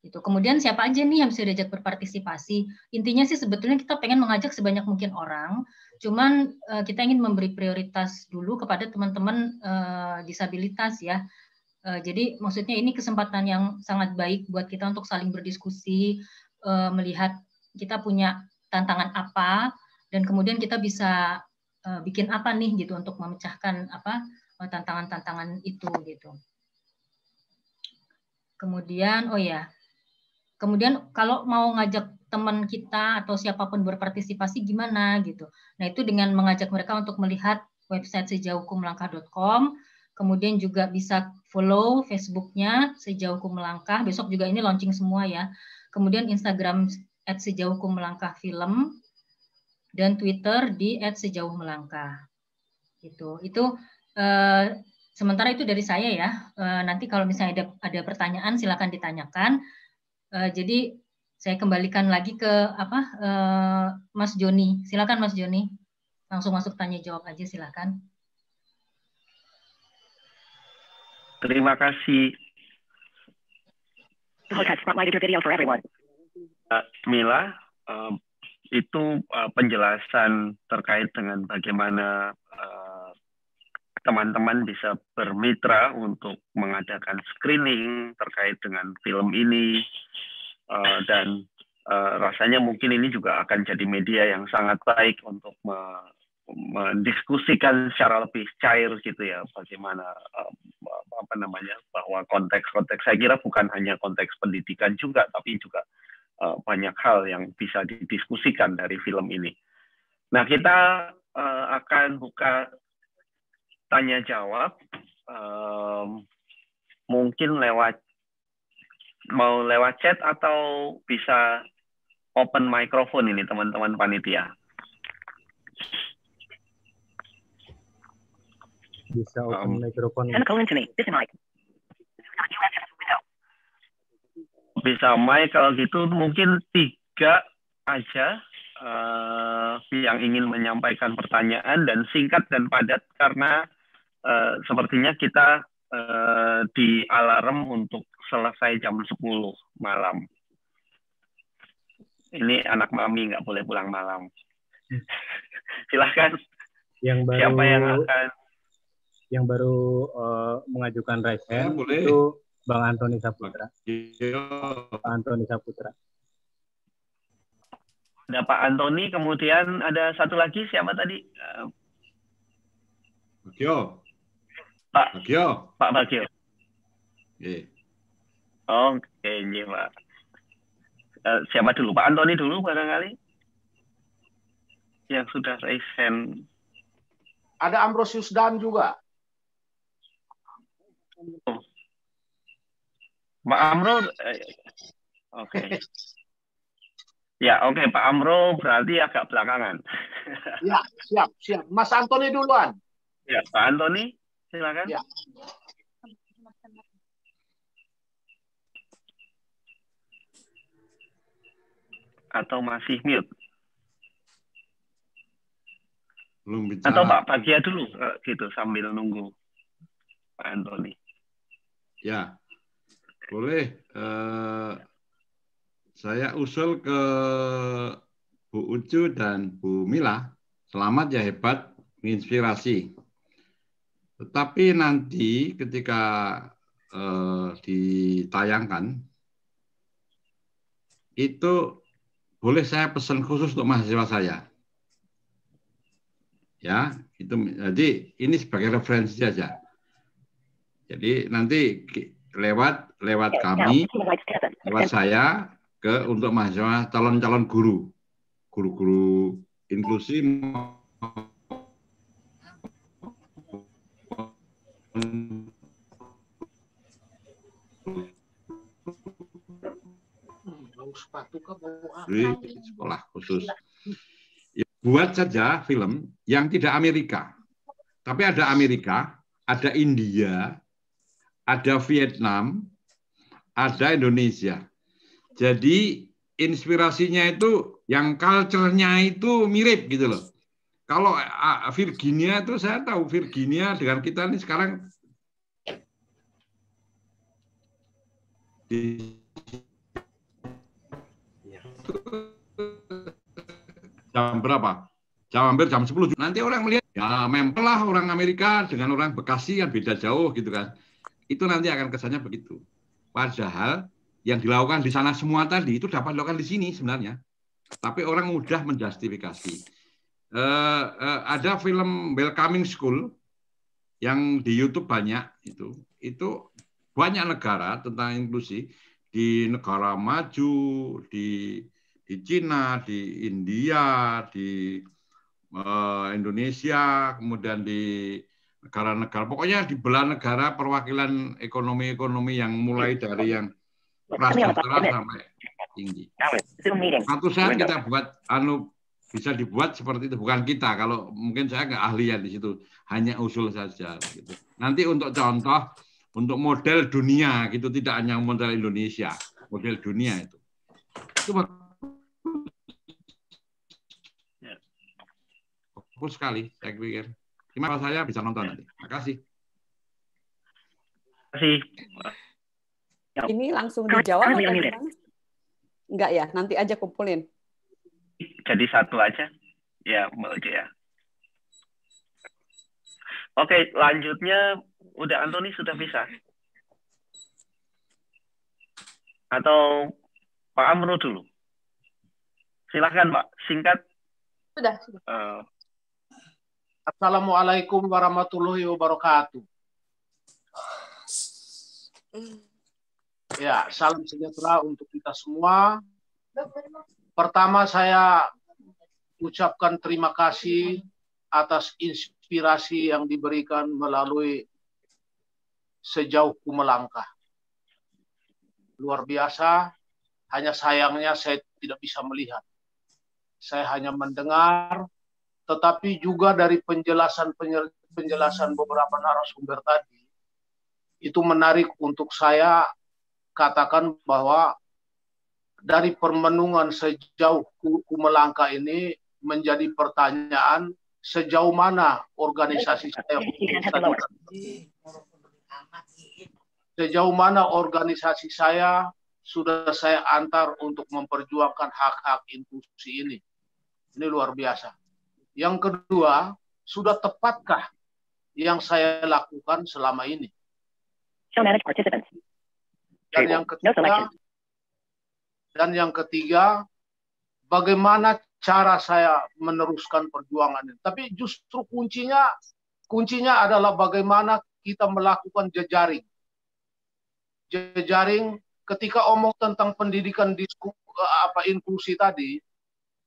Speaker 5: Gitu. Kemudian siapa aja nih yang bisa diajak berpartisipasi? Intinya sih sebetulnya kita pengen mengajak sebanyak mungkin orang, cuman uh, kita ingin memberi prioritas dulu kepada teman-teman uh, disabilitas ya. Uh, jadi maksudnya ini kesempatan yang sangat baik buat kita untuk saling berdiskusi, uh, melihat kita punya tantangan apa dan kemudian kita bisa uh, bikin apa nih gitu untuk memecahkan apa tantangan-tantangan itu gitu. Kemudian oh ya, Kemudian kalau mau ngajak teman kita atau siapapun berpartisipasi gimana gitu. Nah itu dengan mengajak mereka untuk melihat website sejauhkumlangkah.com, kemudian juga bisa follow Facebooknya sejauhkumlangkah. Besok juga ini launching semua ya. Kemudian Instagram at sejauhkumlangkahfilm Film dan Twitter di at Sejauh Gitu. Itu eh, sementara itu dari saya ya. Eh, nanti kalau misalnya ada, ada pertanyaan silakan ditanyakan Eh, jadi saya kembalikan lagi ke apa uh, Mas Joni. Silakan Mas Joni, langsung masuk tanya jawab aja silakan.
Speaker 3: Terima kasih. everyone. Eh, Mila, itu penjelasan terkait dengan bagaimana teman-teman bisa bermitra untuk mengadakan screening terkait dengan film ini uh, dan uh, rasanya mungkin ini juga akan jadi media yang sangat baik untuk me mendiskusikan secara lebih cair gitu ya bagaimana uh, apa namanya bahwa konteks-konteks saya kira bukan hanya konteks pendidikan juga tapi juga uh, banyak hal yang bisa didiskusikan dari film ini. Nah kita akan buka tanya jawab um, mungkin lewat mau lewat chat atau bisa open microphone ini teman-teman panitia.
Speaker 1: Bisa open um, microphone.
Speaker 3: Bisa mic kalau gitu mungkin tiga aja uh, yang ingin menyampaikan pertanyaan dan singkat dan padat karena uh, sepertinya kita uh, di alarm untuk selesai jam 10 malam. Ini anak mami nggak boleh pulang malam. Silahkan.
Speaker 2: Yang baru, Siapa yang akan yang baru uh, mengajukan raise hand ya, boleh. itu Bang Antoni Saputra. Iya. Bang Antoni Saputra.
Speaker 3: Ada Pak Antoni, kemudian ada satu lagi siapa tadi?
Speaker 4: Yo. Pak Bagio. Pak Bagio. Iya.
Speaker 3: Oh, oke, ini iya, Pak. Uh, siapa dulu? Pak Antoni dulu barangkali. Yang sudah saya
Speaker 8: Ada Ambrosius Dan juga.
Speaker 3: Oh. Pak Amro, eh, oke. Okay. ya, oke okay, Pak Amro berarti agak belakangan.
Speaker 8: ya, siap, siap. Mas Antoni duluan.
Speaker 3: Ya, Pak Antoni. Silakan. Ya. Atau masih mute? Belum bicara. Atau Pak Bagia dulu
Speaker 4: eh, gitu sambil nunggu Pak Antoni. Ya. Boleh. Uh, saya usul ke Bu Ucu dan Bu Mila. Selamat ya hebat, menginspirasi. Tetapi nanti ketika eh, ditayangkan itu boleh saya pesan khusus untuk mahasiswa saya. Ya, itu jadi ini sebagai referensi saja. Jadi nanti lewat lewat ya, kami,
Speaker 3: ya, lewat saya
Speaker 4: ke untuk mahasiswa calon-calon guru, guru-guru inklusi sepatu sekolah khusus. Ya, buat saja film yang tidak Amerika. Tapi ada Amerika, ada India, ada Vietnam, ada Indonesia. Jadi inspirasinya itu yang culture-nya itu mirip gitu loh. Kalau eh, ah, Virginia itu saya tahu Virginia dengan kita ini sekarang jam berapa? Jam hampir jam 10. Nanti orang melihat ya memang lah orang Amerika dengan orang Bekasi yang beda jauh gitu kan. Itu nanti akan kesannya begitu. Padahal yang dilakukan di sana semua tadi itu dapat dilakukan di sini sebenarnya. Tapi orang mudah menjustifikasi uh, ada film Welcoming School yang di YouTube banyak itu. Itu banyak negara tentang inklusi di negara maju, di di Cina, di India, di uh, Indonesia, kemudian di negara-negara. Pokoknya di belah negara perwakilan ekonomi-ekonomi yang mulai dari yang ras sampai tinggi. Satu saat kita buat anu bisa dibuat seperti itu bukan kita kalau mungkin saya nggak ahli ya di situ hanya usul saja gitu. nanti untuk contoh untuk model dunia gitu tidak hanya model Indonesia model dunia itu itu bagus ya. sekali saya pikir terima kasih saya bisa nonton nanti terima kasih
Speaker 6: ini langsung dijawab atau enggak ya nanti aja kumpulin
Speaker 3: jadi satu aja ya oke ya Oke, lanjutnya udah Anthony sudah bisa. Atau Pak Amro dulu.
Speaker 8: Silahkan Pak, singkat. Sudah, sudah. Uh. Assalamualaikum warahmatullahi wabarakatuh. Ya, salam sejahtera untuk kita semua. Pertama saya ucapkan terima kasih atas inspirasi yang diberikan melalui sejauh ku melangkah. Luar biasa, hanya sayangnya saya tidak bisa melihat. Saya hanya mendengar, tetapi juga dari penjelasan-penjelasan beberapa narasumber tadi, itu menarik untuk saya katakan bahwa dari permenungan sejauh ku, ku melangkah ini menjadi pertanyaan sejauh mana organisasi iya, saya iya, iya, sejauh mana organisasi saya sudah saya antar untuk memperjuangkan hak-hak inklusi ini. Ini luar biasa. Yang kedua, sudah tepatkah yang saya lakukan selama ini? Dan yang ketiga, dan yang ketiga, bagaimana cara saya meneruskan perjuangan ini. Tapi justru kuncinya kuncinya adalah bagaimana kita melakukan jejaring. Jejaring ketika omong tentang pendidikan disku, eh, apa inklusi tadi,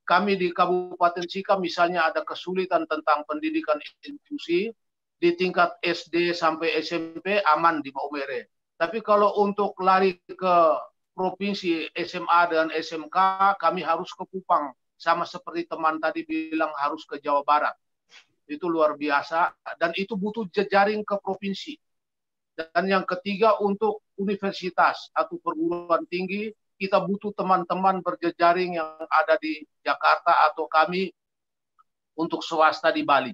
Speaker 8: kami di Kabupaten Sika misalnya ada kesulitan tentang pendidikan inklusi di tingkat SD sampai SMP aman di Maumere. Tapi kalau untuk lari ke provinsi SMA dan SMK kami harus ke Kupang sama seperti teman tadi bilang harus ke Jawa Barat. Itu luar biasa dan itu butuh jejaring ke provinsi. Dan yang ketiga untuk universitas atau perguruan tinggi, kita butuh teman-teman berjejaring yang ada di Jakarta atau kami untuk swasta di Bali.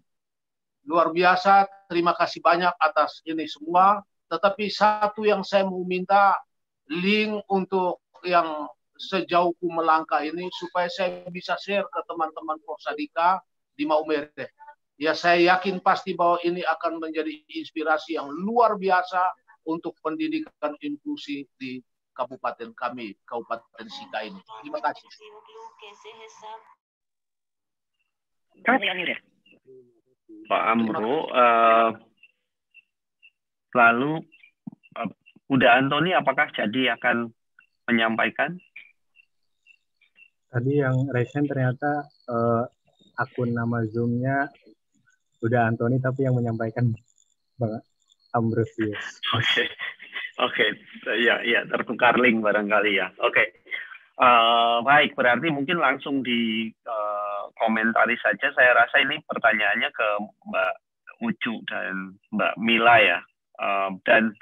Speaker 8: Luar biasa, terima kasih banyak atas ini semua. Tetapi satu yang saya mau minta, link untuk yang sejauhku melangkah ini supaya saya bisa share ke teman-teman Prosadika di Maumere. Ya saya yakin pasti bahwa ini akan menjadi inspirasi yang luar biasa untuk pendidikan inklusi di kabupaten kami, Kabupaten Sika ini. Terima kasih.
Speaker 9: Pak Amro, uh,
Speaker 3: eh, lalu uh, eh, Uda Antoni apakah jadi akan menyampaikan?
Speaker 2: Tadi yang recent ternyata uh, akun nama Zoom-nya udah Anthony tapi yang menyampaikan Bang Ambrosius. Oke.
Speaker 3: Oke, ya ya tertukar link barangkali ya. Oke. Okay. Uh, eh, baik, berarti mungkin langsung di uh, komentari saja. Saya rasa ini pertanyaannya ke Mbak Ucu dan Mbak Mila ya. Uh, dan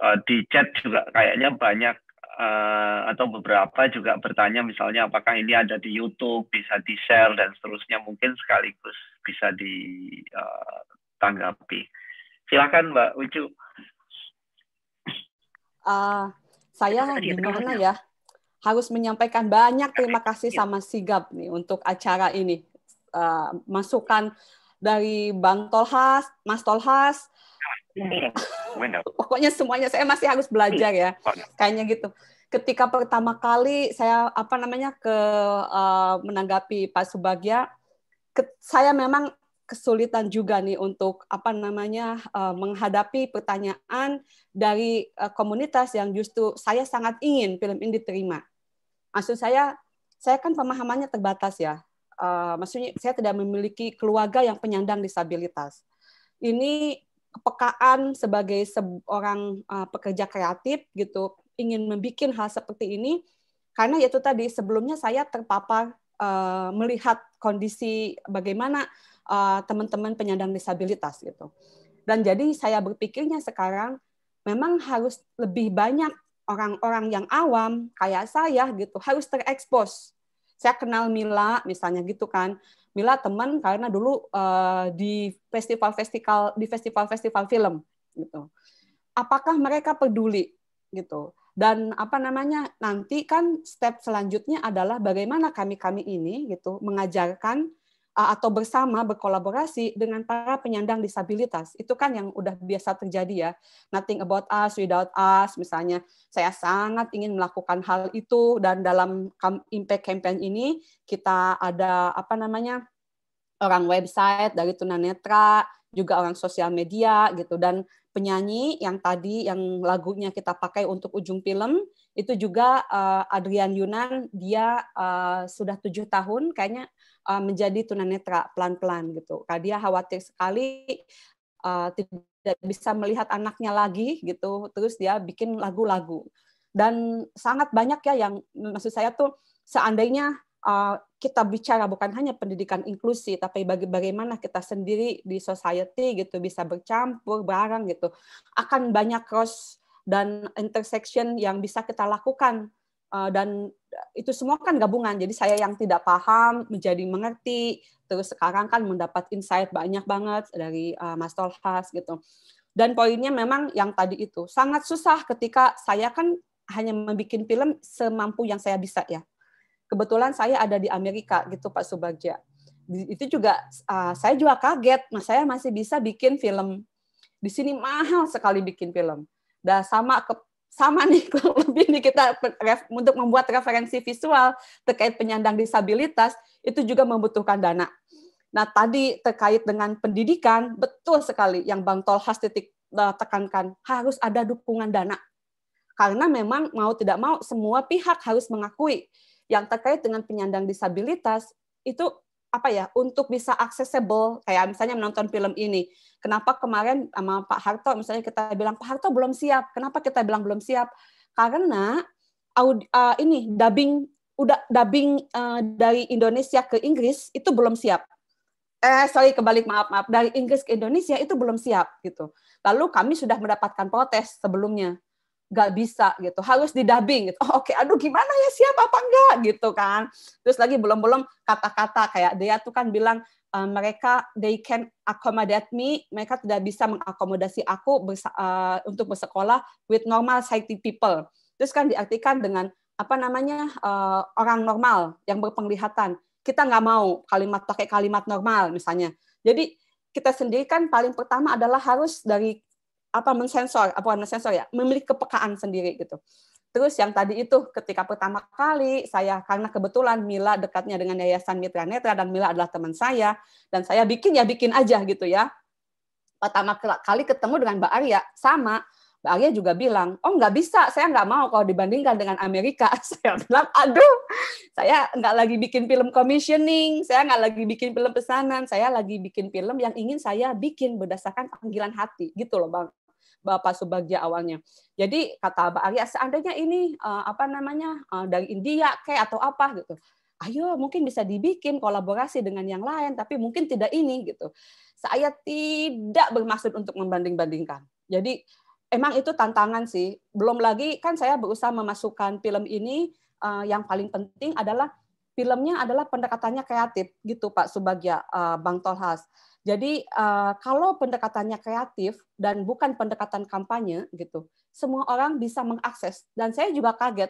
Speaker 3: uh, di chat juga kayaknya banyak Eh, atau beberapa juga bertanya misalnya apakah ini ada di YouTube bisa di share dan seterusnya mungkin sekaligus bisa ditanggapi. Eh, Silakan Mbak Ucu.
Speaker 6: Uh, saya iya, gimana ya? Harus menyampaikan banyak terima iya. kasih sama Sigap nih untuk acara ini. Uh, masukan dari Bang Tolhas, Mas Tolhas, Iya. Pokoknya semuanya saya masih harus belajar ya. Iya. Iya. Kayaknya gitu. Ketika pertama kali saya apa namanya ke uh, menanggapi Pak Subagia, ke, saya memang kesulitan juga nih untuk apa namanya uh, menghadapi pertanyaan dari uh, komunitas yang justru saya sangat ingin film ini diterima. Maksud saya, saya kan pemahamannya terbatas ya. Uh, maksudnya saya tidak memiliki keluarga yang penyandang disabilitas. Ini kepekaan sebagai seorang uh, pekerja kreatif gitu ingin membuat hal seperti ini karena yaitu tadi sebelumnya saya terpapar uh, melihat kondisi bagaimana eh, teman-teman uh, penyandang disabilitas gitu dan jadi saya berpikirnya sekarang memang harus lebih banyak orang-orang yang awam kayak saya gitu harus terekspos saya kenal Mila misalnya gitu kan Mila teman karena dulu uh, di festival-festival di festival-festival film gitu apakah mereka peduli gitu dan apa namanya nanti kan step selanjutnya adalah bagaimana kami kami ini gitu mengajarkan Uh, atau bersama berkolaborasi dengan para penyandang disabilitas. Itu kan yang udah biasa terjadi ya. Nothing about us without us misalnya. Saya sangat ingin melakukan hal itu dan dalam impact campaign ini kita ada apa namanya? orang website dari tunanetra, juga orang sosial media gitu dan penyanyi yang tadi yang lagunya kita pakai untuk ujung film itu juga uh, Adrian Yunan dia uh, sudah tujuh tahun kayaknya Eh, menjadi tunanetra pelan-pelan gitu. Karena dia khawatir sekali uh, tidak bisa melihat anaknya lagi gitu. Terus dia bikin lagu-lagu dan sangat banyak ya yang maksud saya tuh seandainya uh, kita bicara bukan hanya pendidikan inklusi tapi baga bagaimana kita sendiri di society gitu bisa bercampur bareng gitu akan banyak cross dan intersection yang bisa kita lakukan Eh, dan itu semua kan gabungan. Jadi saya yang tidak paham menjadi mengerti. Terus sekarang kan mendapat insight banyak banget dari uh, Mas Tolhas gitu. Dan poinnya memang yang tadi itu sangat susah ketika saya kan hanya membuat film semampu yang saya bisa ya. Kebetulan saya ada di Amerika gitu Pak Subagja. Itu juga uh, saya juga kaget, mas saya masih bisa bikin film. Di sini mahal sekali bikin film. Dan sama ke sama nih kurang lebih nih kita untuk membuat referensi visual terkait penyandang disabilitas itu juga membutuhkan dana. Nah tadi terkait dengan pendidikan betul sekali yang Bang Tolhas titik e, tekankan harus ada dukungan dana karena memang mau tidak mau semua pihak harus mengakui yang terkait dengan penyandang disabilitas itu apa ya untuk bisa accessible kayak misalnya menonton film ini. Kenapa kemarin sama Pak Harto misalnya kita bilang Pak Harto belum siap. Kenapa kita bilang belum siap? Karena uh, ini dubbing udah dubbing uh, dari Indonesia ke Inggris itu belum siap. Eh sorry kebalik maaf maaf dari Inggris ke Indonesia itu belum siap gitu. Lalu kami sudah mendapatkan protes sebelumnya nggak bisa gitu harus didabing gitu oh, oke okay. aduh gimana ya siapa apa enggak gitu kan terus lagi belum belum kata-kata kayak dia tuh kan bilang uh, mereka they can accommodate me mereka tidak bisa mengakomodasi aku bersa uh, untuk bersekolah with normal sighted people terus kan diartikan dengan apa namanya uh, orang normal yang berpenglihatan kita nggak mau kalimat pakai kalimat normal misalnya jadi kita sendiri kan paling pertama adalah harus dari apa mensensor, apa mensensor ya, memiliki kepekaan sendiri gitu. Terus yang tadi itu ketika pertama kali saya karena kebetulan Mila dekatnya dengan Yayasan Mitra Netra dan Mila adalah teman saya dan saya bikin ya bikin aja gitu ya. Pertama kali ketemu dengan Mbak Arya sama Mbak Arya juga bilang, oh nggak bisa, saya nggak mau kalau dibandingkan dengan Amerika. Saya bilang, aduh, saya nggak lagi bikin film commissioning, saya nggak lagi bikin film pesanan, saya lagi bikin film yang ingin saya bikin berdasarkan panggilan hati, gitu loh Bang. Bapak Subagja awalnya. Jadi kata Mbak Arya, seandainya ini uh, apa namanya uh, dari India kayak atau apa gitu, ayo mungkin bisa dibikin kolaborasi dengan yang lain, tapi mungkin tidak ini gitu. Saya tidak bermaksud untuk membanding-bandingkan. Jadi emang itu tantangan sih. Belum lagi kan saya berusaha memasukkan film ini uh, yang paling penting adalah filmnya adalah pendekatannya kreatif gitu Pak Subagia uh, Bang Tolhas. Jadi uh, kalau pendekatannya kreatif dan bukan pendekatan kampanye gitu, semua orang bisa mengakses dan saya juga kaget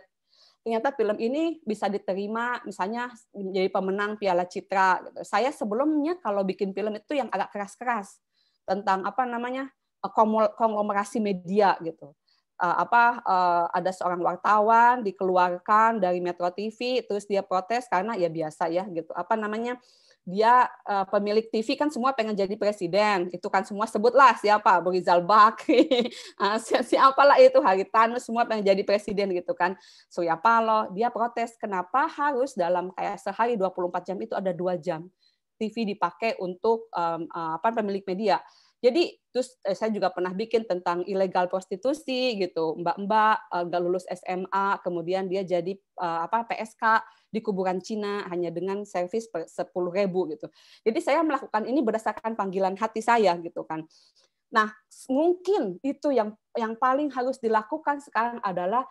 Speaker 6: ternyata film ini bisa diterima misalnya menjadi pemenang Piala Citra gitu. Saya sebelumnya kalau bikin film itu yang agak keras-keras tentang apa namanya eh, konglomerasi media gitu. Uh, apa uh, ada seorang wartawan dikeluarkan dari Metro TV terus dia protes karena ya biasa ya gitu. Apa namanya dia uh, pemilik TV kan semua pengen jadi presiden itu kan semua sebutlah siapa Rizal Bakri ah, si siapalah itu Haritanu semua pengen jadi presiden gitu kan Surya Paloh dia protes kenapa harus dalam kayak sehari 24 jam itu ada dua jam TV dipakai untuk um, uh, apa pemilik media jadi terus eh, saya juga pernah bikin tentang ilegal prostitusi gitu, mbak-mbak eh, nggak gak lulus SMA, kemudian dia jadi uh, apa PSK di kuburan Cina hanya dengan servis sepuluh ribu gitu. Jadi saya melakukan ini berdasarkan panggilan hati saya gitu kan. Nah mungkin itu yang yang paling harus dilakukan sekarang adalah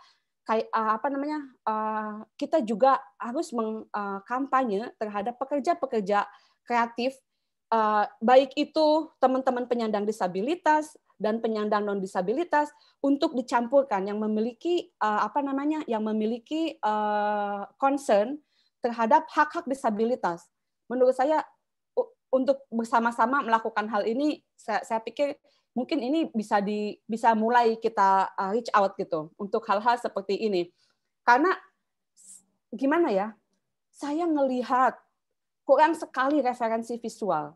Speaker 6: kayak eh, apa namanya eh, kita juga harus mengkampanye eh, terhadap pekerja-pekerja kreatif baik itu teman-teman penyandang disabilitas dan penyandang non disabilitas untuk dicampurkan yang memiliki uh, apa namanya yang memiliki uh, concern terhadap hak-hak disabilitas. Menurut saya untuk bersama-sama melakukan hal ini saya, saya pikir mungkin ini bisa di bisa mulai kita uh, reach out gitu untuk hal-hal seperti ini. Karena gimana ya? Saya melihat kurang sekali referensi visual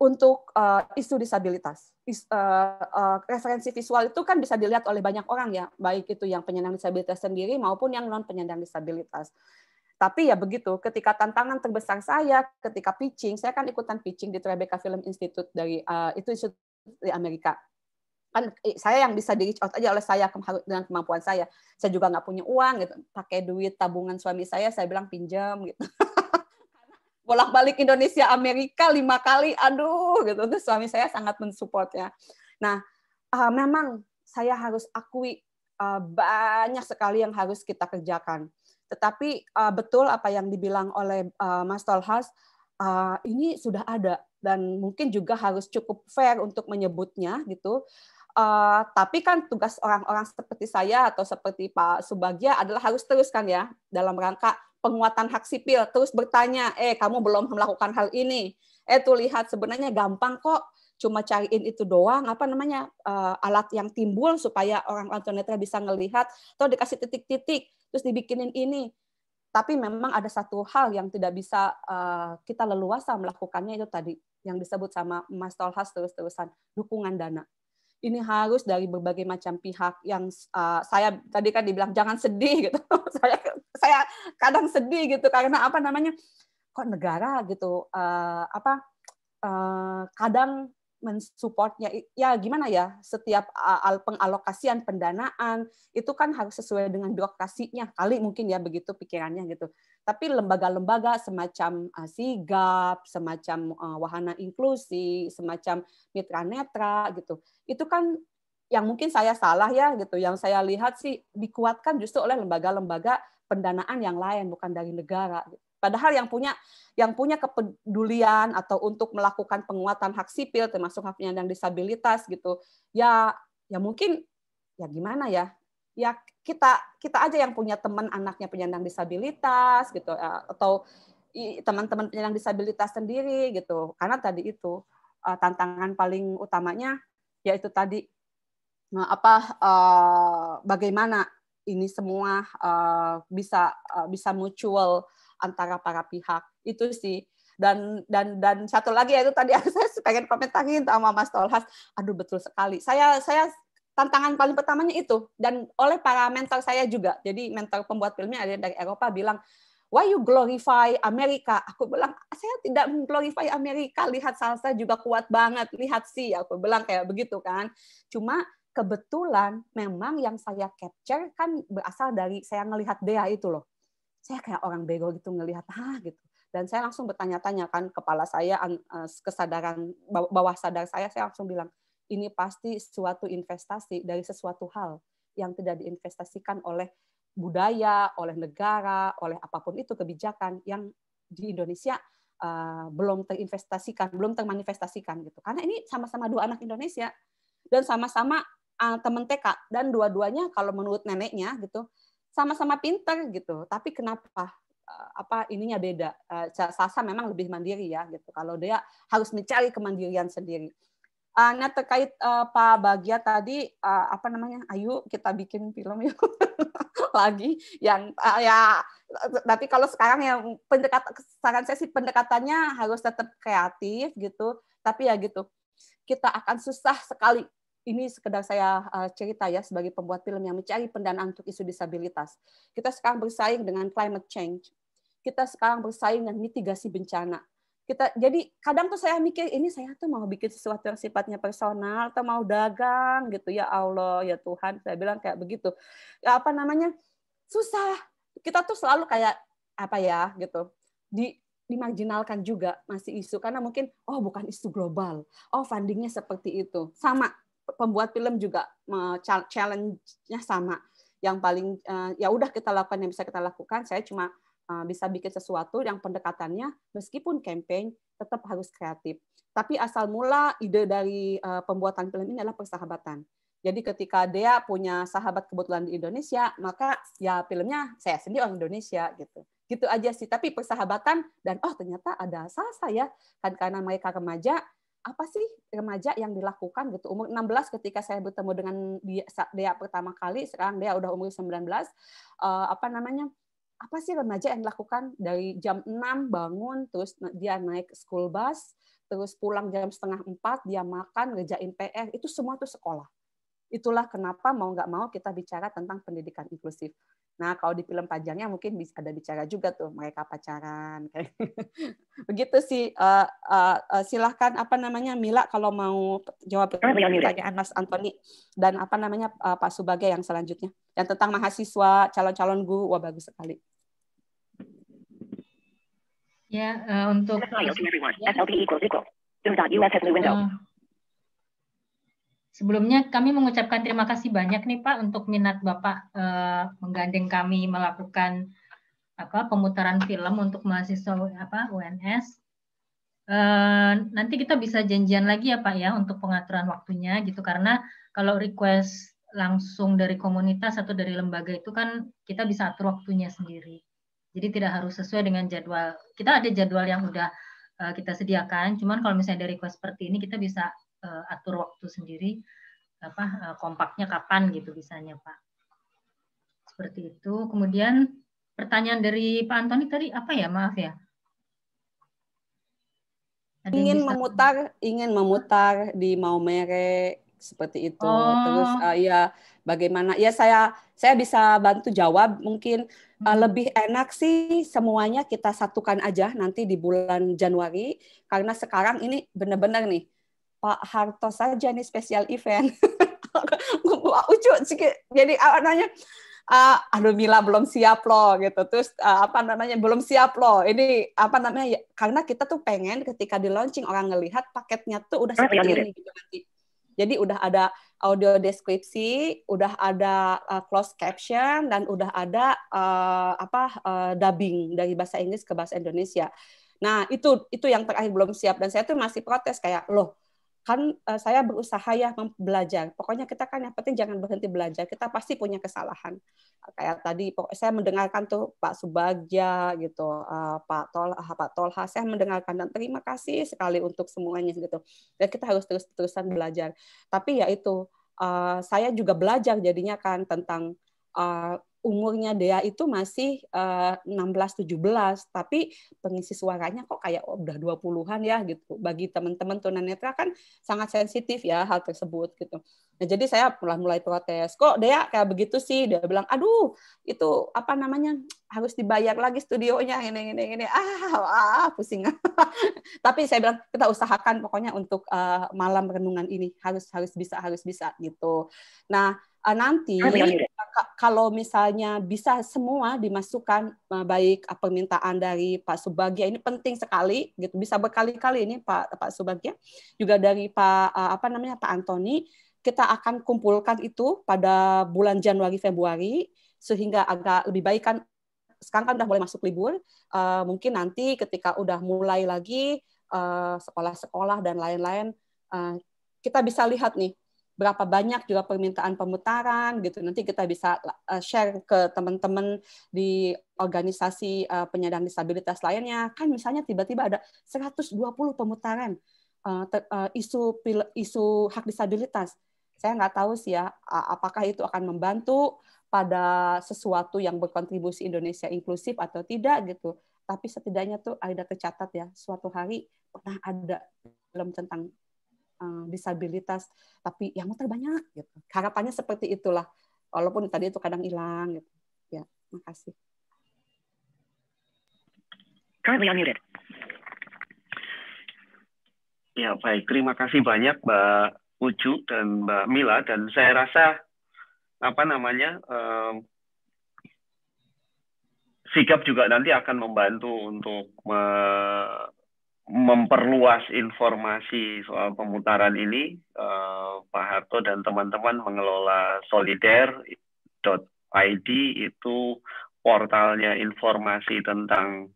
Speaker 6: untuk uh, isu disabilitas. Is, uh, uh, referensi visual itu kan bisa dilihat oleh banyak orang ya, baik itu yang penyandang disabilitas sendiri maupun yang non penyandang disabilitas. Tapi ya begitu, ketika tantangan terbesar saya ketika pitching, saya kan ikutan pitching di Tribeca Film Institute dari uh, itu di Amerika kan saya yang bisa di reach out aja oleh saya dengan kemampuan saya saya juga nggak punya uang gitu pakai duit tabungan suami saya saya bilang pinjam gitu bolak-balik Indonesia Amerika lima kali aduh gitu terus suami saya sangat mensupportnya nah uh, memang saya harus akui uh, banyak sekali yang harus kita kerjakan tetapi uh, betul apa yang dibilang oleh uh, Mas Tolhas uh, ini sudah ada dan mungkin juga harus cukup fair untuk menyebutnya gitu Uh, tapi kan tugas orang-orang seperti saya atau seperti Pak Subagia adalah harus teruskan ya dalam rangka penguatan hak sipil, terus bertanya, eh kamu belum melakukan hal ini, eh tuh lihat sebenarnya gampang kok, cuma cariin itu doang, apa namanya uh, alat yang timbul supaya orang tunanetra bisa ngelihat, atau dikasih titik-titik, terus dibikinin ini. Tapi memang ada satu hal yang tidak bisa uh, kita leluasa melakukannya itu tadi yang disebut sama Mas Tolhas terus-terusan dukungan dana ini harus dari berbagai macam pihak yang uh, saya tadi kan dibilang jangan sedih gitu saya saya kadang sedih gitu karena apa namanya kok negara gitu uh, apa uh, kadang mensupportnya ya gimana ya setiap eh, pengalokasian pendanaan itu kan harus sesuai dengan birokrasinya kali mungkin ya begitu pikirannya gitu tapi lembaga-lembaga semacam sigap semacam wahana inklusi semacam mitra netra gitu itu kan yang mungkin saya salah ya gitu yang saya lihat sih dikuatkan justru oleh lembaga-lembaga pendanaan yang lain bukan dari negara. Padahal yang punya yang punya kepedulian atau untuk melakukan penguatan hak sipil termasuk hak penyandang disabilitas gitu. Ya ya mungkin ya gimana ya? Ya kita kita aja yang punya teman anaknya penyandang disabilitas gitu eh, atau teman-teman penyandang disabilitas sendiri gitu. Karena tadi itu eh, tantangan paling utamanya yaitu tadi eh, apa bagaimana ini semua uh, bisa uh, bisa mutual antara para pihak itu sih dan dan dan satu lagi ya, itu tadi saya pengen komentarin sama Mas Tolhas aduh betul sekali saya saya tantangan paling pertamanya itu dan oleh para mentor saya juga jadi mentor pembuat filmnya ada dari Eropa bilang why you glorify Amerika? Aku bilang, saya tidak glorify Amerika, lihat salsa juga kuat banget, lihat sih aku bilang kayak begitu kan. Cuma kebetulan memang yang saya capture kan berasal dari saya ngelihat Dea itu loh. Saya kayak orang bego gitu ngelihat ah gitu. Dan saya langsung bertanya-tanya kan kepala saya eh, kesadaran bawah sadar saya saya langsung bilang ini pasti suatu investasi dari sesuatu hal yang tidak diinvestasikan oleh budaya, oleh negara, oleh apapun itu kebijakan yang di Indonesia uh, belum terinvestasikan, belum termanifestasikan gitu. Karena ini sama-sama dua anak Indonesia dan sama-sama uh, ah, teman TK dan dua-duanya kalau menurut neneknya gitu sama-sama pinter gitu tapi kenapa uh, apa ininya beda uh, Sasa memang lebih mandiri ya gitu kalau dia harus mencari kemandirian sendiri uh, nah terkait uh, Pak Bagia tadi uh, apa namanya ayu kita bikin film yuk lagi yang uh, ya tapi kalau sekarang yang pendekat saran saya sih pendekatannya harus tetap kreatif gitu tapi ya gitu kita akan susah sekali ini sekedar saya eh, cerita ya sebagai pembuat film yang mencari pendanaan untuk isu disabilitas. Kita sekarang bersaing dengan climate change. Kita sekarang bersaing dengan mitigasi bencana. Kita jadi kadang tuh saya mikir ini saya tuh mau bikin sesuatu yang sifatnya personal atau mau dagang gitu ya Allah ya Tuhan saya bilang kayak begitu. Ya, apa namanya? susah. Kita tuh selalu kayak apa ya gitu. Di dimarginalkan juga masih isu karena mungkin oh bukan isu global oh fundingnya seperti itu sama pembuat film juga challenge-nya sama. Yang paling eh, ya udah kita lakukan yang bisa kita lakukan, saya cuma eh, bisa bikin sesuatu yang pendekatannya meskipun campaign tetap harus kreatif. Tapi asal mula ide dari eh, pembuatan film ini adalah persahabatan. Jadi ketika dia punya sahabat kebetulan di Indonesia, maka ya filmnya saya sendiri orang Indonesia gitu. Gitu aja sih. Tapi persahabatan dan oh ternyata ada salah saya Kan karena mereka remaja, apa sih remaja yang dilakukan gitu umur 16 ketika saya bertemu dengan dia, dia pertama kali sekarang dia udah umur 19 uh, eh, apa namanya apa sih remaja yang dilakukan dari jam 6 bangun terus dia naik school bus terus pulang jam setengah empat dia makan ngerjain PR itu semua tuh sekolah itulah kenapa mau nggak mau kita bicara tentang pendidikan inklusif Nah, kalau di film panjangnya mungkin bisa ada bicara juga tuh mereka pacaran. Begitu sih. Uh, uh, uh, silahkan apa namanya Mila kalau mau jawab pertanyaan Mas Antoni dan apa namanya uh, Pak Subaga yang selanjutnya dan tentang mahasiswa calon-calon guru wah bagus sekali.
Speaker 5: Ya, uh, untuk Sebelumnya kami mengucapkan terima kasih banyak nih Pak untuk minat Bapak eh, menggandeng kami melakukan apa pemutaran film untuk mahasiswa apa UNS. Eh, nanti kita bisa janjian lagi ya Pak ya untuk pengaturan waktunya gitu karena kalau request langsung dari komunitas atau dari lembaga itu kan kita bisa atur waktunya sendiri. Jadi tidak harus sesuai dengan jadwal. Kita ada jadwal yang udah eh, kita sediakan. Cuman kalau misalnya dari request seperti ini kita bisa uh, atur waktu sendiri apa uh, kompaknya kapan gitu bisanya Pak. Seperti itu. Kemudian pertanyaan dari Pak Antoni tadi apa ya? Maaf ya.
Speaker 6: Ada ingin bisa... memutar ingin memutar di Maumere seperti itu. Oh. Terus uh, ya bagaimana? Ya saya saya bisa bantu jawab mungkin uh, lebih enak sih semuanya kita satukan aja nanti di bulan Januari karena sekarang ini benar-benar nih Pak Harto saja nih spesial event. Ucu jadi awalnya Uh, ah, aduh Mila belum siap loh gitu terus uh, apa namanya belum siap loh ini apa namanya ya, karena kita tuh pengen ketika di launching orang ngelihat paketnya tuh udah ah, iya, seperti iya. ini gitu nanti jadi udah ada audio deskripsi, udah ada uh, closed caption dan udah ada uh, apa uh, dubbing dari bahasa Inggris ke bahasa Indonesia. Nah, itu itu yang terakhir belum siap dan saya tuh masih protes kayak, "Loh, kan uh, saya berusaha ya belajar. Pokoknya kita kan yang penting jangan berhenti belajar. Kita pasti punya kesalahan. Kayak tadi saya mendengarkan tuh Pak Subagja gitu, uh, Pak Tol uh, Pak Tolha saya mendengarkan dan terima kasih sekali untuk semuanya gitu. Dan kita harus terus-terusan belajar. Tapi ya itu uh, saya juga belajar jadinya kan tentang uh, umurnya dia itu masih eh, uh, 16-17, tapi pengisi suaranya kok kayak oh, udah 20-an ya gitu. Bagi teman-teman tunanetra kan sangat sensitif ya hal tersebut gitu. Nah, jadi saya mulai-mulai protes. Kok dia kayak begitu sih? Dia bilang, aduh itu apa namanya harus dibayar lagi studionya ini ini ini ah, ah pusing. tapi saya bilang kita usahakan pokoknya untuk uh, malam renungan ini harus harus bisa harus bisa gitu. Nah uh, nanti ya? eh, kalau misalnya bisa semua dimasukkan uh, baik permintaan dari Pak Subagia ini penting sekali gitu bisa berkali-kali ini Pak Pak Subagia juga dari Pak uh, apa namanya Pak Antoni kita akan kumpulkan itu pada bulan Januari Februari sehingga agak lebih baik kan sekarang kan udah mulai masuk libur uh, mungkin nanti ketika udah mulai lagi sekolah-sekolah uh, dan lain-lain uh, kita bisa lihat nih berapa banyak juga permintaan pemutaran gitu. Nanti kita bisa eh, share ke teman-teman di organisasi eh, penyandang disabilitas lainnya. Kan misalnya tiba-tiba ada 120 pemutaran eh, isu isu hak disabilitas. Saya nggak tahu sih ya apakah itu akan membantu pada sesuatu yang berkontribusi Indonesia inklusif atau tidak gitu. Tapi setidaknya tuh ada tercatat ya suatu hari pernah ada dalam tentang Eh, disabilitas, tapi yang muter banyak. Gitu. Harapannya seperti itulah, walaupun tadi itu kadang hilang. Gitu. Ya, makasih.
Speaker 5: Currently unmuted.
Speaker 3: Ya baik, terima kasih banyak Mbak Ucu dan Mbak Mila dan saya rasa apa namanya um, sikap juga nanti akan membantu untuk me memperluas informasi soal pemutaran ini, uh, Pak Harto dan teman-teman mengelola solider.id itu portalnya informasi tentang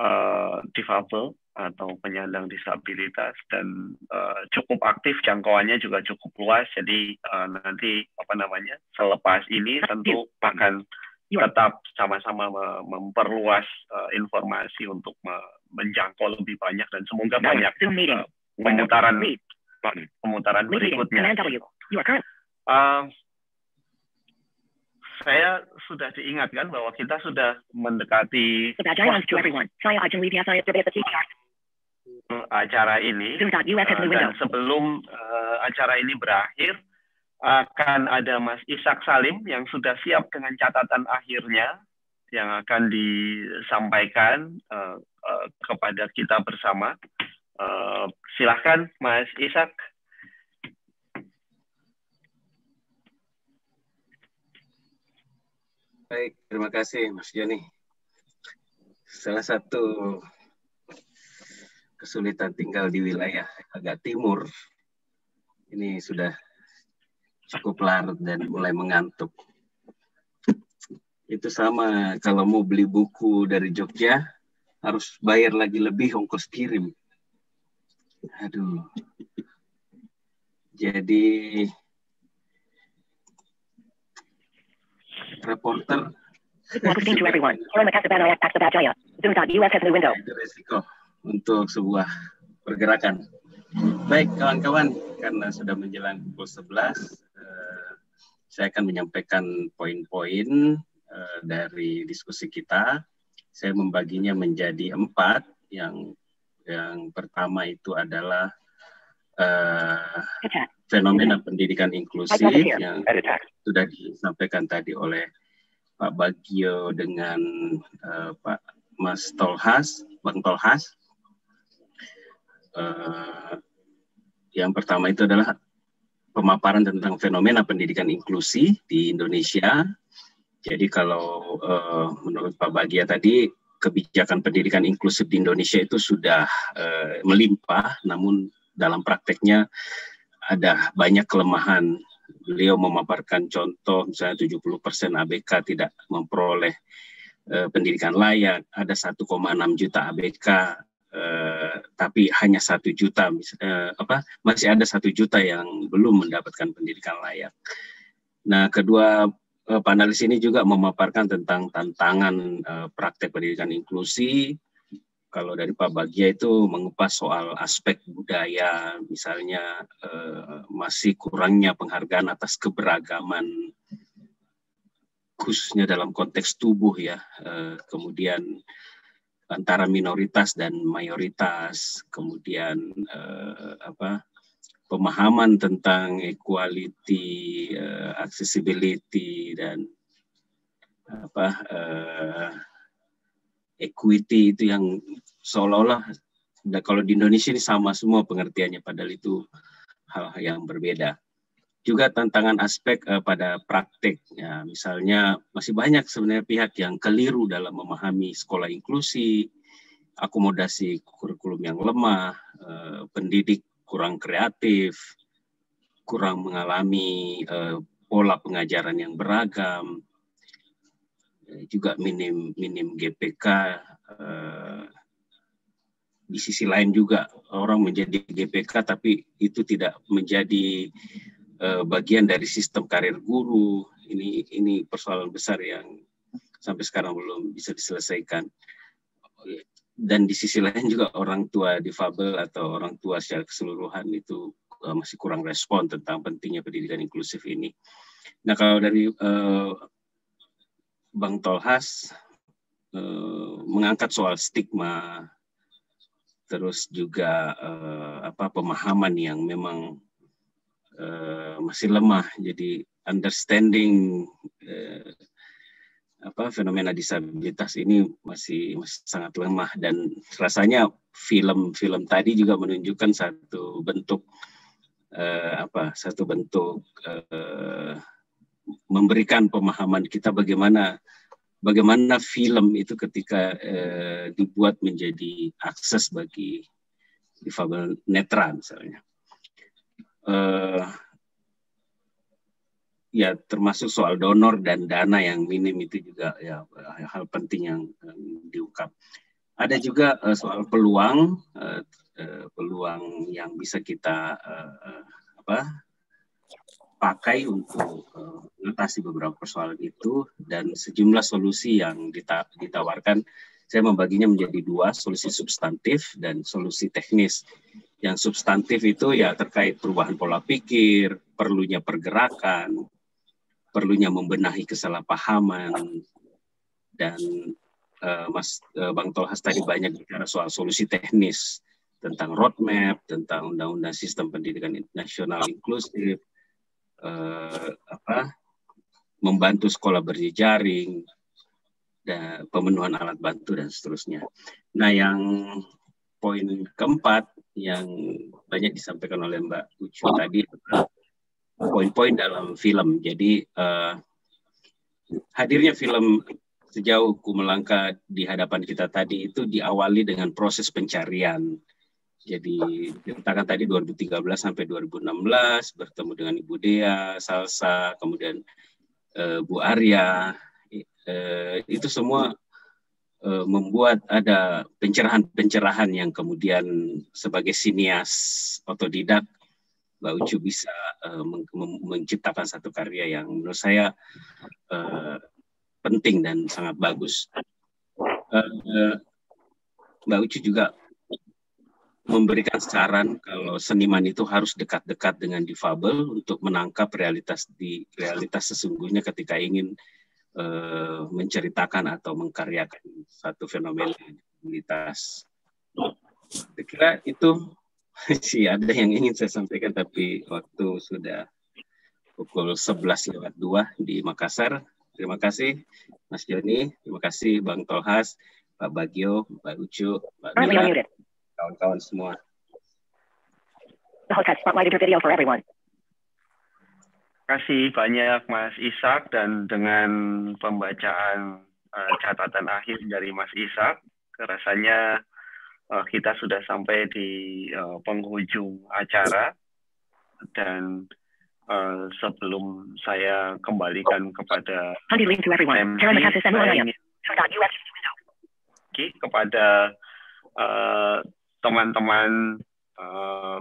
Speaker 3: uh, difabel atau penyandang disabilitas dan uh, cukup aktif jangkauannya juga cukup luas jadi uh, nanti apa namanya selepas ini tentu akan iya. tetap sama-sama memperluas uh, informasi untuk menjangkau lebih banyak dan semoga nah, banyak uh, pemutaran pemutaran berikutnya. Ya, uh, saya sudah diingatkan bahwa kita sudah mendekati acara ini uh, dan sebelum uh, acara ini berakhir akan ada Mas Isak Salim yang sudah siap dengan catatan akhirnya yang akan disampaikan uh, uh, kepada kita bersama. Uh, eh, silahkan, Mas Isak.
Speaker 9: Baik, terima kasih Mas Joni. Salah satu kesulitan tinggal di wilayah agak timur ini sudah cukup larut dan mulai mengantuk itu sama kalau mau beli buku dari Jogja harus bayar lagi lebih ongkos kirim. Aduh. Jadi reporter window. untuk sebuah pergerakan. Baik kawan-kawan, karena sudah menjelang pukul sebelas, eh, saya akan menyampaikan poin-poin Eh, dari diskusi kita. Saya membaginya menjadi empat. Yang yang pertama itu adalah uh, fenomena pendidikan inklusif yang sudah disampaikan tadi oleh Pak Bagio dengan uh, Pak Mas Tolhas, Bang Tolhas. Uh, yang pertama itu adalah pemaparan tentang fenomena pendidikan inklusi di Indonesia jadi kalau uh, menurut Pak Bagia tadi kebijakan pendidikan inklusif di Indonesia itu sudah uh, melimpah, namun dalam prakteknya ada banyak kelemahan. Beliau memaparkan contoh misalnya 70% ABK tidak memperoleh uh, pendidikan layak, ada 1,6 juta ABK Uh, tapi hanya satu juta uh, apa masih ada satu juta yang belum mendapatkan pendidikan layak. Nah, kedua Eh, panelis ini juga memaparkan tentang tantangan eh, praktek pendidikan inklusi. Kalau dari Pak Bagia itu mengupas soal aspek budaya, misalnya eh, masih kurangnya penghargaan atas keberagaman khususnya dalam konteks tubuh ya. Kemudian antara minoritas dan mayoritas, kemudian apa pemahaman tentang equality, uh, accessibility dan apa uh, equity itu yang seolah-olah nah kalau di Indonesia ini sama semua pengertiannya padahal itu hal yang berbeda. Juga tantangan aspek uh, pada praktek, ya, misalnya masih banyak sebenarnya pihak yang keliru dalam memahami sekolah inklusi, akomodasi kurikulum yang lemah, uh, pendidik kurang kreatif, kurang mengalami uh, pola pengajaran yang beragam, eh, juga minim minim GPK. Uh, eh, di sisi lain juga orang menjadi GPK tapi itu tidak menjadi uh, bagian dari sistem karir guru. Ini ini persoalan besar yang sampai sekarang belum bisa diselesaikan dan di sisi lain juga orang tua difabel atau orang tua secara keseluruhan itu uh, masih kurang respon tentang pentingnya pendidikan inklusif ini. Nah kalau dari uh, Bang Tolhas uh, mengangkat soal stigma, terus juga uh, apa pemahaman yang memang uh, masih lemah. Jadi understanding uh, apa fenomena disabilitas ini masih, sangat lemah dan rasanya film-film tadi juga menunjukkan satu bentuk eh, apa satu bentuk eh, memberikan pemahaman kita bagaimana bagaimana film itu ketika eh, dibuat menjadi akses bagi difabel netra misalnya. Eh, ya termasuk soal donor dan dana yang minim itu juga ya hal penting yang um, diungkap. Ada juga uh, soal peluang uh, uh, peluang yang bisa kita uh, apa pakai untuk uh, beberapa persoalan itu dan sejumlah solusi yang dita ditawarkan saya membaginya menjadi dua solusi substantif dan solusi teknis. Yang substantif itu ya terkait perubahan pola pikir, perlunya pergerakan, perlunya membenahi kesalahpahaman dan uh, Mas uh, Bang Tolhas tadi banyak bicara soal solusi teknis tentang roadmap, tentang undang-undang sistem pendidikan nasional inklusif, uh, apa membantu sekolah berjejaring, dan pemenuhan alat bantu dan seterusnya. Nah, yang poin keempat yang banyak disampaikan oleh Mbak Ucu tadi adalah poin-poin dalam film. Jadi uh, hadirnya film sejauh ku melangkah di hadapan kita tadi itu diawali dengan proses pencarian. Jadi ceritakan tadi 2013 sampai 2016 bertemu dengan Ibu Dea, Salsa, kemudian uh, Bu Arya. Uh, itu semua uh, membuat ada pencerahan-pencerahan yang kemudian sebagai sinias otodidak Mbak Ucu bisa uh, menciptakan satu karya yang menurut saya uh, penting dan sangat bagus. Uh, eh, Mbak Ucu juga memberikan saran kalau seniman itu harus dekat-dekat dengan difabel untuk menangkap realitas di realitas sesungguhnya ketika ingin uh, menceritakan atau mengkaryakan satu fenomena disabilitas. Saya kira itu masih iya, ada yang ingin saya sampaikan tapi waktu sudah pukul 11 lewat 2 di Makassar. Terima kasih Mas Joni, terima kasih Bang Tolhas, Pak Bagio, Pak Ucu, Pak Mila, kawan-kawan semua.
Speaker 5: Terima
Speaker 3: kasih banyak Mas Ishak dan dengan pembacaan eh, catatan akhir dari Mas Ishak, rasanya uh, kita sudah sampai di uh, penghujung acara dan uh, sebelum saya kembalikan kepada MC, saya kepada teman teman-teman uh,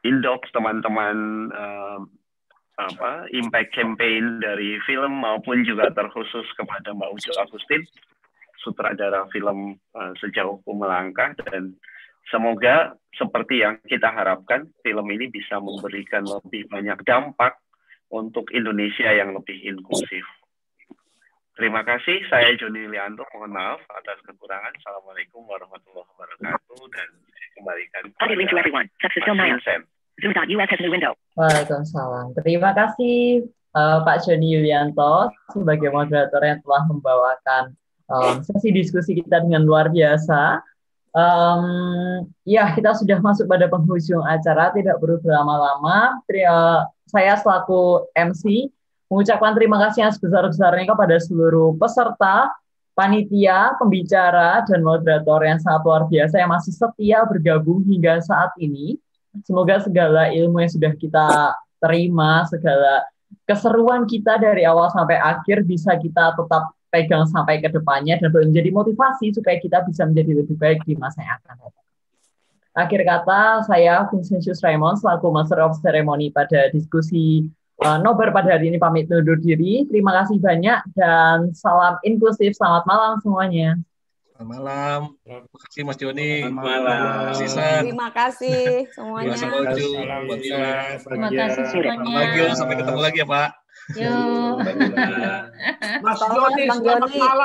Speaker 3: Indox, teman-teman uh, apa impact campaign dari film maupun juga terkhusus kepada Mbak Ucu Agustin sutradara film uh, sejauh melangkah dan semoga seperti yang kita harapkan film ini bisa memberikan lebih banyak dampak untuk Indonesia yang lebih inklusif. Terima kasih, saya Joni Lianto, mohon maaf atas kekurangan. Assalamualaikum warahmatullahi
Speaker 7: wabarakatuh dan
Speaker 3: kembalikan Waalaikumsalam. Terima
Speaker 1: kasih uh, Pak Joni Yulianto sebagai moderator yang telah membawakan um, eh, sesi diskusi kita dengan luar biasa. Um, ya, kita sudah masuk pada penghujung acara, tidak perlu berlama-lama. Eh, saya selaku MC mengucapkan terima kasih yang sebesar-besarnya kepada seluruh peserta, panitia, pembicara, dan moderator yang sangat luar biasa yang masih setia bergabung hingga saat ini. Semoga segala ilmu yang sudah kita terima, segala keseruan kita dari awal sampai akhir bisa kita tetap pegang sampai ke depannya dan menjadi motivasi supaya kita bisa menjadi lebih baik di masa yang akan datang. Akhir kata, saya Vincentius Raymond selaku Master of Ceremony pada diskusi uh, nobar pada hari ini pamit undur diri. Terima kasih banyak dan salam inklusif. Selamat malam semuanya. Selamat malam.
Speaker 7: Terima kasih Mas Joni. Selamat malam. Terima
Speaker 6: kasih semuanya. Terima kasih semuanya. Terima kasih semuanya.
Speaker 7: Sampai ketemu lagi ya Pak.
Speaker 5: Yo. Mas Joni selamat malam.